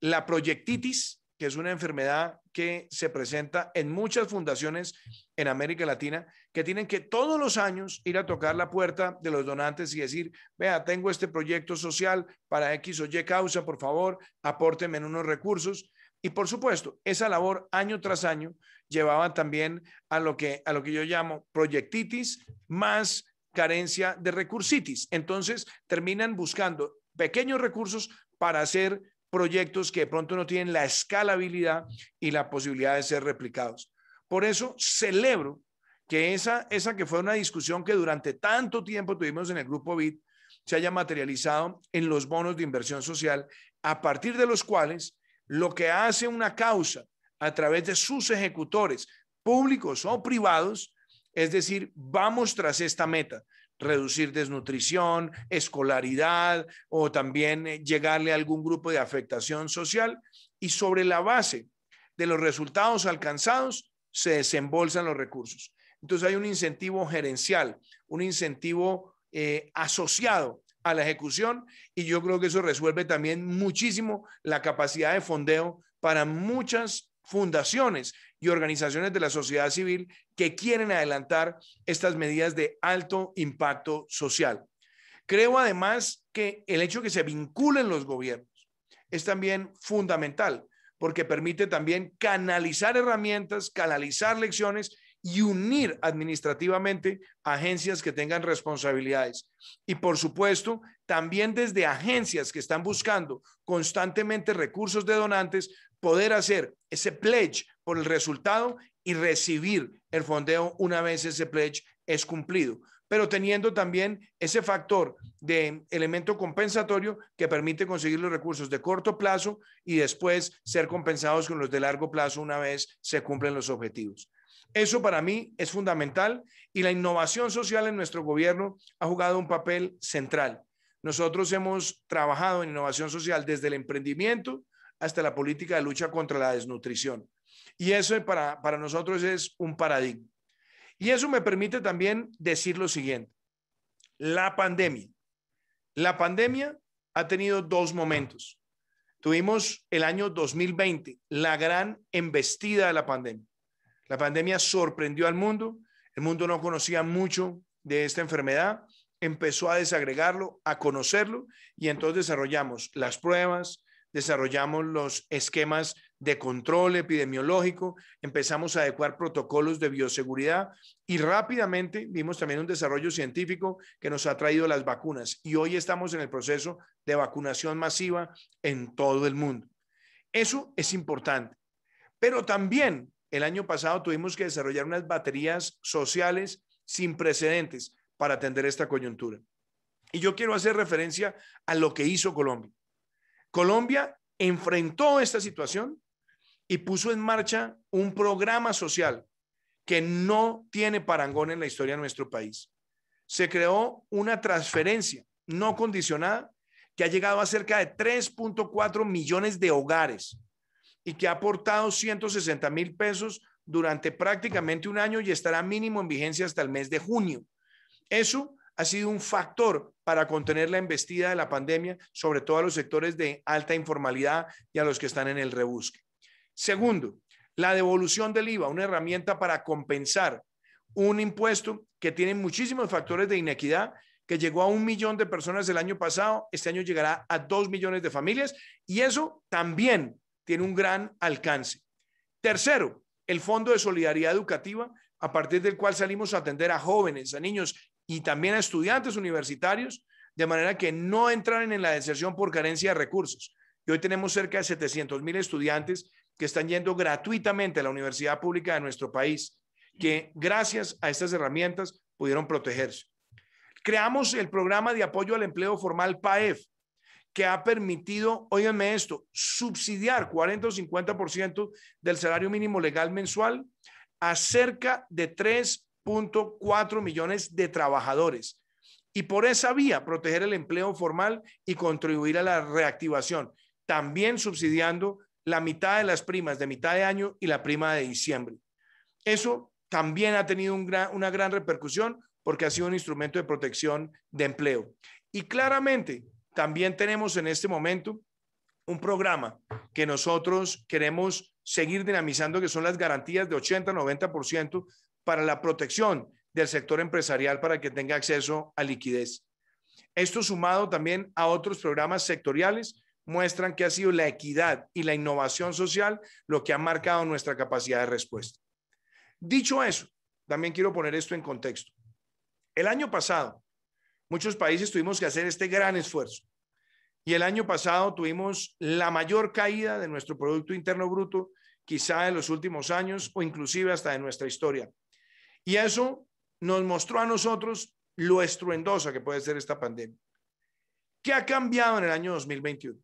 La proyectitis, que es una enfermedad que se presenta en muchas fundaciones en América Latina, que tienen que todos los años ir a tocar la puerta de los donantes y decir, vea, tengo este proyecto social para X o Y causa, por favor, apórtenme unos recursos. Y por supuesto, esa labor año tras año llevaba también a lo que, a lo que yo llamo proyectitis más carencia de recursitis. Entonces, terminan buscando pequeños recursos para hacer proyectos que de pronto no tienen la escalabilidad y la posibilidad de ser replicados. Por eso celebro que esa, esa que fue una discusión que durante tanto tiempo tuvimos en el grupo bit se haya materializado en los bonos de inversión social, a partir de los cuales lo que hace una causa a través de sus ejecutores, públicos o privados, es decir, vamos tras esta meta reducir desnutrición, escolaridad o también eh, llegarle a algún grupo de afectación social y sobre la base de los resultados alcanzados se desembolsan los recursos. Entonces hay un incentivo gerencial, un incentivo eh, asociado a la ejecución y yo creo que eso resuelve también muchísimo la capacidad de fondeo para muchas fundaciones y organizaciones de la sociedad civil que quieren adelantar estas medidas de alto impacto social. Creo además que el hecho que se vinculen los gobiernos es también fundamental porque permite también canalizar herramientas, canalizar lecciones y unir administrativamente agencias que tengan responsabilidades. Y por supuesto, también desde agencias que están buscando constantemente recursos de donantes, poder hacer ese pledge por el resultado y recibir el fondeo una vez ese pledge es cumplido, pero teniendo también ese factor de elemento compensatorio que permite conseguir los recursos de corto plazo y después ser compensados con los de largo plazo una vez se cumplen los objetivos. Eso para mí es fundamental y la innovación social en nuestro gobierno ha jugado un papel central. Nosotros hemos trabajado en innovación social desde el emprendimiento, hasta la política de lucha contra la desnutrición. Y eso para, para nosotros es un paradigma. Y eso me permite también decir lo siguiente. La pandemia. La pandemia ha tenido dos momentos. Tuvimos el año 2020, la gran embestida de la pandemia. La pandemia sorprendió al mundo. El mundo no conocía mucho de esta enfermedad. Empezó a desagregarlo, a conocerlo y entonces desarrollamos las pruebas, desarrollamos los esquemas de control epidemiológico, empezamos a adecuar protocolos de bioseguridad y rápidamente vimos también un desarrollo científico que nos ha traído las vacunas y hoy estamos en el proceso de vacunación masiva en todo el mundo. Eso es importante, pero también el año pasado tuvimos que desarrollar unas baterías sociales sin precedentes para atender esta coyuntura. Y yo quiero hacer referencia a lo que hizo Colombia. Colombia enfrentó esta situación y puso en marcha un programa social que no tiene parangón en la historia de nuestro país. Se creó una transferencia no condicionada que ha llegado a cerca de 3.4 millones de hogares y que ha aportado 160 mil pesos durante prácticamente un año y estará mínimo en vigencia hasta el mes de junio. Eso ha sido un factor para contener la embestida de la pandemia, sobre todo a los sectores de alta informalidad y a los que están en el rebusque. Segundo, la devolución del IVA, una herramienta para compensar un impuesto que tiene muchísimos factores de inequidad, que llegó a un millón de personas el año pasado, este año llegará a dos millones de familias y eso también tiene un gran alcance. Tercero, el Fondo de Solidaridad Educativa, a partir del cual salimos a atender a jóvenes, a niños y también a estudiantes universitarios, de manera que no entraran en la deserción por carencia de recursos. Y hoy tenemos cerca de 700 mil estudiantes que están yendo gratuitamente a la universidad pública de nuestro país, que gracias a estas herramientas pudieron protegerse. Creamos el programa de apoyo al empleo formal PAEF, que ha permitido, óyeme esto, subsidiar 40 o 50% del salario mínimo legal mensual a cerca de 3 4 millones de trabajadores. Y por esa vía, proteger el empleo formal y contribuir a la reactivación, también subsidiando la mitad de las primas de mitad de año y la prima de diciembre. Eso también ha tenido un una gran repercusión porque ha sido un instrumento de protección de empleo. Y claramente, también tenemos en este momento un programa que nosotros queremos seguir dinamizando, que son las garantías de 80-90% para la protección del sector empresarial para que tenga acceso a liquidez. Esto sumado también a otros programas sectoriales muestran que ha sido la equidad y la innovación social lo que ha marcado nuestra capacidad de respuesta. Dicho eso, también quiero poner esto en contexto. El año pasado, muchos países tuvimos que hacer este gran esfuerzo. Y el año pasado tuvimos la mayor caída de nuestro Producto Interno Bruto, quizá en los últimos años o inclusive hasta de nuestra historia. Y eso nos mostró a nosotros lo estruendosa que puede ser esta pandemia. ¿Qué ha cambiado en el año 2021?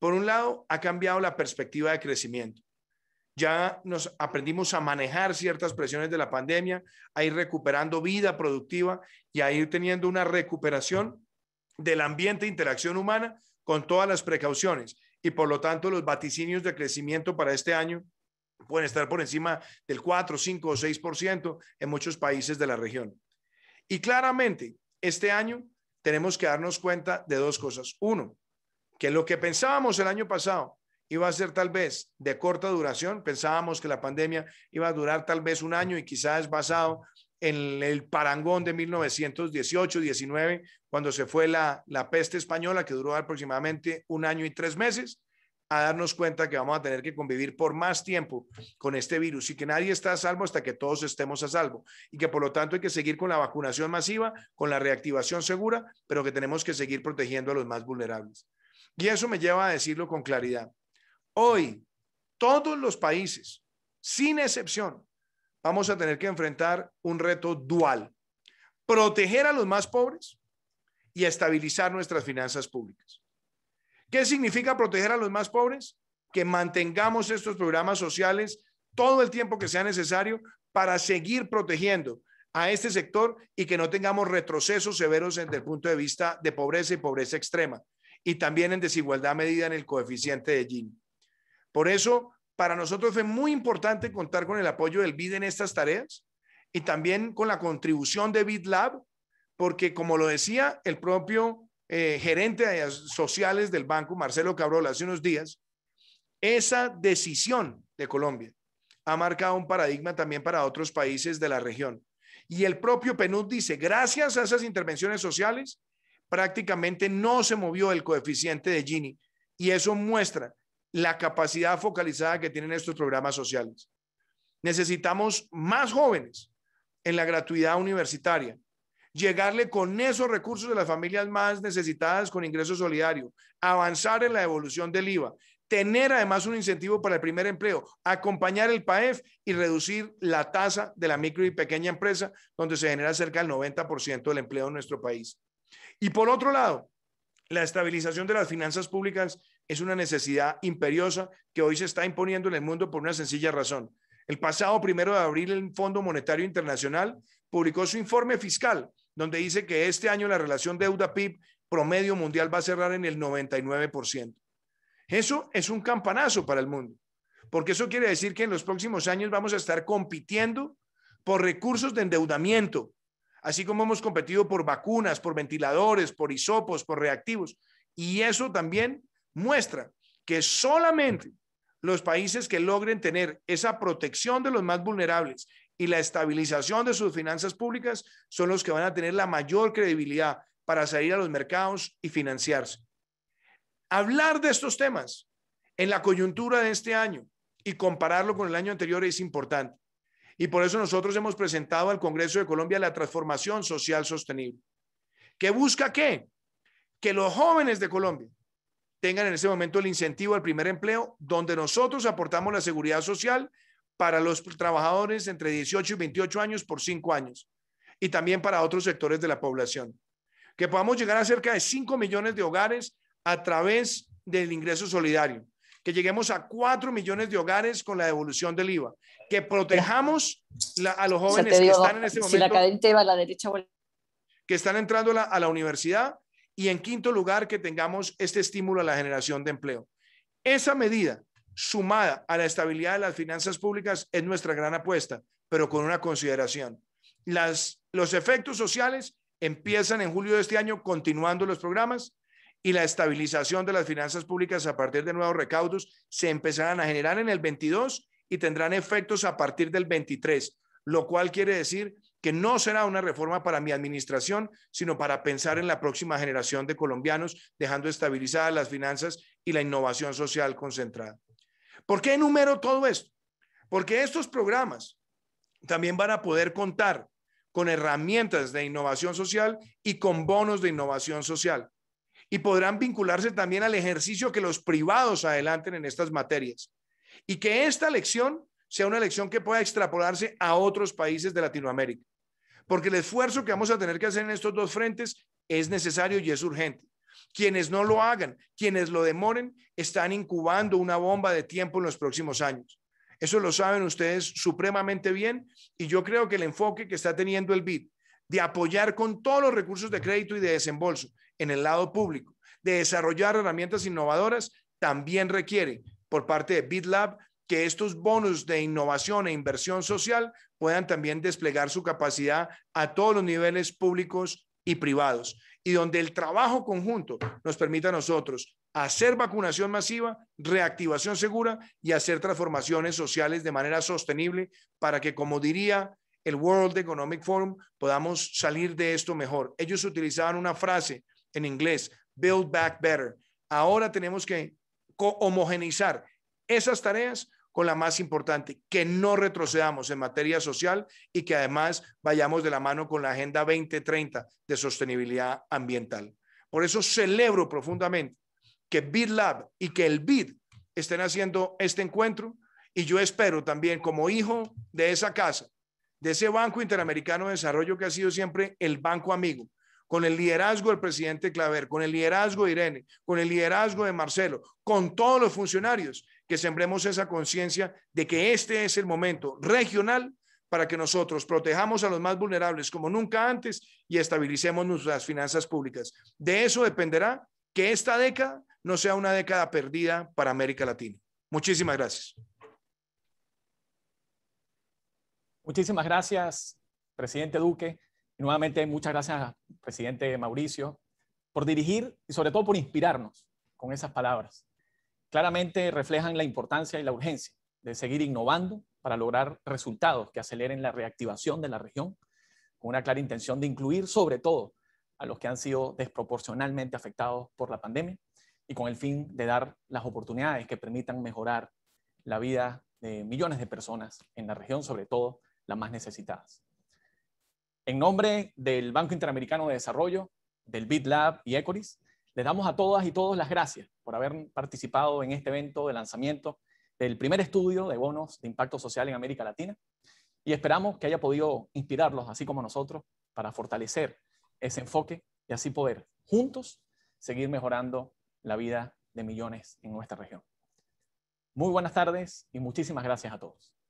Por un lado, ha cambiado la perspectiva de crecimiento. Ya nos aprendimos a manejar ciertas presiones de la pandemia, a ir recuperando vida productiva y a ir teniendo una recuperación del ambiente de interacción humana con todas las precauciones. Y por lo tanto, los vaticinios de crecimiento para este año pueden estar por encima del 4, 5 o 6% en muchos países de la región. Y claramente, este año tenemos que darnos cuenta de dos cosas. Uno, que lo que pensábamos el año pasado iba a ser tal vez de corta duración, pensábamos que la pandemia iba a durar tal vez un año y quizás basado en el parangón de 1918-19, cuando se fue la, la peste española, que duró aproximadamente un año y tres meses, a darnos cuenta que vamos a tener que convivir por más tiempo con este virus y que nadie está a salvo hasta que todos estemos a salvo y que por lo tanto hay que seguir con la vacunación masiva, con la reactivación segura, pero que tenemos que seguir protegiendo a los más vulnerables. Y eso me lleva a decirlo con claridad. Hoy, todos los países, sin excepción, vamos a tener que enfrentar un reto dual. Proteger a los más pobres y estabilizar nuestras finanzas públicas. ¿Qué significa proteger a los más pobres? Que mantengamos estos programas sociales todo el tiempo que sea necesario para seguir protegiendo a este sector y que no tengamos retrocesos severos desde el punto de vista de pobreza y pobreza extrema y también en desigualdad medida en el coeficiente de Gini. Por eso, para nosotros fue muy importante contar con el apoyo del BID en estas tareas y también con la contribución de BID Lab, porque como lo decía el propio eh, gerente de sociales del banco, Marcelo Cabral, hace unos días, esa decisión de Colombia ha marcado un paradigma también para otros países de la región. Y el propio PNUD dice, gracias a esas intervenciones sociales, prácticamente no se movió el coeficiente de Gini. Y eso muestra la capacidad focalizada que tienen estos programas sociales. Necesitamos más jóvenes en la gratuidad universitaria llegarle con esos recursos de las familias más necesitadas con ingreso solidario, avanzar en la evolución del IVA, tener además un incentivo para el primer empleo, acompañar el PAEF y reducir la tasa de la micro y pequeña empresa, donde se genera cerca del 90% del empleo en nuestro país. Y por otro lado, la estabilización de las finanzas públicas es una necesidad imperiosa que hoy se está imponiendo en el mundo por una sencilla razón. El pasado primero de abril, el Fondo Monetario Internacional publicó su informe fiscal donde dice que este año la relación deuda-PIB promedio mundial va a cerrar en el 99%. Eso es un campanazo para el mundo, porque eso quiere decir que en los próximos años vamos a estar compitiendo por recursos de endeudamiento, así como hemos competido por vacunas, por ventiladores, por hisopos, por reactivos. Y eso también muestra que solamente los países que logren tener esa protección de los más vulnerables, y la estabilización de sus finanzas públicas son los que van a tener la mayor credibilidad para salir a los mercados y financiarse. Hablar de estos temas en la coyuntura de este año y compararlo con el año anterior es importante. Y por eso nosotros hemos presentado al Congreso de Colombia la transformación social sostenible. ¿Qué busca qué? Que los jóvenes de Colombia tengan en ese momento el incentivo al primer empleo, donde nosotros aportamos la seguridad social para los trabajadores entre 18 y 28 años por cinco años y también para otros sectores de la población. Que podamos llegar a cerca de 5 millones de hogares a través del ingreso solidario. Que lleguemos a 4 millones de hogares con la devolución del IVA. Que protejamos a los jóvenes que están en este momento. Si la a la derecha Que están entrando a la universidad. Y en quinto lugar, que tengamos este estímulo a la generación de empleo. Esa medida sumada a la estabilidad de las finanzas públicas, es nuestra gran apuesta, pero con una consideración. Las, los efectos sociales empiezan en julio de este año, continuando los programas, y la estabilización de las finanzas públicas a partir de nuevos recaudos se empezarán a generar en el 22 y tendrán efectos a partir del 23, lo cual quiere decir que no será una reforma para mi administración, sino para pensar en la próxima generación de colombianos, dejando estabilizadas las finanzas y la innovación social concentrada. ¿Por qué enumero todo esto? Porque estos programas también van a poder contar con herramientas de innovación social y con bonos de innovación social. Y podrán vincularse también al ejercicio que los privados adelanten en estas materias. Y que esta lección sea una lección que pueda extrapolarse a otros países de Latinoamérica. Porque el esfuerzo que vamos a tener que hacer en estos dos frentes es necesario y es urgente. Quienes no lo hagan, quienes lo demoren, están incubando una bomba de tiempo en los próximos años. Eso lo saben ustedes supremamente bien y yo creo que el enfoque que está teniendo el BID de apoyar con todos los recursos de crédito y de desembolso en el lado público, de desarrollar herramientas innovadoras, también requiere por parte de BitLab que estos bonos de innovación e inversión social puedan también desplegar su capacidad a todos los niveles públicos y privados y donde el trabajo conjunto nos permita a nosotros hacer vacunación masiva, reactivación segura y hacer transformaciones sociales de manera sostenible para que, como diría el World Economic Forum, podamos salir de esto mejor. Ellos utilizaban una frase en inglés, Build Back Better. Ahora tenemos que homogenizar esas tareas con la más importante, que no retrocedamos en materia social y que además vayamos de la mano con la Agenda 2030 de sostenibilidad ambiental. Por eso celebro profundamente que Lab y que el BID estén haciendo este encuentro y yo espero también como hijo de esa casa, de ese Banco Interamericano de Desarrollo que ha sido siempre el banco amigo, con el liderazgo del presidente Claver, con el liderazgo de Irene, con el liderazgo de Marcelo, con todos los funcionarios, que sembremos esa conciencia de que este es el momento regional para que nosotros protejamos a los más vulnerables como nunca antes y estabilicemos nuestras finanzas públicas. De eso dependerá que esta década no sea una década perdida para América Latina. Muchísimas gracias. Muchísimas gracias, presidente Duque. nuevamente, muchas gracias, presidente Mauricio, por dirigir y sobre todo por inspirarnos con esas palabras claramente reflejan la importancia y la urgencia de seguir innovando para lograr resultados que aceleren la reactivación de la región, con una clara intención de incluir sobre todo a los que han sido desproporcionalmente afectados por la pandemia y con el fin de dar las oportunidades que permitan mejorar la vida de millones de personas en la región, sobre todo las más necesitadas. En nombre del Banco Interamericano de Desarrollo, del BitLab y Ecoris, les damos a todas y todos las gracias por haber participado en este evento de lanzamiento del primer estudio de bonos de impacto social en América Latina y esperamos que haya podido inspirarlos, así como nosotros, para fortalecer ese enfoque y así poder juntos seguir mejorando la vida de millones en nuestra región. Muy buenas tardes y muchísimas gracias a todos.